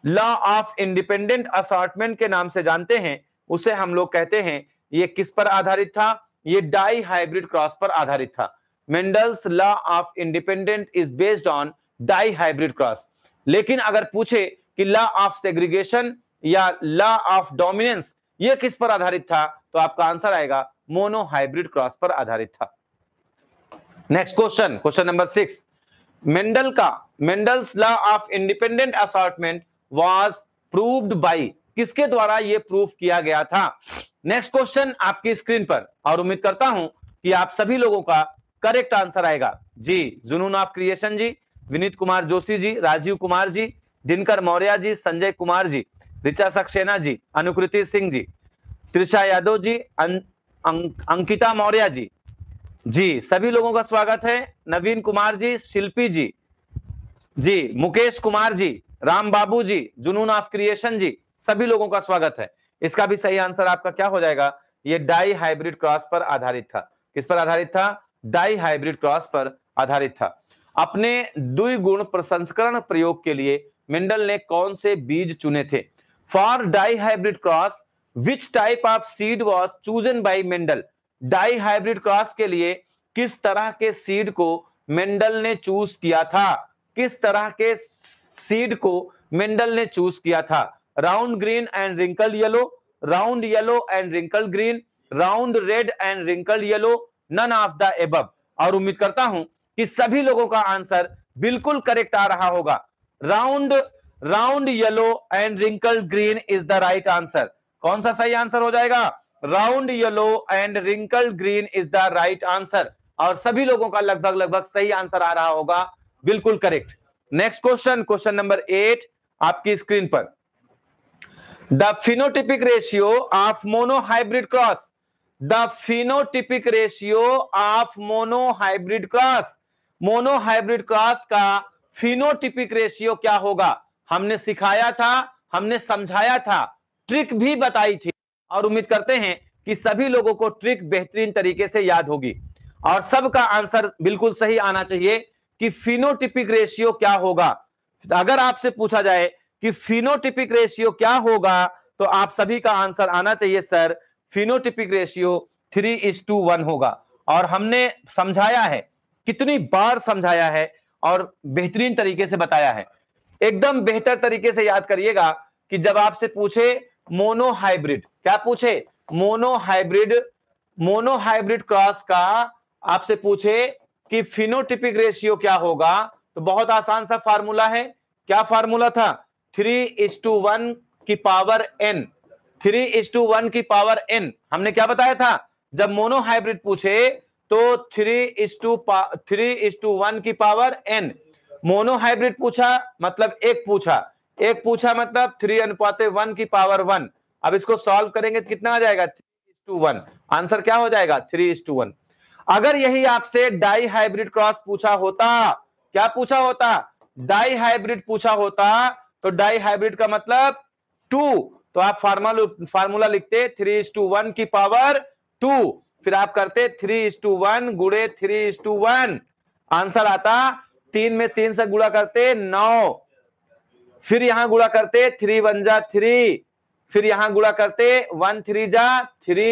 [SPEAKER 1] लॉ ऑफ इंडिपेंडेंट असॉर्टमेंट के नाम से जानते हैं उसे हम लोग कहते हैं ये किस पर आधारित था ये डाई हाइब्रिड क्रॉस पर आधारित था Mendel's law of independent is based on dihybrid cross लेकिन अगर पूछे कि लॉ ऑफ सेग्रीगेशन या लॉ ऑफ डोमिनेंस ये किस पर आधारित था तो आपका आंसर आएगा मोनो हाइब्रिड क्रॉस पर आधारित था next question question number six Mendel का Mendel's law of independent assortment was proved by किसके द्वारा यह प्रूफ किया गया था नेक्स्ट क्वेश्चन आपकी स्क्रीन पर और उम्मीद करता हूं कि आप सभी लोगों का करेक्ट आंसर आएगा जी जुनून ऑफ क्रिएशन जी विनीत कुमार जोशी जी राजीव कुमार जी दिनकर मौर्य जी संजय कुमार जी ऋचा सक्सेना जी अनुकृति सिंह जी त्रिषा यादव जी अं, अं, अंकिता मौर्य जी जी सभी लोगों का स्वागत है नवीन कुमार जी शिल्पी जी जी मुकेश कुमार जी राम बाबू जी जुनून ऑफ क्रिएशन जी सभी लोगों का स्वागत है इसका भी सही आंसर आपका क्या हो जाएगा ये डाई हाइब्रिड क्रॉस पर आधारित था किस पर आधारित था डाई हाइब्रिड क्रॉस पर आधारित था अपने द्विगुण प्रसंस्करण प्रयोग के लिए मिंडल ने कौन से बीज चुने थे for dihybrid cross which type of seed was chosen by Mendel dihybrid cross के लिए किस तरह के सीड को मेंडल ने चूज किया था किस तरह के सीड को मेंडल ने चूज किया था round green and wrinkle yellow round yellow and wrinkle green round red and wrinkle yellow none of the above और उम्मीद करता हूं कि सभी लोगों का आंसर बिल्कुल करेक्ट आ रहा होगा round round yellow and wrinkled green is the right answer कौन सा सही आंसर हो जाएगा round yellow and wrinkled green is the right answer और सभी लोगों का लगभग लगभग सही आंसर आ रहा होगा बिल्कुल correct next question question number eight आपकी स्क्रीन पर the phenotypic ratio of monohybrid cross the phenotypic ratio of monohybrid cross monohybrid cross का फिनोटिपिक रेशियो क्या होगा हमने सिखाया था हमने समझाया था ट्रिक भी बताई थी और उम्मीद करते हैं कि सभी लोगों को ट्रिक बेहतरीन तरीके से याद होगी और सबका आंसर बिल्कुल सही आना चाहिए कि फिनोटिपिक रेशियो क्या होगा अगर आपसे पूछा जाए कि फिनोटिपिक रेशियो क्या होगा तो आप सभी का आंसर आना चाहिए sir phenotypic ratio three is to one होगा और हमने समझाया है कितनी बार समझाया है और बेहतरीन तरीके से बताया है एकदम बेहतर तरीके से याद करिएगा कि जब आपसे पूछे मोनोहाइब्रिड क्या पूछे मोनोहाइब्रिड मोनोहाइब्रिड क्रॉस का आपसे पूछे कि फिनोटिपिक रेशियो क्या होगा तो बहुत आसान सा फार्मूला है क्या फार्मूला था थ्री इज टू वन की power n three is to one की पावर एन हमने क्या बताया था जब मोनोहाइब्रिड पूछे तो three is to three is to one की पावर एन मोनोहाइब्रिड पूछा मतलब एक पूछा एक पूछा मतलब थ्री अनुपाते वन की पावर वन अब इसको सॉल्व करेंगे तो कितना आ जाएगा three is to one answer क्या हो जाएगा थ्री इज टू वन अगर यही आपसे डाई हाइब्रिड क्रॉस पूछा होता क्या पूछा होता डाई हाइब्रिड पूछा होता तो डाई हाइब्रिड का मतलब टू तो आप फार्मूला फार्मूला लिखते थ्री इज टू वन की पावर टू फिर आप करते थ्री इज टू वन गुड़े three is to one answer आता तीन में तीन से गुड़ा करते नौ फिर यहां गुड़ा करते थ्री वन जा थ्री फिर यहां गुड़ा करते वन थ्री जा थ्री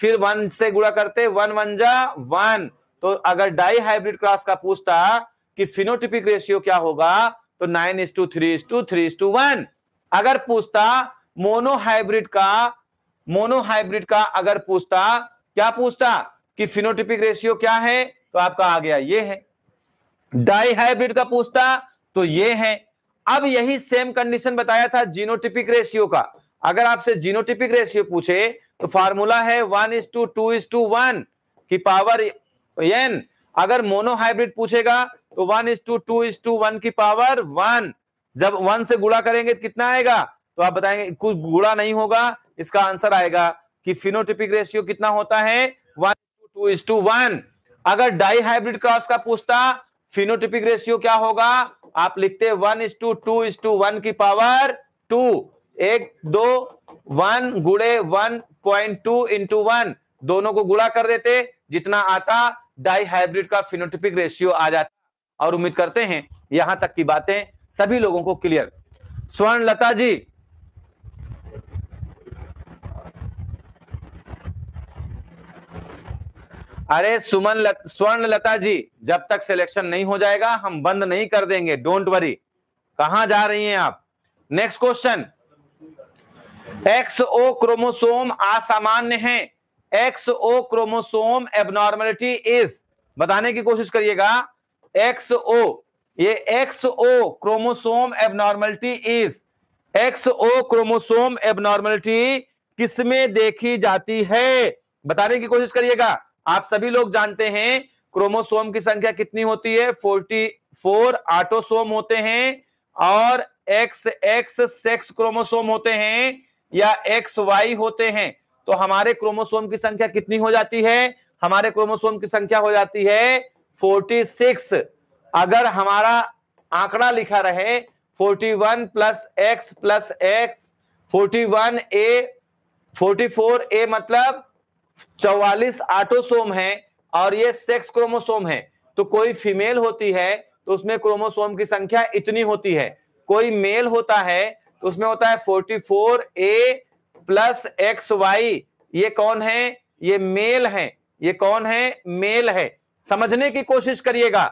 [SPEAKER 1] फिर वन से गुड़ा करते वन वन जा वन तो अगर डाई हाइब्रिड क्लास का पूछता कि फिनोटिपिक रेशियो क्या होगा तो nine is to three is to three is to one अगर पूछता मोनो हाइब्रिड का मोनो हाइब्रिड का अगर पूछता क्या पूछता कि फिनोटिपिक रेशियो क्या है तो आपका आ गया ये है डाई हाइब्रिड का पूछता तो ये है अब यही सेम कंडीशन बताया था जीनोटिपिक रेशियो का अगर आपसे जीनोटिपिक रेशियो पूछे तो फार्मूला है one is to two is to one की पावर एन अगर मोनोहाइब्रिड पूछेगा तो one is to two is to one की पावर वन जब वन से गुड़ा करेंगे तो कितना आएगा तो आप बताएंगे कुछ गुड़ा नहीं होगा इसका आंसर आएगा कि फिनोटिपिक रेशियो कितना होता है one two is to one अगर डाई हाइब्रिड क्रॉस का पूछता फिनोटिपिक रेशियो क्या होगा आप लिखते one is to two is to one की पावर टू एक दो वन गुड़े one point two into one दोनों को गुड़ा कर देते जितना आता डाई हाइब्रिड का फिनोटिपिक रेशियो आ जाता और उम्मीद करते हैं यहां तक की बातें सभी लोगों को क्लियर स्वर्ण लता जी अरे सुमन लत, स्वर्ण लता जी जब तक सिलेक्शन नहीं हो जाएगा हम बंद नहीं कर देंगे डोंट वरी कहा जा रही हैं आप नेक्स्ट क्वेश्चन एक्सओ क्रोमोसोम असामान्य है एक्सओ क्रोमोसोम एबनॉर्मेलिटी इज बताने की कोशिश करिएगा एक्सओ ये XO chromosome abnormality is XO chromosome abnormality किसमें देखी जाती है बताने की कोशिश करिएगा आप सभी लोग जानते हैं क्रोमोसोम की संख्या कितनी होती है फोर्टी फोर आटोसोम होते हैं और एक्स एक्स सेक्स क्रोमोसोम होते हैं या एक्स वाई होते हैं तो हमारे क्रोमोसोम की संख्या कितनी हो जाती है हमारे क्रोमोसोम की संख्या हो जाती है 46 अगर हमारा आंकड़ा लिखा रहे 41 one plus X plus X forty one A forty four A मतलब चौवालीस आटोसोम है और ये सेक्स क्रोमोसोम है तो कोई फीमेल होती है तो उसमें क्रोमोसोम की संख्या इतनी होती है कोई मेल होता है तो उसमें होता है forty four A plus X Y ये कौन है ये मेल है ये कौन है मेल है समझने की कोशिश करिएगा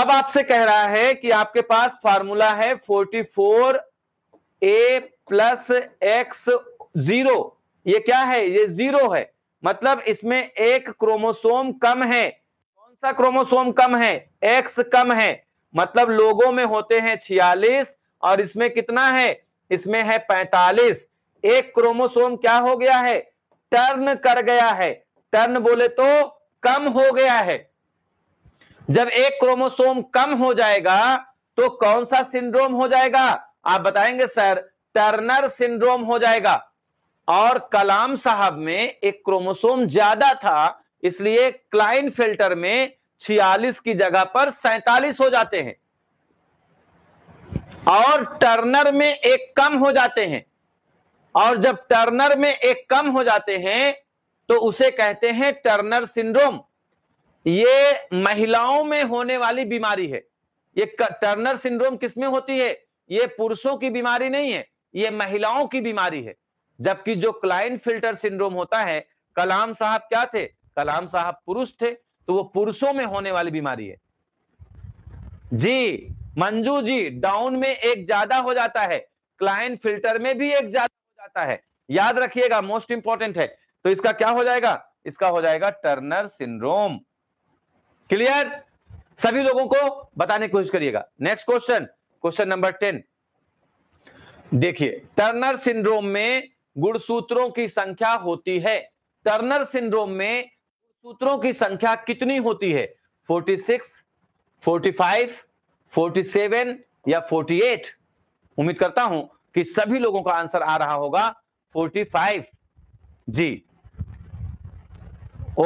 [SPEAKER 1] अब आपसे कह रहा है कि आपके पास फार्मूला है forty four A plus X zero ये क्या है ये जीरो है मतलब इसमें एक क्रोमोसोम कम है कौन सा क्रोमोसोम कम है एक्स कम है मतलब लोगों में होते हैं छियालीस और इसमें कितना है इसमें है पैतालीस एक क्रोमोसोम क्या हो गया है टर्न कर गया है टर्न बोले तो कम हो गया है जब एक क्रोमोसोम कम हो जाएगा तो कौन सा सिंड्रोम हो जाएगा आप बताएंगे सर टर्नर सिंड्रोम हो जाएगा और कलाम साहब में एक क्रोमोसोम ज्यादा था इसलिए क्लाइन फिल्टर में 46 की जगह पर सैतालीस हो जाते हैं और टर्नर में एक कम हो जाते हैं और जब टर्नर में एक कम हो जाते हैं तो उसे कहते हैं टर्नर सिंड्रोम ये महिलाओं में होने वाली बीमारी है ये टर्नर सिंड्रोम किसमें होती है ये पुरुषों की बीमारी नहीं है ये महिलाओं की बीमारी है जबकि जो क्लाइन फिल्टर सिंड्रोम होता है कलाम साहब क्या थे कलाम साहब पुरुष थे तो वो पुरुषों में होने वाली बीमारी है जी मंजू जी डाउन में एक ज्यादा हो जाता है क्लाइन फिल्टर में भी एक ज्यादा हो जाता है याद रखिएगा मोस्ट इंपॉर्टेंट है तो इसका क्या हो जाएगा इसका हो जाएगा टर्नर सिंड्रोम क्लियर सभी लोगों को बताने की कोशिश करिएगा next question question number ten देखिए टर्नर सिंड्रोम में गुणसूत्रों की संख्या होती है टर्नर सिंड्रोम में सूत्रों की संख्या कितनी होती है 46, 45, 47 या 48? उम्मीद करता हूं कि सभी लोगों का आंसर आ रहा होगा 45 जी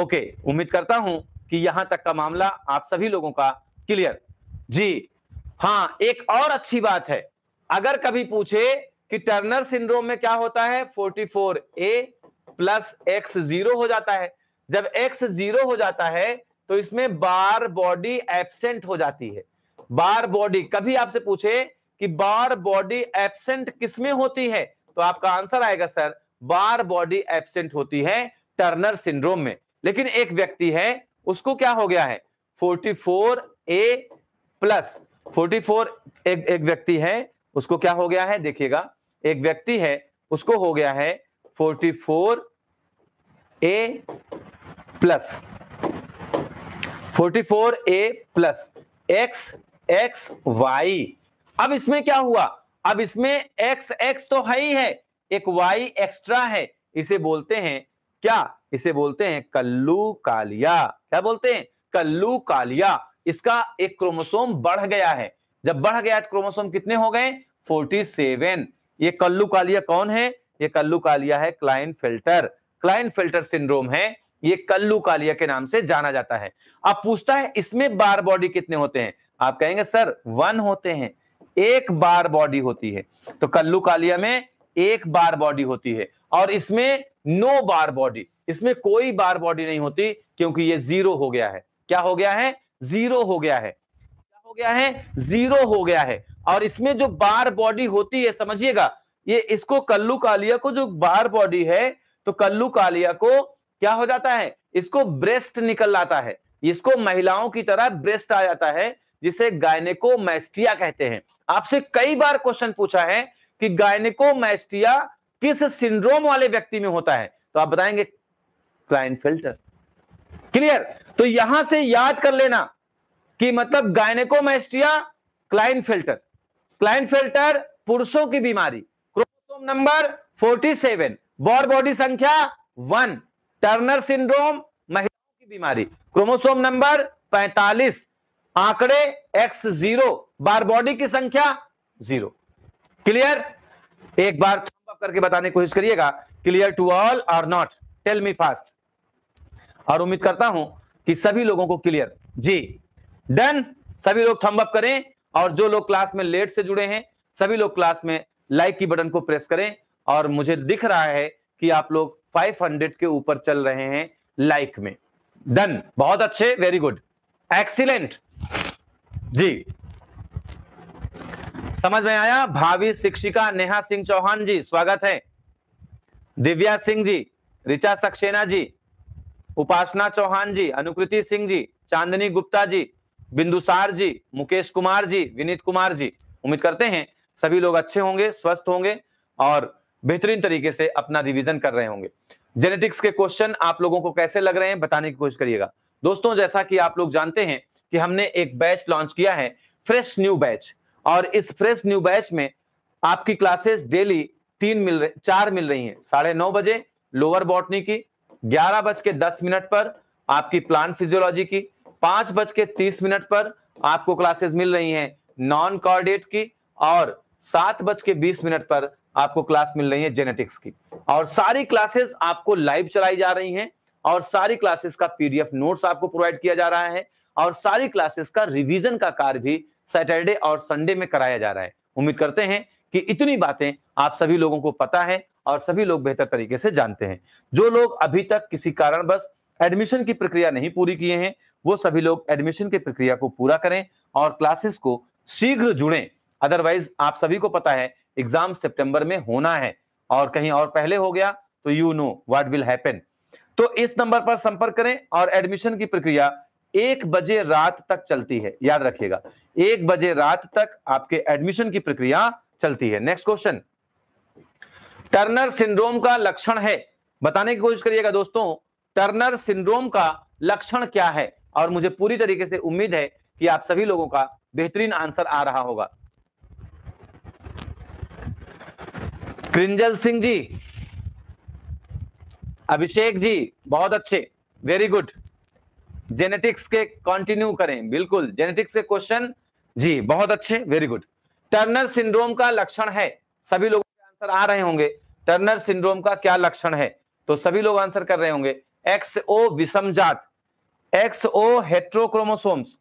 [SPEAKER 1] ओके उम्मीद करता हूं कि यहां तक का मामला आप सभी लोगों का क्लियर जी हां एक और अच्छी बात है अगर कभी पूछे कि टर्नर सिंड्रोम में क्या होता है 44 ए प्लस एक्स जीरो हो जाता है जब एक्स जीरो हो जाता है तो इसमें बार बॉडी एबसेंट हो जाती है बार बॉडी कभी आपसे पूछे कि बार बॉडी एबसेंट किसमें होती है तो आपका आंसर आएगा सर बार बॉडी एबसेंट होती है टर्नर सिंड्रोम में लेकिन एक व्यक्ति है उसको क्या हो गया है 44 ए प्लस 44 एक, एक व्यक्ति है उसको क्या हो गया है देखिएगा एक व्यक्ति है उसको हो गया है 44 A plus 44 A plus X X Y अब इसमें क्या हुआ अब इसमें एक्स एक्स तो है ही है एक वाई एक्स्ट्रा है इसे बोलते हैं क्या इसे बोलते हैं कल्लू कालिया क्या बोलते हैं कल्लू कालिया इसका एक क्रोमोसोम बढ़ गया है जब बढ़ गया तो क्रोमोसोम कितने हो गए 47 ये कल्लू कालिया कौन है ये कल्लू कालिया है Klinefelter Klinefelter syndrome है ये कल्लू कालिया के नाम से जाना जाता है अब पूछता है इसमें बार बॉडी कितने होते हैं आप कहेंगे सर वन होते हैं एक बार बॉडी होती है तो कल्लू कालिया में एक बार बॉडी होती है और इसमें नो बार बॉडी इसमें कोई बार बॉडी नहीं होती क्योंकि ये जीरो हो गया है क्या हो गया है जीरो हो गया है क्या हो गया है जीरो हो गया है और इसमें जो बार बॉडी होती है समझिएगा ये इसको कल्लू कालिया को जो बार बॉडी है तो कल्लू कालिया को क्या हो जाता है इसको ब्रेस्ट निकल आता है इसको महिलाओं की तरह ब्रेस्ट आ जाता है जिसे गायनेको मैस्टिया कहते हैं आपसे कई बार क्वेश्चन पूछा है कि गायनेको मैस्टिया किस सिंड्रोम वाले व्यक्ति में होता है तो आप बताएंगे क्लाइन फिल्टर क्लियर तो यहां से याद कर लेना कि मतलब gynaecomastia Klinefelter Klinefelter पुरुषों की बीमारी क्रोमोसोम नंबर 47 बॉर बॉडी संख्या वन टर्नर सिंड्रोम महिलाओं की बीमारी क्रोमोसोम नंबर 45 आंकड़े एक्स जीरो बार बॉडी की संख्या जीरो क्लियर एक बार थम्प करके बताने की कोशिश करिएगा क्लियर टू ऑल और नॉट टेल मी फास्ट और उम्मीद करता हूं कि सभी लोगों को क्लियर जी डन सभी लोग थम्बअप करें और जो लोग क्लास में लेट से जुड़े हैं सभी लोग क्लास में लाइक की बटन को प्रेस करें और मुझे दिख रहा है कि आप लोग 500 के ऊपर चल रहे हैं लाइक में डन बहुत अच्छे वेरी गुड एक्सीलेंट जी समझ में आया भावी शिक्षिका नेहा सिंह चौहान जी स्वागत है दिव्या सिंह जी ऋचा सक्सेना जी उपासना चौहान जी अनुकृति सिंह जी चांदनी गुप्ता जी बिंदुसार जी मुकेश कुमार जी विनीत कुमार जी उम्मीद करते हैं सभी लोग अच्छे होंगे स्वस्थ होंगे और बेहतरीन तरीके से अपना रिवीजन कर रहे होंगे जेनेटिक्स के क्वेश्चन आप लोगों को कैसे लग रहे हैं बताने की कोशिश करिएगा दोस्तों जैसा कि आप लोग जानते हैं कि हमने एक बैच लॉन्च किया है फ्रेश न्यू बैच और इस फ्रेश न्यू बैच में आपकी क्लासेस डेली तीन मिल रहे चार मिल रही है साढ़े नौ बजे लोअर बॉटनी की ग्यारह बज के दस मिनट पर आपकी प्लांट फिजियोलॉजी की पांच बज के तीस मिनट पर आपको क्लासेस मिल रही हैं नॉन कॉर्डेट की और सात बज के बीस मिनट पर आपको क्लास मिल रही है जेनेटिक्स की और सारी क्लासेस आपको लाइव चलाई जा रही हैं और सारी क्लासेस का पीडीएफ नोट्स आपको प्रोवाइड किया जा रहा है और सारी क्लासेस का रिविजन का कार्य भी सैटरडे और संडे में कराया जा रहा है उम्मीद करते हैं कि इतनी बातें आप सभी लोगों को पता है और सभी लोग बेहतर तरीके से जानते हैं जो लोग अभी तक किसी कारणवश एडमिशन की प्रक्रिया नहीं पूरी किए हैं वो सभी लोग एडमिशन की प्रक्रिया को पूरा करें और क्लासेस को शीघ्र जुड़ें अदरवाइज आप सभी को पता है एग्जाम सितंबर में होना है और कहीं और पहले हो गया तो you know what will happen तो इस नंबर पर संपर्क करें और एडमिशन की प्रक्रिया एक बजे रात तक चलती है याद रखिएगा एक बजे रात तक आपके एडमिशन की प्रक्रिया चलती है नेक्स्ट क्वेश्चन टर्नर सिंड्रोम का लक्षण है बताने की कोशिश करिएगा दोस्तों टर्नर सिंड्रोम का लक्षण क्या है और मुझे पूरी तरीके से उम्मीद है कि आप सभी लोगों का बेहतरीन आंसर आ रहा होगा क्रिंजल सिंह जी अभिषेक जी बहुत अच्छे वेरी गुड जेनेटिक्स के कंटिन्यू करें बिल्कुल जेनेटिक्स के क्वेश्चन जी बहुत अच्छे वेरी गुड टर्नर सिंड्रोम का लक्षण है सभी लोगों के आंसर आ रहे होंगे टर्नर सिंड्रोम का क्या लक्षण है तो सभी लोग आंसर कर रहे होंगे एक्स ओ जात एक्स ओ हेट्रोक्रोमोसोम्स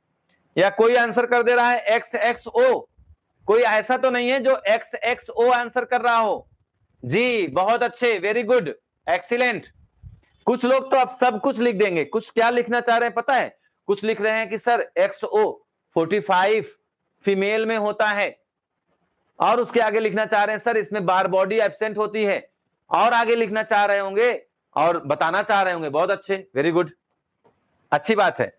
[SPEAKER 1] या कोई आंसर कर दे रहा है एक्स एक्स ओ कोई ऐसा तो नहीं है जो एक्स एक्स ओ आंसर कर रहा हो जी बहुत अच्छे वेरी गुड एक्सीलेंट कुछ लोग तो आप सब कुछ लिख देंगे कुछ क्या लिखना चाह रहे हैं पता है कुछ लिख रहे हैं कि sir X O forty five female में होता है और उसके आगे लिखना चाह रहे हैं सर इसमें बार बॉडी एबसेंट होती है और आगे लिखना चाह रहे होंगे और बताना चाह रहे होंगे बहुत अच्छे वेरी गुड अच्छी बात है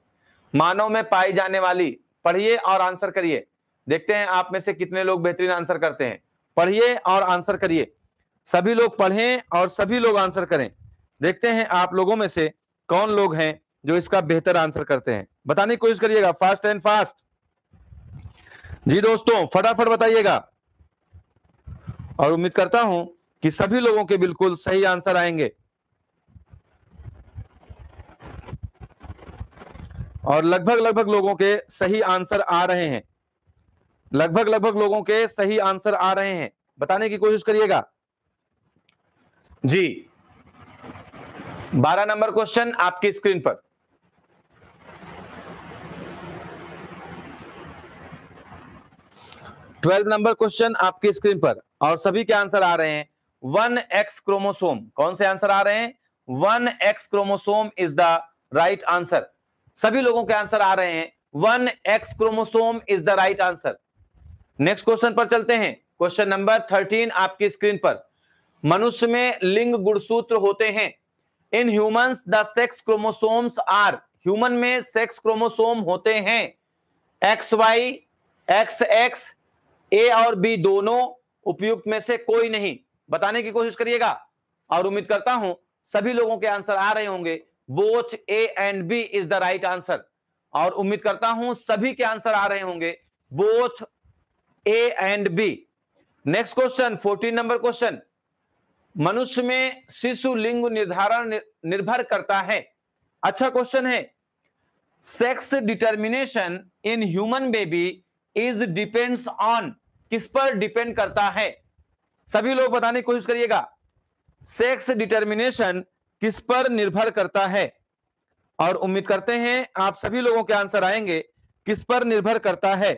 [SPEAKER 1] मानव में पाई जाने वाली पढ़िए और आंसर करिए देखते हैं आप में से कितने लोग बेहतरीन आंसर करते हैं पढ़िए और आंसर करिए सभी लोग पढ़ें और सभी लोग आंसर करें देखते हैं आप लोगों में से कौन लोग हैं जो इसका बेहतर आंसर करते हैं बताने की कोशिश करिएगा फास्ट एंड फास्ट जी दोस्तों फटाफट बताइएगा और उम्मीद करता हूं कि सभी लोगों के बिल्कुल सही आंसर आएंगे और लगभग लगभग लोगों के सही आंसर आ रहे हैं लगभग लगभग लोगों के सही आंसर आ रहे हैं बताने की कोशिश करिएगा जी बारह नंबर क्वेश्चन आपकी स्क्रीन पर ट्वेल्व नंबर क्वेश्चन आपकी स्क्रीन पर और सभी के आंसर आ रहे हैं वन एक्स क्रोमोसोम कौन से आंसर आ रहे हैं one X chromosome is the right answer सभी लोगों के आंसर आ रहे हैं one X chromosome is the right answer next question पर चलते हैं क्वेश्चन नंबर थर्टीन आपकी स्क्रीन पर मनुष्य में लिंग गुणसूत्र होते हैं in humans the sex chromosomes are human में सेक्स क्रोमोसोम होते हैं X Y X X A और बी दोनों उपयुक्त में से कोई नहीं बताने की कोशिश करिएगा और उम्मीद करता हूं सभी लोगों के आंसर आ रहे होंगे both A and B is the right answer और उम्मीद करता हूं सभी के आंसर आ रहे होंगे both A and B next question fourteen number question मनुष्य में शिशु लिंग निर्धारण निर्भर करता है अच्छा क्वेश्चन है sex determination in human baby is depends on किस पर डिपेंड करता है सभी लोग बताने की कोशिश करिएगा सेक्स डिटर्मिनेशन किस पर निर्भर करता है और उम्मीद करते हैं आप सभी लोगों के आंसर आएंगे किस पर निर्भर करता है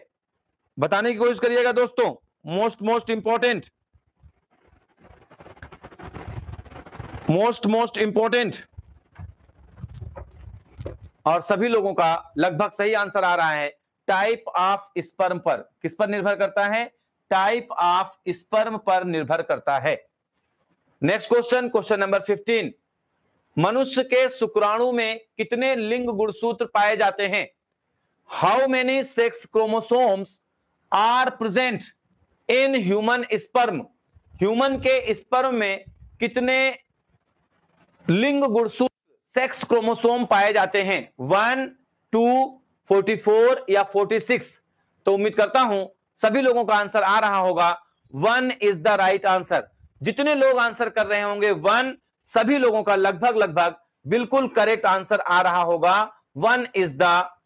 [SPEAKER 1] बताने की कोशिश करिएगा दोस्तों most most important most most important और सभी लोगों का लगभग सही आंसर आ रहा है टाइप ऑफ स्पर्म पर किस पर निर्भर करता है टाइप ऑफ स्पर्म पर निर्भर करता है next question question number fifteen मनुष्य के शुक्राणु में कितने लिंग गुणसूत्र पाए जाते हैं how many sex chromosomes are present in human sperm human के स्पर्म में कितने लिंग गुणसूत्र सेक्स क्रोमोसोम पाए जाते हैं वन टू फोर्टी फोर या फोर्टी सिक्स तो उम्मीद करता हूं सभी लोगों का आंसर आ रहा होगा one is the right answer जितने लोग आंसर कर रहे होंगे वन सभी लोगों का लगभग लगभग बिल्कुल करेक्ट आंसर आ रहा होगा one is the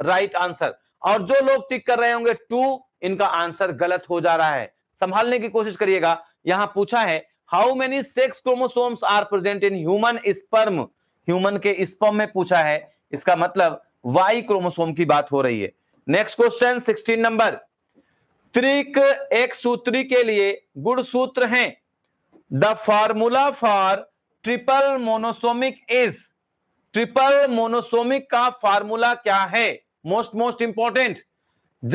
[SPEAKER 1] right answer और जो लोग टिक कर रहे होंगे टू इनका आंसर गलत हो जा रहा है संभालने की कोशिश करिएगा यहां पूछा है how many sex chromosomes are present in human sperm human के स्पर्म में पूछा है इसका मतलब वाई क्रोमोसोम की बात हो रही है नेक्स्ट क्वेश्चन सिक्सटीन नंबर त्रिक एक सूत्री के लिए गुड़ सूत्र हैं the formula for triple monosomic is triple monosomic का फार्मूला क्या है मोस्ट मोस्ट इंपॉर्टेंट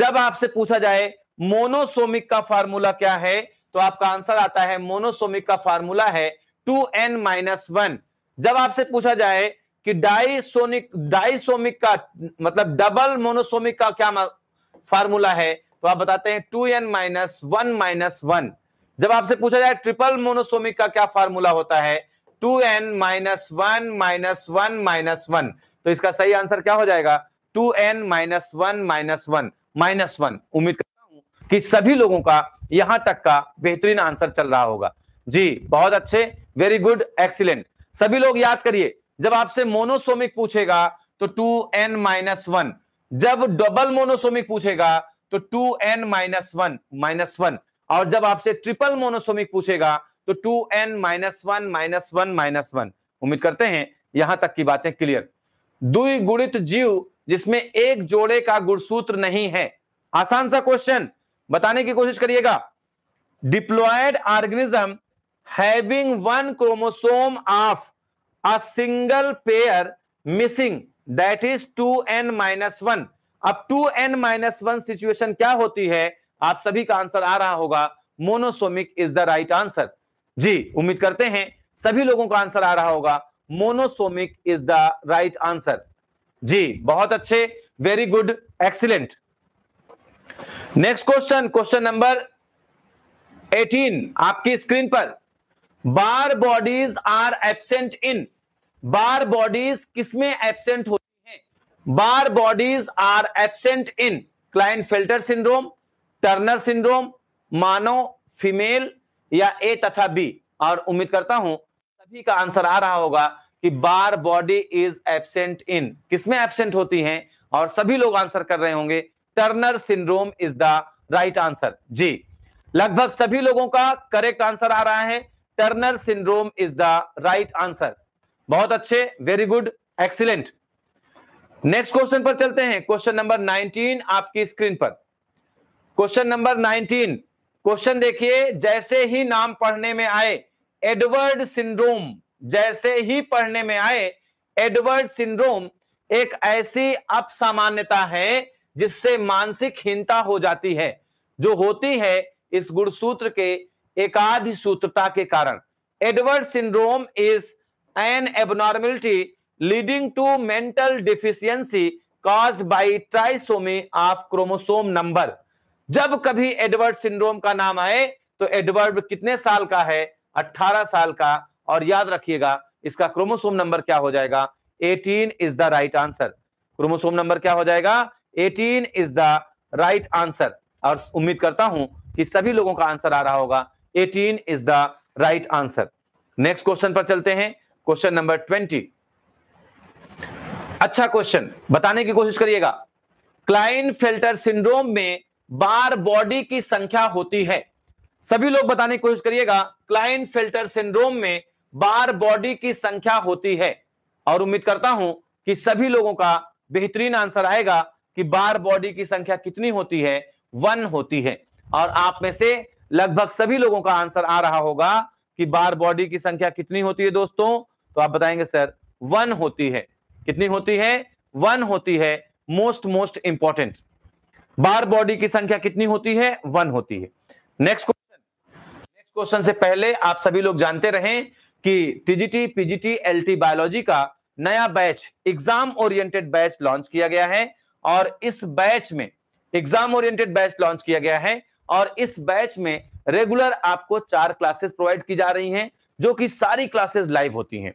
[SPEAKER 1] जब आपसे पूछा जाए मोनोसोमिक का फार्मूला क्या है तो आपका आंसर आता है मोनोसोमिक का फार्मूला है टू एन माइनस वन जब आपसे पूछा जाए कि डाइसोनिक डाइसोमिक का मतलब डबल मोनोसोमिक का क्या फार्मूला है तो आप बताते हैं two n minus one minus one जब आपसे पूछा जाए ट्रिपल मोनोसोमिक का क्या फार्मूला होता है two n minus one minus one minus one तो इसका सही आंसर क्या हो जाएगा two n minus one minus one minus one उम्मीद करता हूं कि सभी लोगों का यहां तक का बेहतरीन आंसर चल रहा होगा जी बहुत अच्छे वेरी गुड एक्सीलेंट सभी लोग याद करिए जब आपसे मोनोसोमिक पूछेगा तो टू एन माइनस वन जब डबल मोनोसोमिक पूछेगा तो two n minus one minus one और जब आपसे ट्रिपल मोनोसोमिक पूछेगा तो two n minus one minus one minus one उम्मीद करते हैं यहां तक की बातें क्लियर दुई गुणित जीव जिसमें एक जोड़े का गुणसूत्र नहीं है आसान सा क्वेश्चन बताने की कोशिश करिएगा diploid organism having one chromosome of a single pair missing that is two n minus one अब two n minus one situation क्या होती है आप सभी का आंसर आ रहा होगा monosomic is the right answer जी उम्मीद करते हैं सभी लोगों का आंसर आ रहा होगा monosomic is the right answer जी बहुत अच्छे very good excellent next question question number 18 आपकी स्क्रीन पर Barr bodies are absent in Barr bodies किसमें एबसेंट होती हैं Barr bodies are absent in Klinefelter syndrome Turner syndrome मानो female या ए तथा बी और उम्मीद करता हूं सभी का आंसर आ रहा होगा कि Barr body is absent in किसमें एबसेंट होती है और सभी लोग आंसर कर रहे होंगे Turner syndrome is the right answer जी लगभग सभी लोगों का करेक्ट आंसर आ रहा है Turner syndrome is the right answer बहुत अच्छे very good excellent next question पर चलते हैं क्वेश्चन नंबर 19 आपकी स्क्रीन पर क्वेश्चन नंबर क्वेश्चन देखिए जैसे ही नाम पढ़ने में आए एडवर्ड सिंड्रोम जैसे ही पढ़ने में आए एडवर्ड सिंड्रोम एक ऐसी अपसामान्यता है जिससे मानसिक हीनता हो जाती है जो होती है इस गुणसूत्र के एकाधि सूत्रता के कारण Edward syndrome is an abnormality leading to mental deficiency caused by trisomy of chromosome number जब कभी एडवर्ड सिंड्रोम का नाम आए तो एडवर्ड कितने साल का है 18 साल का और याद रखिएगा इसका क्रोमोसोम नंबर क्या हो जाएगा 18 is the right answer chromosome number क्या हो जाएगा 18 इज द राइट आंसर और उम्मीद करता हूं कि सभी लोगों का आंसर आ रहा होगा 18 is the right answer next question पर चलते हैं क्वेश्चन नंबर ट्वेंटी अच्छा क्वेश्चन बताने की कोशिश करिएगा क्लाइन फिल्टर सिंड्रोम में बार बॉडी की संख्या होती है सभी लोग बताने की कोशिश करिएगा क्लाइन फिल्टर सिंड्रोम में बार बॉडी की संख्या होती है और उम्मीद करता हूं कि सभी लोगों का बेहतरीन आंसर आएगा कि बार बॉडी की संख्या कितनी होती है वन होती है और आप में से लगभग सभी लोगों का आंसर आ रहा होगा कि बार बॉडी की संख्या कितनी होती है दोस्तों तो आप बताएंगे सर वन होती है कितनी होती है वन होती है most most important Barr body की संख्या कितनी होती है वन होती है नेक्स्ट क्वेश्चन नेक्स्ट क्वेश्चन से पहले आप सभी लोग जानते रहे कि टीजीटी पीजीटी एलटी बायोलॉजी का नया batch exam oriented batch launch किया गया है और इस बैच में एग्जाम ओरिएंटेड बैच लॉन्च किया गया है और इस बैच में रेगुलर आपको चार क्लासेस प्रोवाइड की जा रही हैं जो कि सारी क्लासेस लाइव होती हैं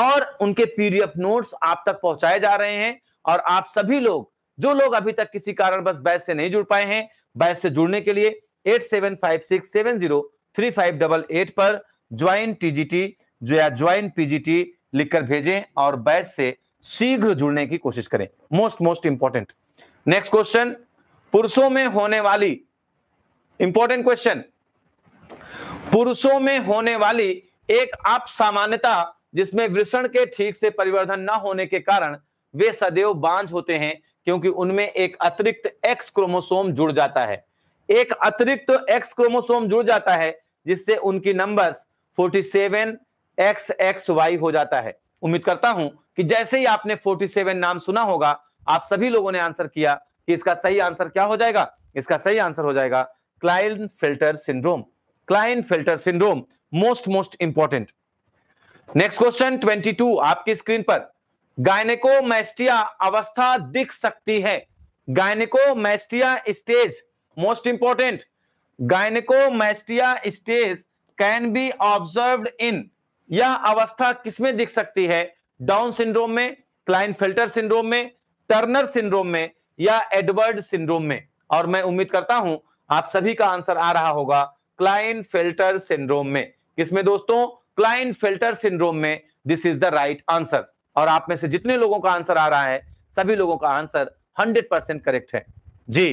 [SPEAKER 1] और उनके पीडीएफ नोट्स आप तक पहुंचाए जा रहे हैं और आप सभी लोग जो लोग अभी तक किसी कारण बस बैस से नहीं जुड़ पाए हैं बैस से जुड़ने के लिए eight seven five six seven zero three five double eight पर ज्वाइन टीजीटी जो या ज्वाइन पीजीटी लिखकर भेजें और बैस से शीघ्र जुड़ने की कोशिश करें most most important next question पुरुषों में होने वाली इंपॉर्टेंट क्वेश्चन पुरुषों में होने वाली एक आप सामान्यता जिसमें वृषण के ठीक से परिवर्धन न होने के कारण वे सदैव बांझ होते हैं क्योंकि उनमें एक अतिरिक्त एक्स क्रोमोसोम जुड़ जाता है एक अतिरिक्त एक्स क्रोमोसोम जुड़ जाता है जिससे उनकी नंबर्स 47 एक्स एक्स वाई हो जाता है उम्मीद करता हूं कि जैसे ही आपने 47 नाम सुना होगा आप सभी लोगों ने आंसर किया कि इसका सही आंसर क्या हो जाएगा इसका सही आंसर हो जाएगा Klinefelter syndrome Klinefelter syndrome most most important next question 22 आपकी स्क्रीन पर गायनेकोमेस्टिया अवस्था दिख सकती है gynaecomastia stage most important gynaecomastia stage can be observe in यह अवस्था किसमें दिख सकती है डाउन सिंड्रोम में क्लाइन फिल्टर सिंड्रोम में टर्नर सिंड्रोम में या एडवर्ड सिंड्रोम में और मैं उम्मीद करता हूं आप सभी का आंसर आ रहा होगा क्लाइन फिल्टर सिंड्रोम में किसमें दोस्तों क्लाइन फिल्टर सिंड्रोम में this is the right answer और आप में से जितने लोगों का आंसर आ रहा है सभी लोगों का आंसर 100 परसेंट करेक्ट है जी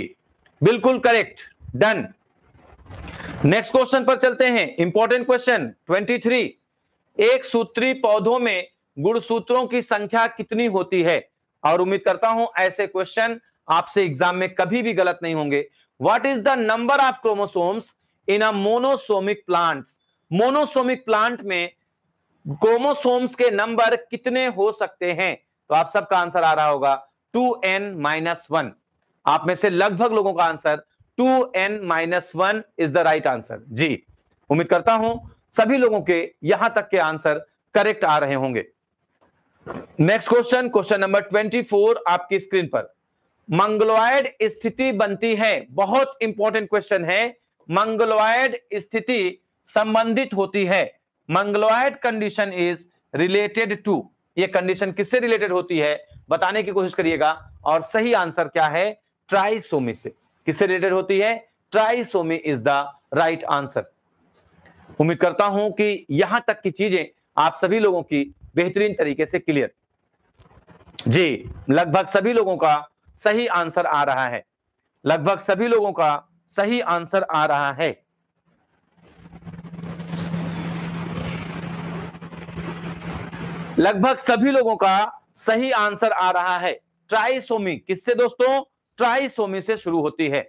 [SPEAKER 1] बिल्कुल करेक्ट डन नेक्स्ट क्वेश्चन पर चलते हैं इंपॉर्टेंट क्वेश्चन 23 एक सूत्री पौधों में गुणसूत्रों की संख्या कितनी होती है और उम्मीद करता हूं ऐसे क्वेश्चन आपसे एग्जाम में कभी भी गलत नहीं होंगे what is the number of chromosomes in a monosomic plants monosomic plant में क्रोमोसोम्स के नंबर कितने हो सकते हैं तो आप सबका आंसर आ रहा होगा टू एन माइनस वन आप में से लगभग लोगों का answer two n minus one is the right answer जी उम्मीद करता हूं सभी लोगों के यहां तक के आंसर करेक्ट आ रहे होंगे next question question number twenty four आपकी स्क्रीन पर मंगलोइड स्थिति बनती है बहुत इंपॉर्टेंट क्वेश्चन है मंगलोइड स्थिति संबंधित होती है mongoloid condition is related to ये कंडीशन किससे रिलेटेड होती है बताने की कोशिश करिएगा और सही आंसर क्या है ट्राइसोमी से किससे रिलेटेड होती है trisomy is the right answer उम्मीद करता हूं कि यहां तक की चीजें आप सभी लोगों की बेहतरीन तरीके से क्लियर जी लगभग सभी लोगों का सही आंसर आ रहा है लगभग सभी लोगों का सही आंसर आ रहा है लगभग सभी लोगों का सही आंसर आ रहा है ट्राइसोमी किससे दोस्तों ट्राइसोमी से शुरू होती है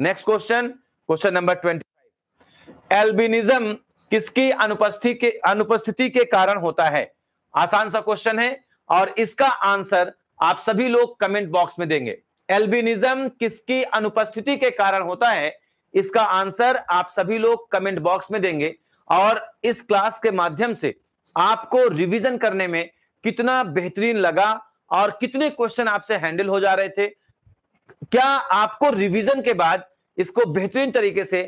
[SPEAKER 1] next question question number twenty albinism किसकी अनुपस्थिति के अनुपस्थिति के कारण होता है आसान सा क्वेश्चन है और इसका आंसर आप सभी लोग कमेंट बॉक्स में देंगे एल्बिनिज्म किसकी अनुपस्थिति के कारण होता है इसका आंसर आप सभी लोग कमेंट बॉक्स में देंगे और इस क्लास के माध्यम से आपको रिवीजन करने में कितना बेहतरीन लगा और कितने क्वेश्चन आपसे हैंडल हो जा रहे थे क्या आपको रिवीजन के बाद इसको बेहतरीन तरीके से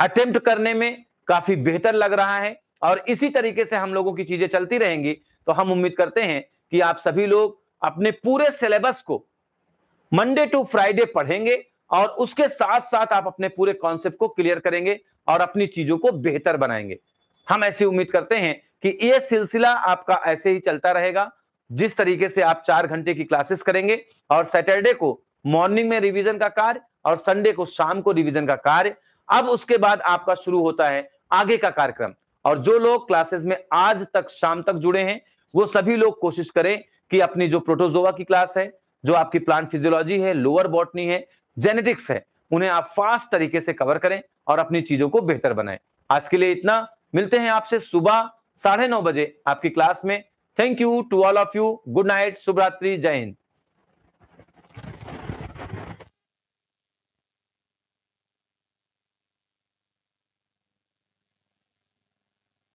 [SPEAKER 1] अटेम्प्ट करने में काफी बेहतर लग रहा है और इसी तरीके से हम लोगों की चीजें चलती रहेंगी तो हम उम्मीद करते हैं कि आप सभी लोग अपने पूरे सिलेबस को मंडे टू फ्राइडे पढ़ेंगे और उसके साथ साथ आप अपने पूरे कॉन्सेप्ट को क्लियर करेंगे और अपनी चीजों को बेहतर बनाएंगे हम ऐसी उम्मीद करते हैं कि ये सिलसिला आपका ऐसे ही चलता रहेगा जिस तरीके से आप चार घंटे की क्लासेस करेंगे और सैटरडे को मॉर्निंग में रिवीजन का कार्य और संडे को शाम को रिवीजन का कार्य अब उसके बाद आपका शुरू होता है आगे का कार्यक्रम और जो लोग क्लासेस में आज तक शाम तक जुड़े हैं वो सभी लोग कोशिश करें कि अपनी जो प्रोटोजोवा की क्लास है जो आपकी प्लांट फिजियोलॉजी है लोअर बॉटनी है जेनेटिक्स है उन्हें आप फास्ट तरीके से कवर करें और अपनी चीजों को बेहतर बनाएं आज के लिए इतना मिलते हैं आपसे सुबह साढ़े नौ बजे आपकी क्लास में thank you to all of you good night शुभरात्रि जय हिंद